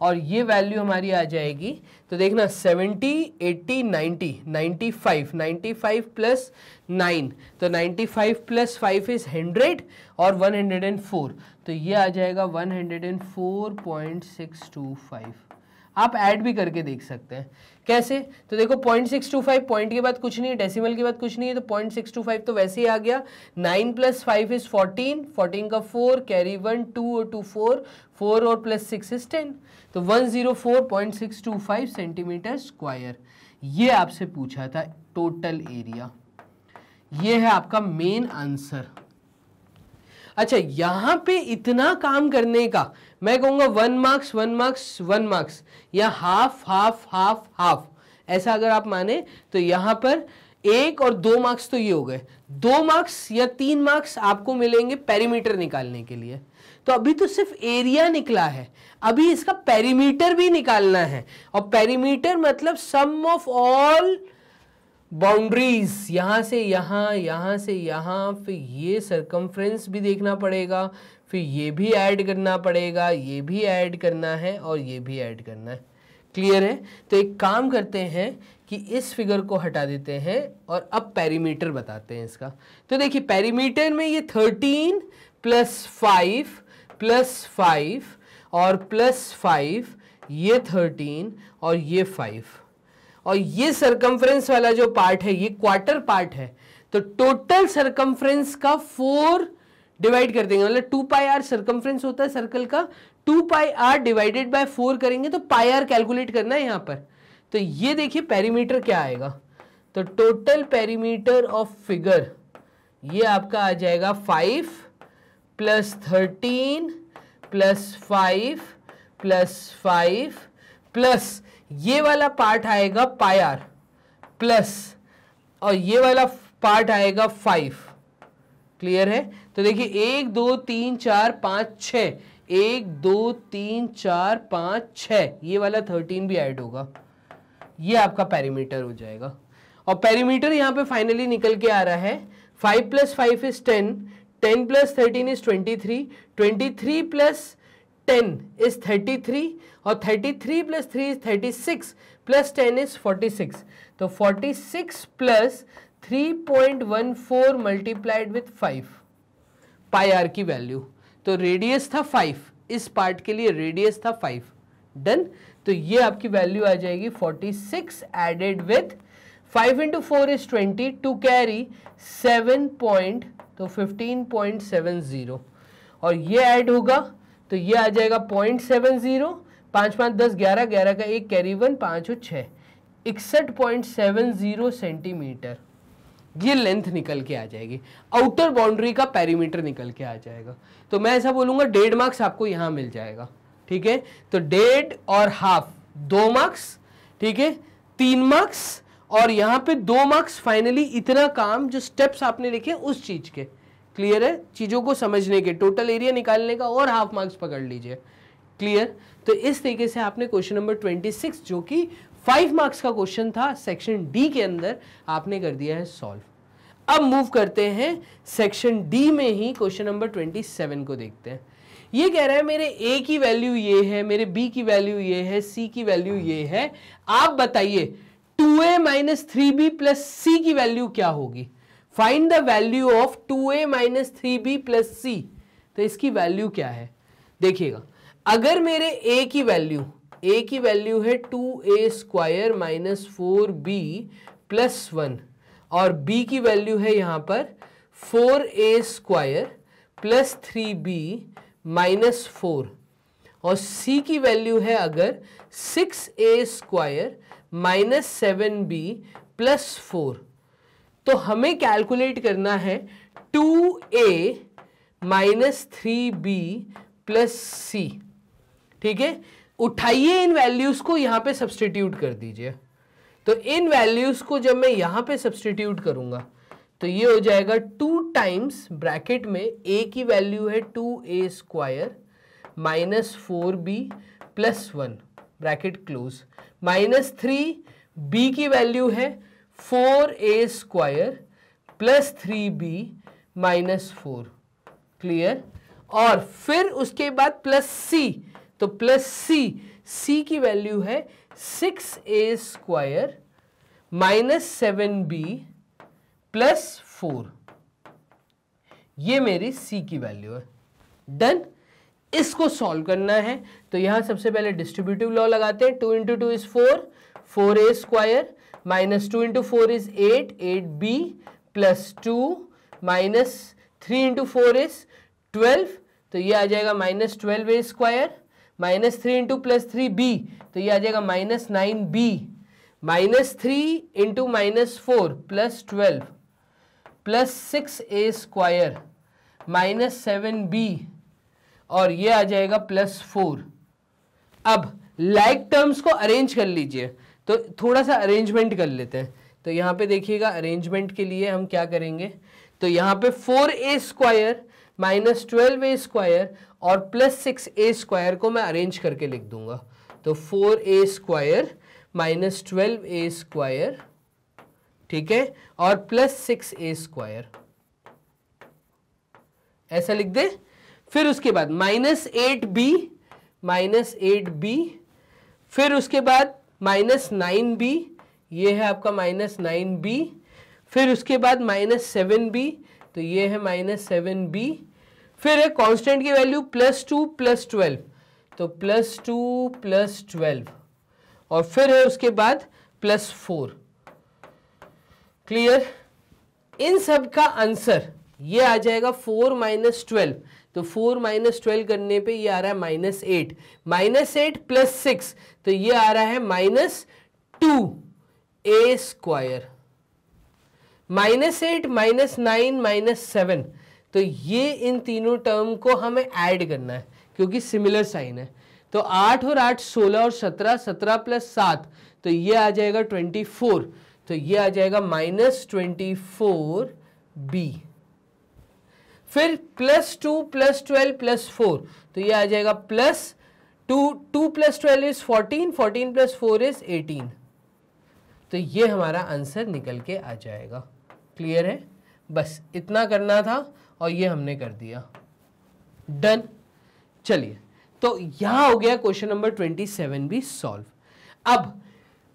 और ये वैल्यू हमारी आ जाएगी तो देखना 70, 80, 90, 95, 95 प्लस 9 तो 95 प्लस 5 इज 100 और 104 तो ये आ जाएगा 104.625 आप ऐड भी करके देख सकते हैं कैसे तो देखो point six two five point के बाद कुछ नहीं है डेसिमल के बाद कुछ नहीं है तो पॉइंट सिक्स टू फाइव तो वैसे ही आ गया nine plus five is fourteen fourteen का फोर कैरी वन टू और टू फोर फोर और प्लस सिक्स इज टेन तो 104.625 सेंटीमीटर स्क्वायर ये आपसे पूछा था टोटल एरिया ये है आपका मेन आंसर अच्छा यहां पे इतना काम करने का मैं कहूंगा one marks one marks one marks या हाफ हाफ हाफ हाफ ऐसा अगर आप माने तो यहां पर एक और दो मार्क्स तो ये हो गए दो मार्क्स या तीन मार्क्स आपको मिलेंगे पेरीमीटर निकालने के लिए तो अभी तो सिर्फ एरिया निकला है अभी इसका पेरीमीटर भी निकालना है और पेरीमीटर मतलब सम ऑफ ऑल बाउंड्रीज यहाँ से यहाँ यहाँ से यहाँ फिर ये सरकमफ्रेंस भी देखना पड़ेगा फिर ये भी ऐड करना पड़ेगा ये भी ऐड करना है और ये भी ऐड करना है क्लियर है तो एक काम करते हैं कि इस फिगर को हटा देते हैं और अब पेरीमीटर बताते हैं इसका तो देखिए पेरीमीटर में ये thirteen plus five plus five और प्लस फाइव ये थर्टीन और ये फाइव और ये सरकमफ्रेंस वाला जो पार्ट है ये क्वार्टर पार्ट है तो टोटल सरकमफ्रेंस का फोर डिवाइड कर देंगे मतलब टू पाई आर सरकमफ्रेंस होता है सर्कल का two pi r divided by four करेंगे तो पाई आर कैलकुलेट करना है यहाँ पर तो ये देखिए पेरीमीटर क्या आएगा तो टोटल पेरीमीटर ऑफ फिगर ये आपका आ जाएगा five plus thirteen plus five plus five plus ये वाला पार्ट आएगा पायर प्लस और ये वाला पार्ट आएगा फाइव क्लियर है तो देखिए एक दो तीन चार पाँच छ एक दो तीन चार पाँच छ ये वाला थर्टीन भी ऐड होगा ये आपका पैरीमीटर हो जाएगा और पैरीमीटर यहाँ पे फाइनली निकल के आ रहा है five plus five is ten ten plus thirteen is twenty three twenty three plus ten is thirty three और thirty three plus three is thirty six plus ten is forty six तो forty six plus three point one four multiplied with five pi R की value तो radius था five इस part के लिए radius था five done तो ये आपकी वैल्यू आ जाएगी forty six added with five into four is twenty two carry seven point तो 15.70 और ये ऐड होगा तो ये आ जाएगा पॉइंट सेवन ज़ीरो पाँच पाँच दस ग्यारह ग्यारह का एक कैरी वन पाँच और छः इकसठ पॉइंट सेवन ज़ीरो सेंटीमीटर ये लेंथ निकल के आ जाएगी आउटर बाउंड्री का पैरीमीटर निकल के आ जाएगा तो मैं ऐसा बोलूँगा डेढ़ मार्क्स आपको यहाँ मिल जाएगा ठीक है तो डेढ़ और हाफ दो मार्क्स ठीक है तीन मार्क्स और यहाँ पे दो मार्क्स फाइनली इतना काम जो स्टेप्स आपने लिखे उस चीज़ के क्लियर है चीज़ों को समझने के टोटल एरिया निकालने का और हाफ मार्क्स पकड़ लीजिए क्लियर तो इस तरीके से आपने क्वेश्चन नंबर 26 जो कि फाइव मार्क्स का क्वेश्चन था सेक्शन डी के अंदर आपने कर दिया है सॉल्व अब मूव करते हैं सेक्शन डी में ही क्वेश्चन नंबर 27 को देखते हैं ये कह रहा है मेरे ए की वैल्यू ये है मेरे बी की वैल्यू ये है सी की वैल्यू ये है आप बताइए two A minus three B plus C की वैल्यू क्या होगी find the value of two A minus three B plus C तो इसकी वैल्यू क्या है देखिएगा अगर मेरे ए की वैल्यू ए की वैल्यू है two A square minus four B plus one और बी की वैल्यू है यहाँ पर four A square plus three B minus four और सी की वैल्यू है अगर six A square minus seven B plus four तो हमें कैलकुलेट करना है two A minus three B plus C ठीक है उठाइए इन वैल्यूज़ को यहाँ पे सब्सटीट्यूट कर दीजिए तो इन वैल्यूज़ को जब मैं यहाँ पे सब्सटीट्यूट करूँगा तो ये हो जाएगा टू टाइम्स ब्रैकेट में ए की वैल्यू है two A square minus four B plus one bracket close minus three B की वैल्यू है four A square plus three B minus four clear और फिर उसके बाद प्लस सी तो प्लस सी सी की वैल्यू है six A square minus seven B plus four ये मेरी सी की वैल्यू है डन इसको सॉल्व करना है तो यहाँ सबसे पहले डिस्ट्रीब्यूटिव लॉ लगाते हैं two into two is four four A square minus two into four is eight eight B plus two minus three into four is twelve तो ये आ जाएगा minus twelve A square minus three into plus three B तो ये आ जाएगा minus nine B minus three into minus four plus twelve plus six A square minus seven B और ये आ जाएगा प्लस फोर अब लाइक like टर्म्स को अरेंज कर लीजिए तो थोड़ा सा अरेंजमेंट कर लेते हैं तो यहाँ पे देखिएगा अरेंजमेंट के लिए हम क्या करेंगे तो यहाँ पे four A square minus twelve A square और प्लस सिक्स ए स्क्वायर को मैं अरेंज करके लिख दूंगा तो four A square minus twelve A square ठीक है और प्लस सिक्स ए स्क्वायर ऐसा लिख दे फिर उसके बाद minus eight B minus eight B फिर उसके बाद माइनस नाइन बी ये है आपका माइनस नाइन बी फिर उसके बाद माइनस सेवन बी तो ये है माइनस सेवन बी फिर है कांस्टेंट की value plus two plus twelve तो प्लस टू प्लस ट्वेल्व और फिर है उसके बाद प्लस फोर क्लियर इन सब का आंसर ये आ जाएगा फोर माइनस ट्वेल्व तो फोर माइनस ट्वेल्व करने पे ये आ रहा है minus eight minus eight plus six तो ये आ रहा है minus two A square minus eight minus nine minus seven तो ये इन तीनों टर्म को हमें ऐड करना है क्योंकि सिमिलर साइन है तो आठ और आठ सोलह और सत्रह सत्रह प्लस सात तो ये आ जाएगा ट्वेंटी फोर तो ये आ जाएगा माइनस ट्वेंटी फोर बी फिर plus two plus twelve plus four तो ये आ जाएगा plus two two plus twelve is fourteen fourteen plus four is eighteen तो ये हमारा आंसर निकल के आ जाएगा क्लियर है बस इतना करना था और ये हमने कर दिया डन चलिए तो यहाँ हो गया क्वेश्चन नंबर ट्वेंटी सेवन भी सॉल्व अब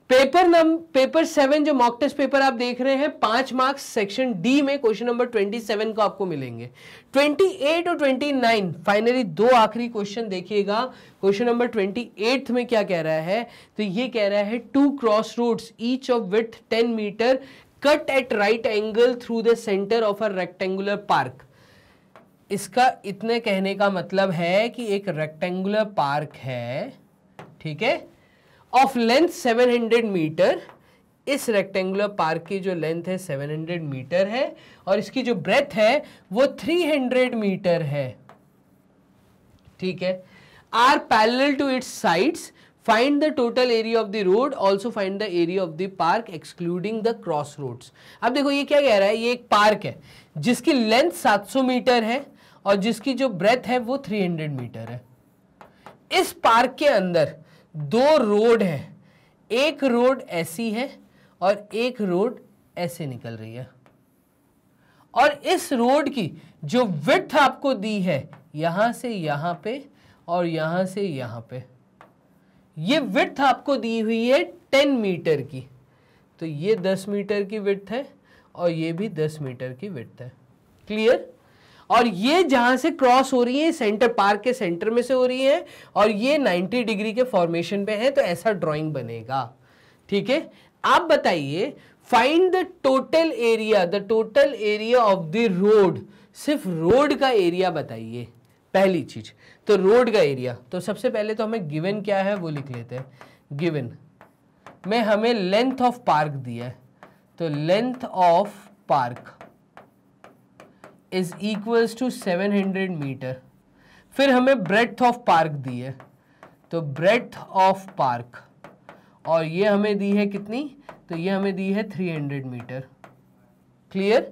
पेपर नंबर पेपर सेवन जो मॉक टेस्ट पेपर आप देख रहे हैं पांच मार्क्स सेक्शन डी में क्वेश्चन नंबर ट्वेंटी सेवन को आपको मिलेंगे ट्वेंटी एट और ट्वेंटी नाइन फाइनली दो आखिरी क्वेश्चन देखिएगा क्वेश्चन नंबर ट्वेंटी एट में क्या कह रहा है तो ये कह रहा है two cross roads each of with ten metre cut at right angle through the centre of a rectangular park इसका इतने कहने का मतलब है कि एक रेक्टेंगुलर पार्क है ठीक है ऑफ लेंथ 700 मीटर इस रेक्टेंगुलर पार्क की जो लेंथ है 700 मीटर है और इसकी जो ब्रेथ है वो 300 मीटर है ठीक है are parallel to its sides find the total area of the road also find the area of the park excluding the cross roads अब देखो ये क्या कह रहा है ये एक पार्क है जिसकी लेंथ 700 मीटर है और जिसकी जो ब्रेथ है वो 300 मीटर है इस पार्क के अंदर दो रोड है एक रोड ऐसी है और एक रोड ऐसे निकल रही है और इस रोड की जो विथ आपको दी है यहां से यहां पे और यहां से यहां पे ये विथ आपको दी हुई है टेन मीटर की तो ये दस मीटर की विथ है और ये भी दस मीटर की विथ है क्लियर और ये जहां से क्रॉस हो रही है सेंटर पार्क के सेंटर में से हो रही है और ये 90 डिग्री के फॉर्मेशन पे है तो ऐसा ड्राइंग बनेगा ठीक है आप बताइए find the total area the total area of the road सिर्फ रोड का एरिया बताइए पहली चीज तो रोड का एरिया तो सबसे पहले तो हमें गिवन क्या है वो लिख लेते हैं गिवन में हमें लेंथ ऑफ पार्क दिया है तो length of park is equals to 700 metre फिर हमें ब्रेथ ऑफ पार्क दी है तो ब्रेथ ऑफ पार्क और ये हमें दी है कितनी तो ये हमें दी है 300 मीटर क्लियर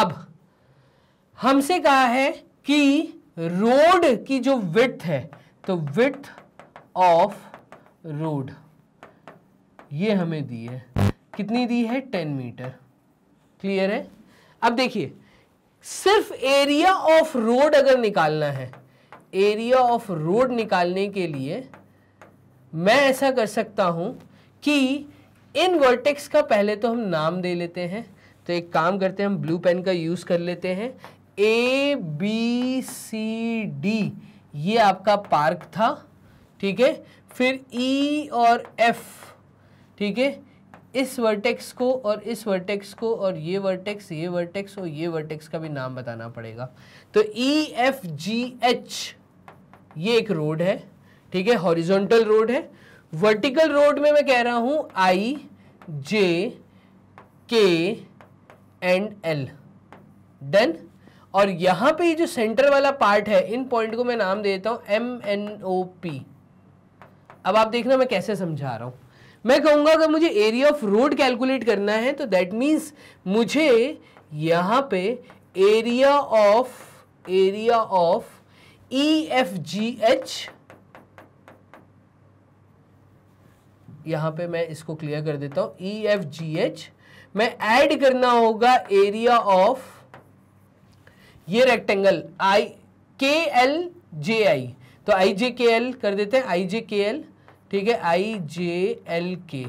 अब हमसे कहा है कि रोड की जो विथ है तो विथ ऑफ रोड ये हमें दी है कितनी दी है 10 मीटर क्लियर है अब देखिए सिर्फ एरिया ऑफ रोड अगर निकालना है एरिया ऑफ रोड निकालने के लिए मैं ऐसा कर सकता हूं कि इन वर्टेक्स का पहले तो हम नाम दे लेते हैं तो एक काम करते हैं हम ब्लू पेन का यूज़ कर लेते हैं ए बी सी डी ये आपका पार्क था ठीक है फिर ई e और एफ ठीक है इस वर्टेक्स को और इस वर्टेक्स को और ये वर्टेक्स ये वर्टेक्स और ये वर्टेक्स का भी नाम बताना पड़ेगा तो ई एफ जी एच ये एक रोड है ठीक है हॉरिजॉन्टल रोड है वर्टिकल रोड में मैं कह रहा हूं आई जे के एंड एल डन और यहां पे जो सेंटर वाला पार्ट है इन पॉइंट को मैं नाम देता हूं एम एन ओ पी अब आप देखना मैं कैसे समझा रहा हूं मैं कहूँगा अगर मुझे एरिया ऑफ रोड कैलकुलेट करना है तो दैट मीन्स मुझे यहाँ पे area of area of E F G H यहाँ पे मैं इसको क्लियर कर देता हूँ ई एफ जी एच मैं ऐड करना होगा एरिया ऑफ ये रेक्टेंगल आई के एल जे आई तो आई जे के एल कर देते हैं आई जे के एल ठीक है आई जे एल के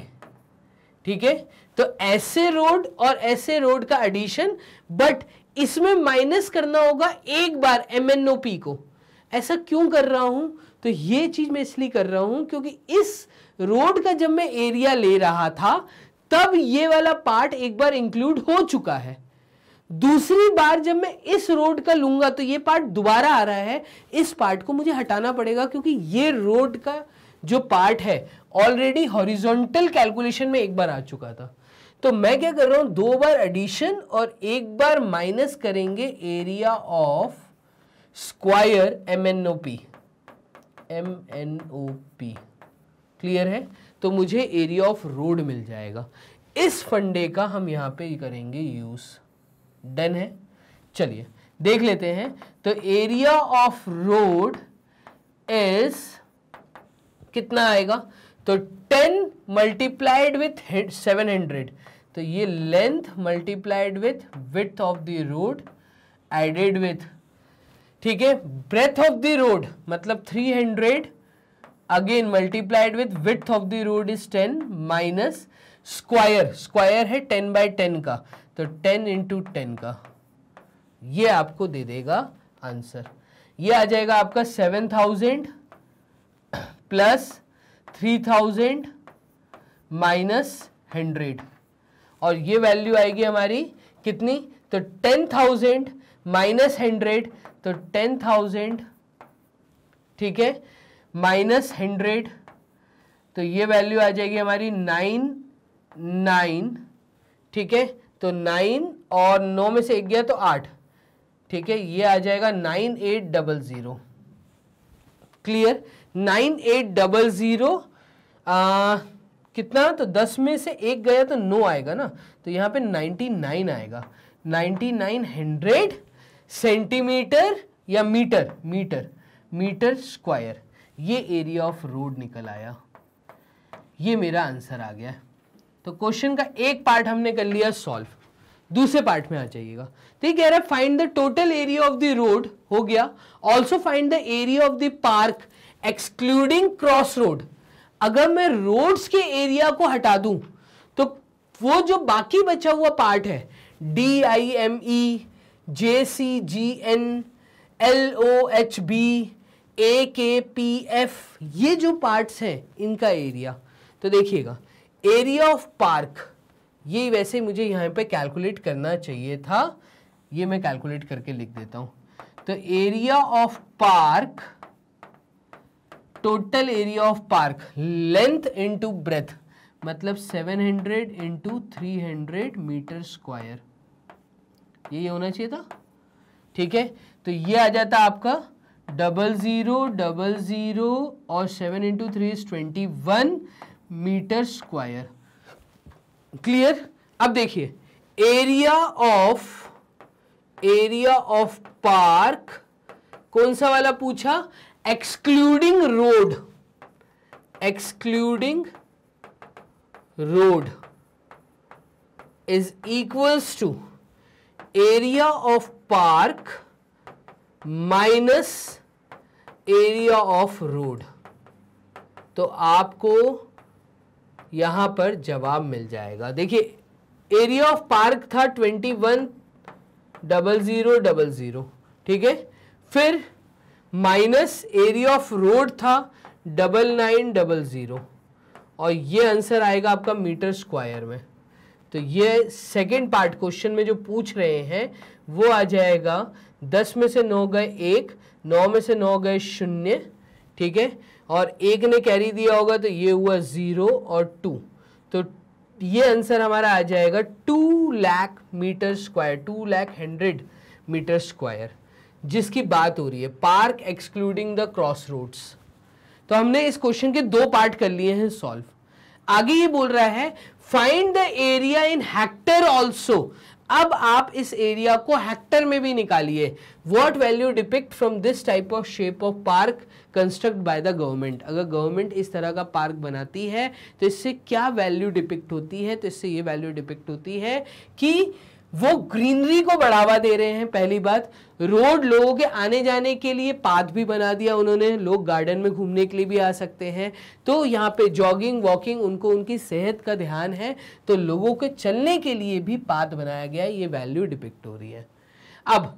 ठीक है तो ऐसे रोड और ऐसे रोड का एडिशन बट इसमें माइनस करना होगा एक बार एम एन ओ पी को ऐसा क्यों कर रहा हूं तो ये चीज मैं इसलिए कर रहा हूं क्योंकि इस रोड का जब मैं एरिया ले रहा था तब ये वाला पार्ट एक बार इंक्लूड हो चुका है दूसरी बार जब मैं इस रोड का लूंगा तो ये पार्ट दोबारा आ रहा है इस पार्ट को मुझे हटाना पड़ेगा क्योंकि ये रोड का जो पार्ट है ऑलरेडी हॉरिजोंटल कैलकुलेशन में एक बार आ चुका था तो मैं क्या कर रहा हूं दो बार एडिशन और एक बार माइनस करेंगे area of square M N O P M N O P clear है तो मुझे एरिया ऑफ रोड मिल जाएगा इस फंडे का हम यहाँ पे करेंगे यूज डन है चलिए देख लेते हैं तो एरिया ऑफ रोड इज़ कितना आएगा तो ten multiplied with seven hundred तो ये length multiplied with width of the road added with ठीक है ब्रेथ ऑफ द रोड मतलब three hundred again multiplied with width of the road is ten minus square square है ten by ten का तो ten into ten का ये आपको दे देगा आंसर ये आ जाएगा आपका seven thousand plus three thousand minus hundred और ये वैल्यू आएगी हमारी कितनी तो टेन थाउजेंड माइनस हंड्रेड तो टेन थाउजेंड ठीक है माइनस हंड्रेड तो ये वैल्यू आ जाएगी हमारी नाइन नाइन ठीक है तो नाइन और नौ में से एक गया तो आठ ठीक है ये आ जाएगा nine eight double zero clear nine eight double zero कितना तो दस में से एक गया तो नो आएगा ना तो यहाँ पे नाइन्टी नाइन आएगा नाइन्टी नाइन हंड्रेड सेंटीमीटर या मीटर मीटर मीटर स्क्वायर ये एरिया ऑफ रोड निकल आया ये मेरा आंसर आ गया तो क्वेश्चन का एक पार्ट हमने कर लिया सॉल्व दूसरे पार्ट में आ जाइएगा तो ये कह रहा है find the total area of the road हो गया also find the area of the park excluding cross road अगर मैं रोड्स के एरिया को हटा दूं तो वो जो बाकी बचा हुआ पार्ट है D I M E J C G N L O H B A K P F ये जो पार्ट्स हैं इनका एरिया तो देखिएगा एरिया ऑफ पार्क ये वैसे मुझे यहाँ पे कैलकुलेट करना चाहिए था ये मैं कैलकुलेट करके लिख देता हूँ तो area of park total area of park length into breadth मतलब 700 hundred into three metre square यही होना चाहिए था ठीक है तो ये आ जाता आपका डबल ज़ीरो डबल ज़ीरो और seven into three is twenty one metre square clear अब देखिए area of area of park कौन सा वाला पूछा excluding road excluding road is equals to area of park minus area of road तो आपको यहां पर जवाब मिल जाएगा देखिए एरिया ऑफ पार्क था twenty one double zero double zero ठीक है फिर माइनस एरिया ऑफ रोड था डबल नाइन डबल ज़ीरो और ये आंसर आएगा आपका मीटर स्क्वायर में तो ये सेकंड पार्ट क्वेश्चन में जो पूछ रहे हैं वो आ जाएगा दस में से नौ गए एक नौ में से नौ गए शून्य ठीक है और एक ने कैरी दिया होगा तो ये हुआ ज़ीरो और टू तो ये आंसर हमारा आ जाएगा two lakh metre square two lakh hundred metre square जिसकी बात हो रही है park excluding the cross roads तो हमने इस क्वेश्चन के दो पार्ट कर लिए हैं सॉल्व आगे ये बोल रहा है find the area in hectare also अब आप इस एरिया को हेक्टर में भी निकालिए what value depict from this type of shape of park construct by the government अगर गवर्नमेंट इस तरह का पार्क बनाती है तो इससे क्या वैल्यू डिपिक्ट होती है तो इससे ये वैल्यू डिपिक्ट होती है कि वो ग्रीनरी को बढ़ावा दे रहे हैं पहली बात रोड लोगों के आने जाने के लिए पाथ भी बना दिया उन्होंने लोग गार्डन में घूमने के लिए भी आ सकते हैं तो यहाँ पे जॉगिंग वॉकिंग उनको उनकी सेहत का ध्यान है तो लोगों के चलने के लिए भी पाथ बनाया गया ये वैल्यू डिपिक्ट हो रही है अब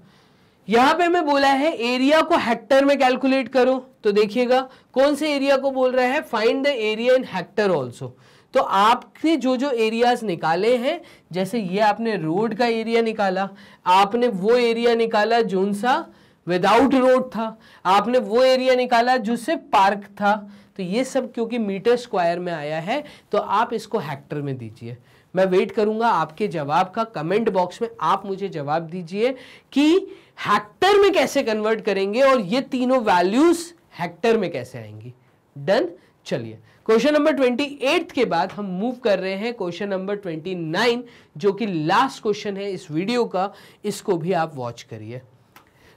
यहाँ पे मैं बोला है एरिया को हेक्टर में कैलकुलेट करो तो देखिएगा कौन से एरिया को बोल रहा है find the area in hectare also तो आपने जो जो एरियाज निकाले हैं जैसे ये आपने रोड का एरिया निकाला आपने वो एरिया निकाला जोन सा विदाउट रोड था आपने वो एरिया निकाला जो सिर्फ पार्क था तो ये सब क्योंकि मीटर स्क्वायर में आया है तो आप इसको हेक्टर में दीजिए मैं वेट करूंगा आपके जवाब का कमेंट बॉक्स में आप मुझे जवाब दीजिए कि हेक्टर में कैसे कन्वर्ट करेंगे और ये तीनों वैल्यूज हेक्टर में कैसे आएंगी डन चलिए क्वेश्चन नंबर ट्वेंटी एट के बाद हम मूव कर रहे हैं क्वेश्चन नंबर ट्वेंटी नाइन जो कि लास्ट क्वेश्चन है इस वीडियो का इसको भी आप वॉच करिए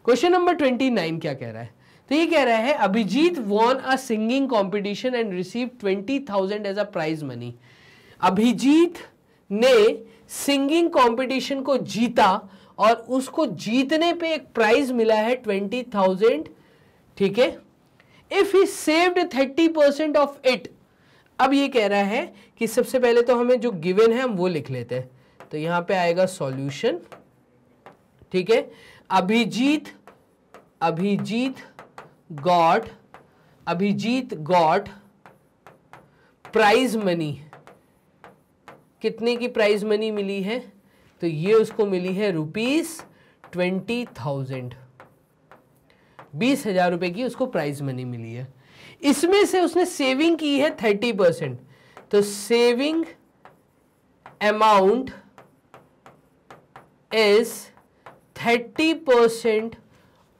क्वेश्चन नंबर ट्वेंटी नाइन क्या कह रहा है तो ये कह रहा है Abhijit won a singing competition and receive twenty thousand as a prize money Abhijit ने सिंगिंग कॉम्पिटिशन को जीता और उसको जीतने पे एक प्राइज मिला है ट्वेंटी थाउजेंड ठीक है if he saved thirty percent of it अब ये कह रहा है कि सबसे पहले तो हमें जो गिवन है हम वो लिख लेते हैं तो यहां पे आएगा सॉल्यूशन ठीक है Abhijit Abhijit got Abhijit got prize money कितने की प्राइज मनी मिली है तो ये उसको मिली है रुपीस ट्वेंटी थाउजेंड बीस हजार रुपए की उसको प्राइज मनी मिली है इसमें से उसने सेविंग की है थर्टी परसेंट तो saving amount is thirty percent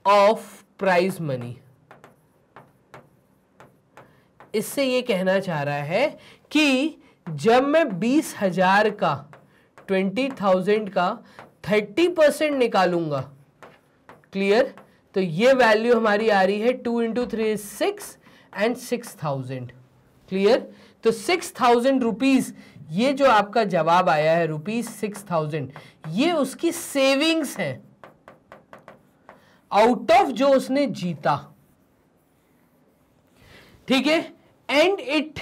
of prize money इससे ये कहना चाह रहा है कि जब मैं बीस हजार का ट्वेंटी थाउजेंड का थर्टी परसेंट निकालूंगा क्लियर तो ये वैल्यू हमारी आ रही है two into three six and six thousand clear तो सिक्स थाउजेंड रुपीज़ ये जो आपका जवाब आया है रुपीज सिक्स थाउजेंड ये उसकी सेविंग्स है आउट ऑफ जो उसने जीता ठीक है and it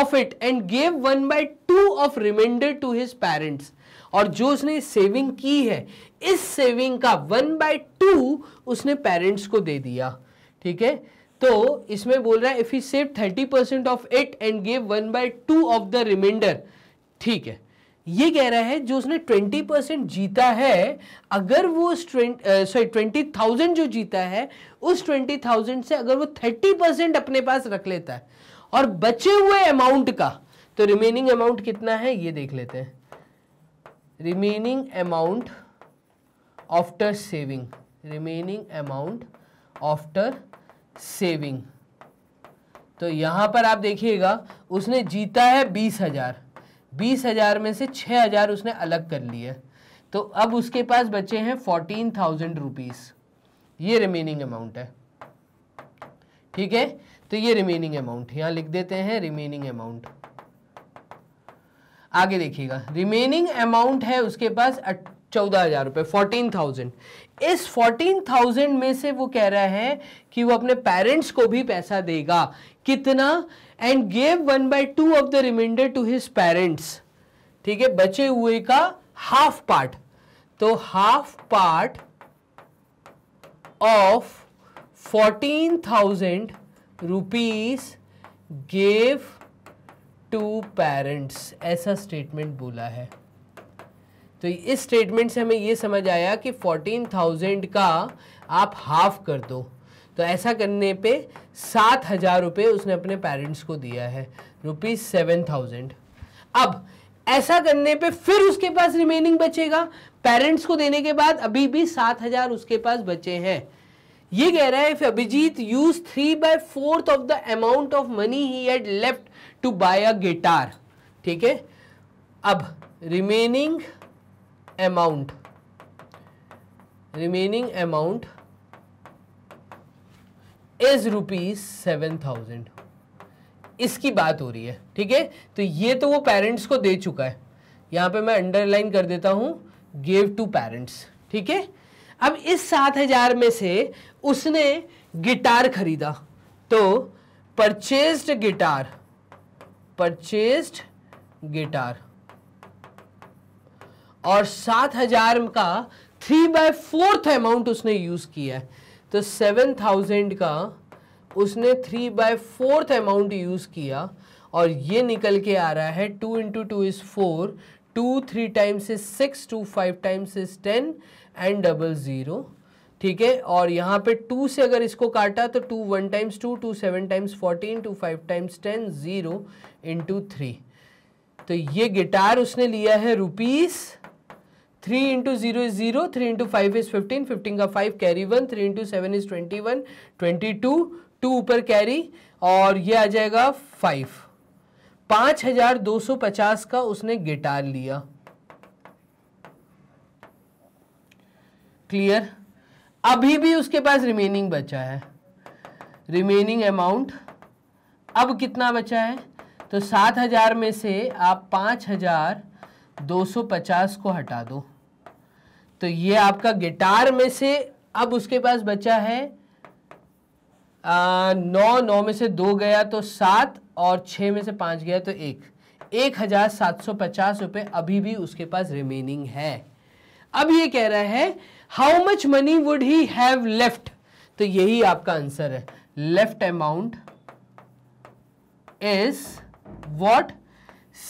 of it and gave one by two of remainder to his parents और जो उसने सेविंग की है इस सेविंग का वन बाय टू उसने पेरेंट्स को दे दिया ठीक है तो इसमें बोल रहा है if he save thirty percent of it and gave one by two of the remainder ठीक है ये कह रहा है जो उसने ट्वेंटी परसेंट जीता है अगर वो सॉरी ट्वेंटी थाउजेंड जो जीता है उस ट्वेंटी थाउजेंड से अगर वो थर्टी परसेंट अपने पास रख लेता है और बचे हुए अमाउंट का तो रिमेनिंग अमाउंट कितना है ये देख लेते हैं remaining amount after saving remaining amount after saving तो यहाँ पर आप देखिएगा उसने जीता है बीस हज़ार बीस हज़ार में से छः हज़ार उसने अलग कर लिया तो अब उसके पास बचे हैं फोर्टीन थाउजेंड रुपीज़ ये रिमेनिंग अमाउंट है ठीक है तो ये रिमेनिंग अमाउंट यहाँ लिख देते हैं रिमेनिंग अमाउंट आगे देखिएगा रिमेनिंग अमाउंट है उसके पास चौदह हज़ार रुपये फोर्टीन थाउजेंड इस 14,000 में से वो कह रहा है कि वो अपने पेरेंट्स को भी पैसा देगा कितना and gave one by two of the reminder to his parents ठीक है बचे हुए का हाफ पार्ट तो half part of fourteen thousand rupees gave to parents ऐसा स्टेटमेंट बोला है तो इस स्टेटमेंट से हमें ये समझ आया कि फोर्टीन थाउजेंड का आप हाफ कर दो तो ऐसा करने पे सात हज़ार रुपये उसने अपने पेरेंट्स को दिया है रुपीज़ सेवन थाउजेंड अब ऐसा करने पे फिर उसके पास रिमेनिंग बचेगा पेरेंट्स को देने के बाद अभी भी सात हज़ार उसके पास बचे हैं ये कह रहा है if Abhijit use three by fourth of the amount of money he had left to buy a guitar ठीक है अब remaining amount remaining amount is rupees seven thousand इसकी बात हो रही है ठीक है तो ये तो वो पेरेंट्स को दे चुका है यहां पे मैं अंडरलाइन कर देता हूं गेव टू पेरेंट्स ठीक है अब इस सात हजार में से उसने गिटार खरीदा तो परचेस्ड गिटार परचेस्ड गिटार और सात हजार का थ्री बाय फोर्थ अमाउंट उसने यूज़ किया है तो सेवन थाउजेंड का उसने three by fourth amount use किया और ये निकल के आ रहा है two into two is four two three times is six two five times is ten and double zero ठीक है और यहाँ पे टू से अगर इसको काटा तो two one times two two seven times fourteen two five times ten zero into three तो ये गिटार उसने लिया है rupees three into zero is zero three into five is fifteen fifteen का five carry one three into seven is twenty one twenty two two ऊपर carry और ये आ जाएगा फाइव पांच हजार दो सौ पचास का उसने गिटार लिया क्लियर अभी भी उसके पास रिमेनिंग बचा है रिमेनिंग अमाउंट अब कितना बचा है तो सात हजार में से आप पांच हजार 250 को हटा दो तो ये आपका गिटार में से अब उसके पास बचा है आ, नौ नौ में से दो गया तो सात और छः में से पाँच गया तो एक एक हज़ार सात सौ पचास रुपये अभी भी उसके पास रिमेनिंग है अब ये कह रहा है how much money would he have left तो यही आपका आंसर है left amount is what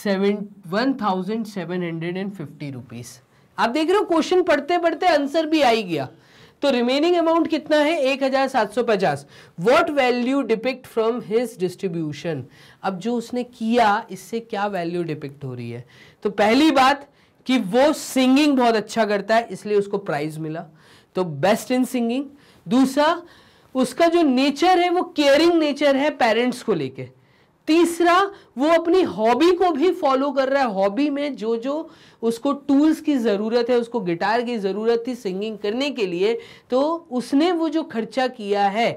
seventy one thousand seven hundred and fifty rupees आप देख रहे हो क्वेश्चन पढ़ते पढ़ते आंसर भी आई गया तो रिमेनिंग अमाउंट कितना है एक हजार सात सौ पचास what value depict from his distribution अब जो उसने किया इससे क्या वैल्यू डिपिक्ट हो रही है तो पहली बात कि वो सिंगिंग बहुत अच्छा करता है इसलिए उसको प्राइज मिला तो बेस्ट इन सिंगिंग दूसरा उसका जो नेचर है वो केयरिंग नेचर है पेरेंट्स को लेके तीसरा वो अपनी हॉबी को भी फॉलो कर रहा है हॉबी में जो जो उसको टूल्स की ज़रूरत है उसको गिटार की ज़रूरत थी सिंगिंग करने के लिए तो उसने वो जो खर्चा किया है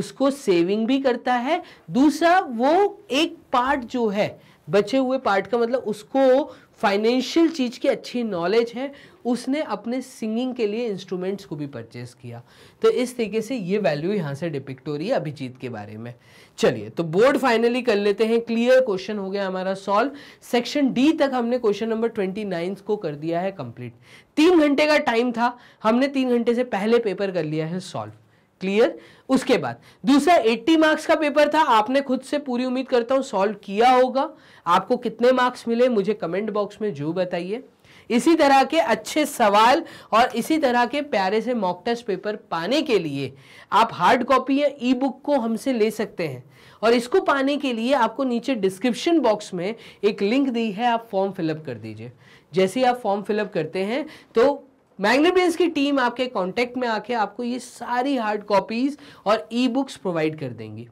उसको सेविंग भी करता है दूसरा वो एक पार्ट जो है बचे हुए पार्ट का मतलब उसको फाइनेंशियल चीज़ की अच्छी नॉलेज है उसने अपने सिंगिंग के लिए इंस्ट्रूमेंट्स को भी परचेज़ किया तो इस तरीके से ये वैल्यू यहाँ से डिपिक्ट हो रही है अभिजीत के बारे में चलिए तो बोर्ड फाइनली कर लेते हैं क्लियर क्वेश्चन हो गया हमारा सॉल्व सेक्शन डी तक हमने क्वेश्चन नंबर ट्वेंटी नाइन को कर दिया है कंप्लीट तीन घंटे का टाइम था हमने तीन घंटे से पहले पेपर कर लिया है सॉल्व क्लियर उसके बाद दूसरा 80 मार्क्स का पेपर था आपने खुद से पूरी उम्मीद करता हूँ सॉल्व किया होगा आपको कितने मार्क्स मिले मुझे कमेंट बॉक्स में जो बताइए इसी तरह के अच्छे सवाल और इसी तरह के प्यारे से मॉक टेस्ट पेपर पाने के लिए आप हार्ड कॉपी या ई बुक को हमसे ले सकते हैं और इसको पाने के लिए आपको नीचे डिस्क्रिप्शन बॉक्स में एक लिंक दी है आप फॉर्म फिलअप कर दीजिए जैसे ही आप फॉर्म फिलअप करते हैं तो मैग्नेब्रेन्स की टीम आपके कांटेक्ट में आके आपको ये सारी हार्ड कॉपीज और ई बुक्स प्रोवाइड कर देंगी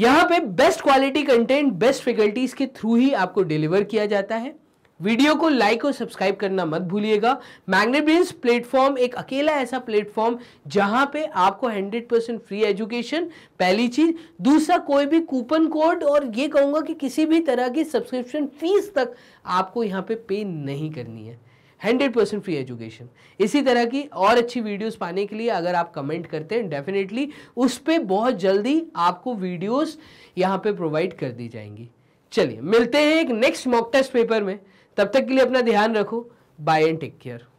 यहाँ पे best quality content best faculties के थ्रू ही आपको डिलीवर किया जाता है वीडियो को लाइक और सब्सक्राइब करना मत भूलिएगा मैग्नेब्रेन्स प्लेटफॉर्म एक अकेला ऐसा प्लेटफॉर्म जहां पे आपको 100 परसेंट फ्री एजुकेशन पहली चीज दूसरा कोई भी कूपन कोड और ये कहूंगा कि किसी भी तरह की सब्सक्रिप्शन फीस तक आपको यहाँ पे पे नहीं करनी है हंड्रेड परसेंट फ्री एजुकेशन इसी तरह की और अच्छी वीडियोस पाने के लिए अगर आप कमेंट करते हैं डेफिनेटली उस पर बहुत जल्दी आपको वीडियोस यहाँ पे प्रोवाइड कर दी जाएंगी चलिए मिलते हैं एक नेक्स्ट मॉक टेस्ट पेपर में तब तक के लिए अपना ध्यान रखो बाय एंड टेक केयर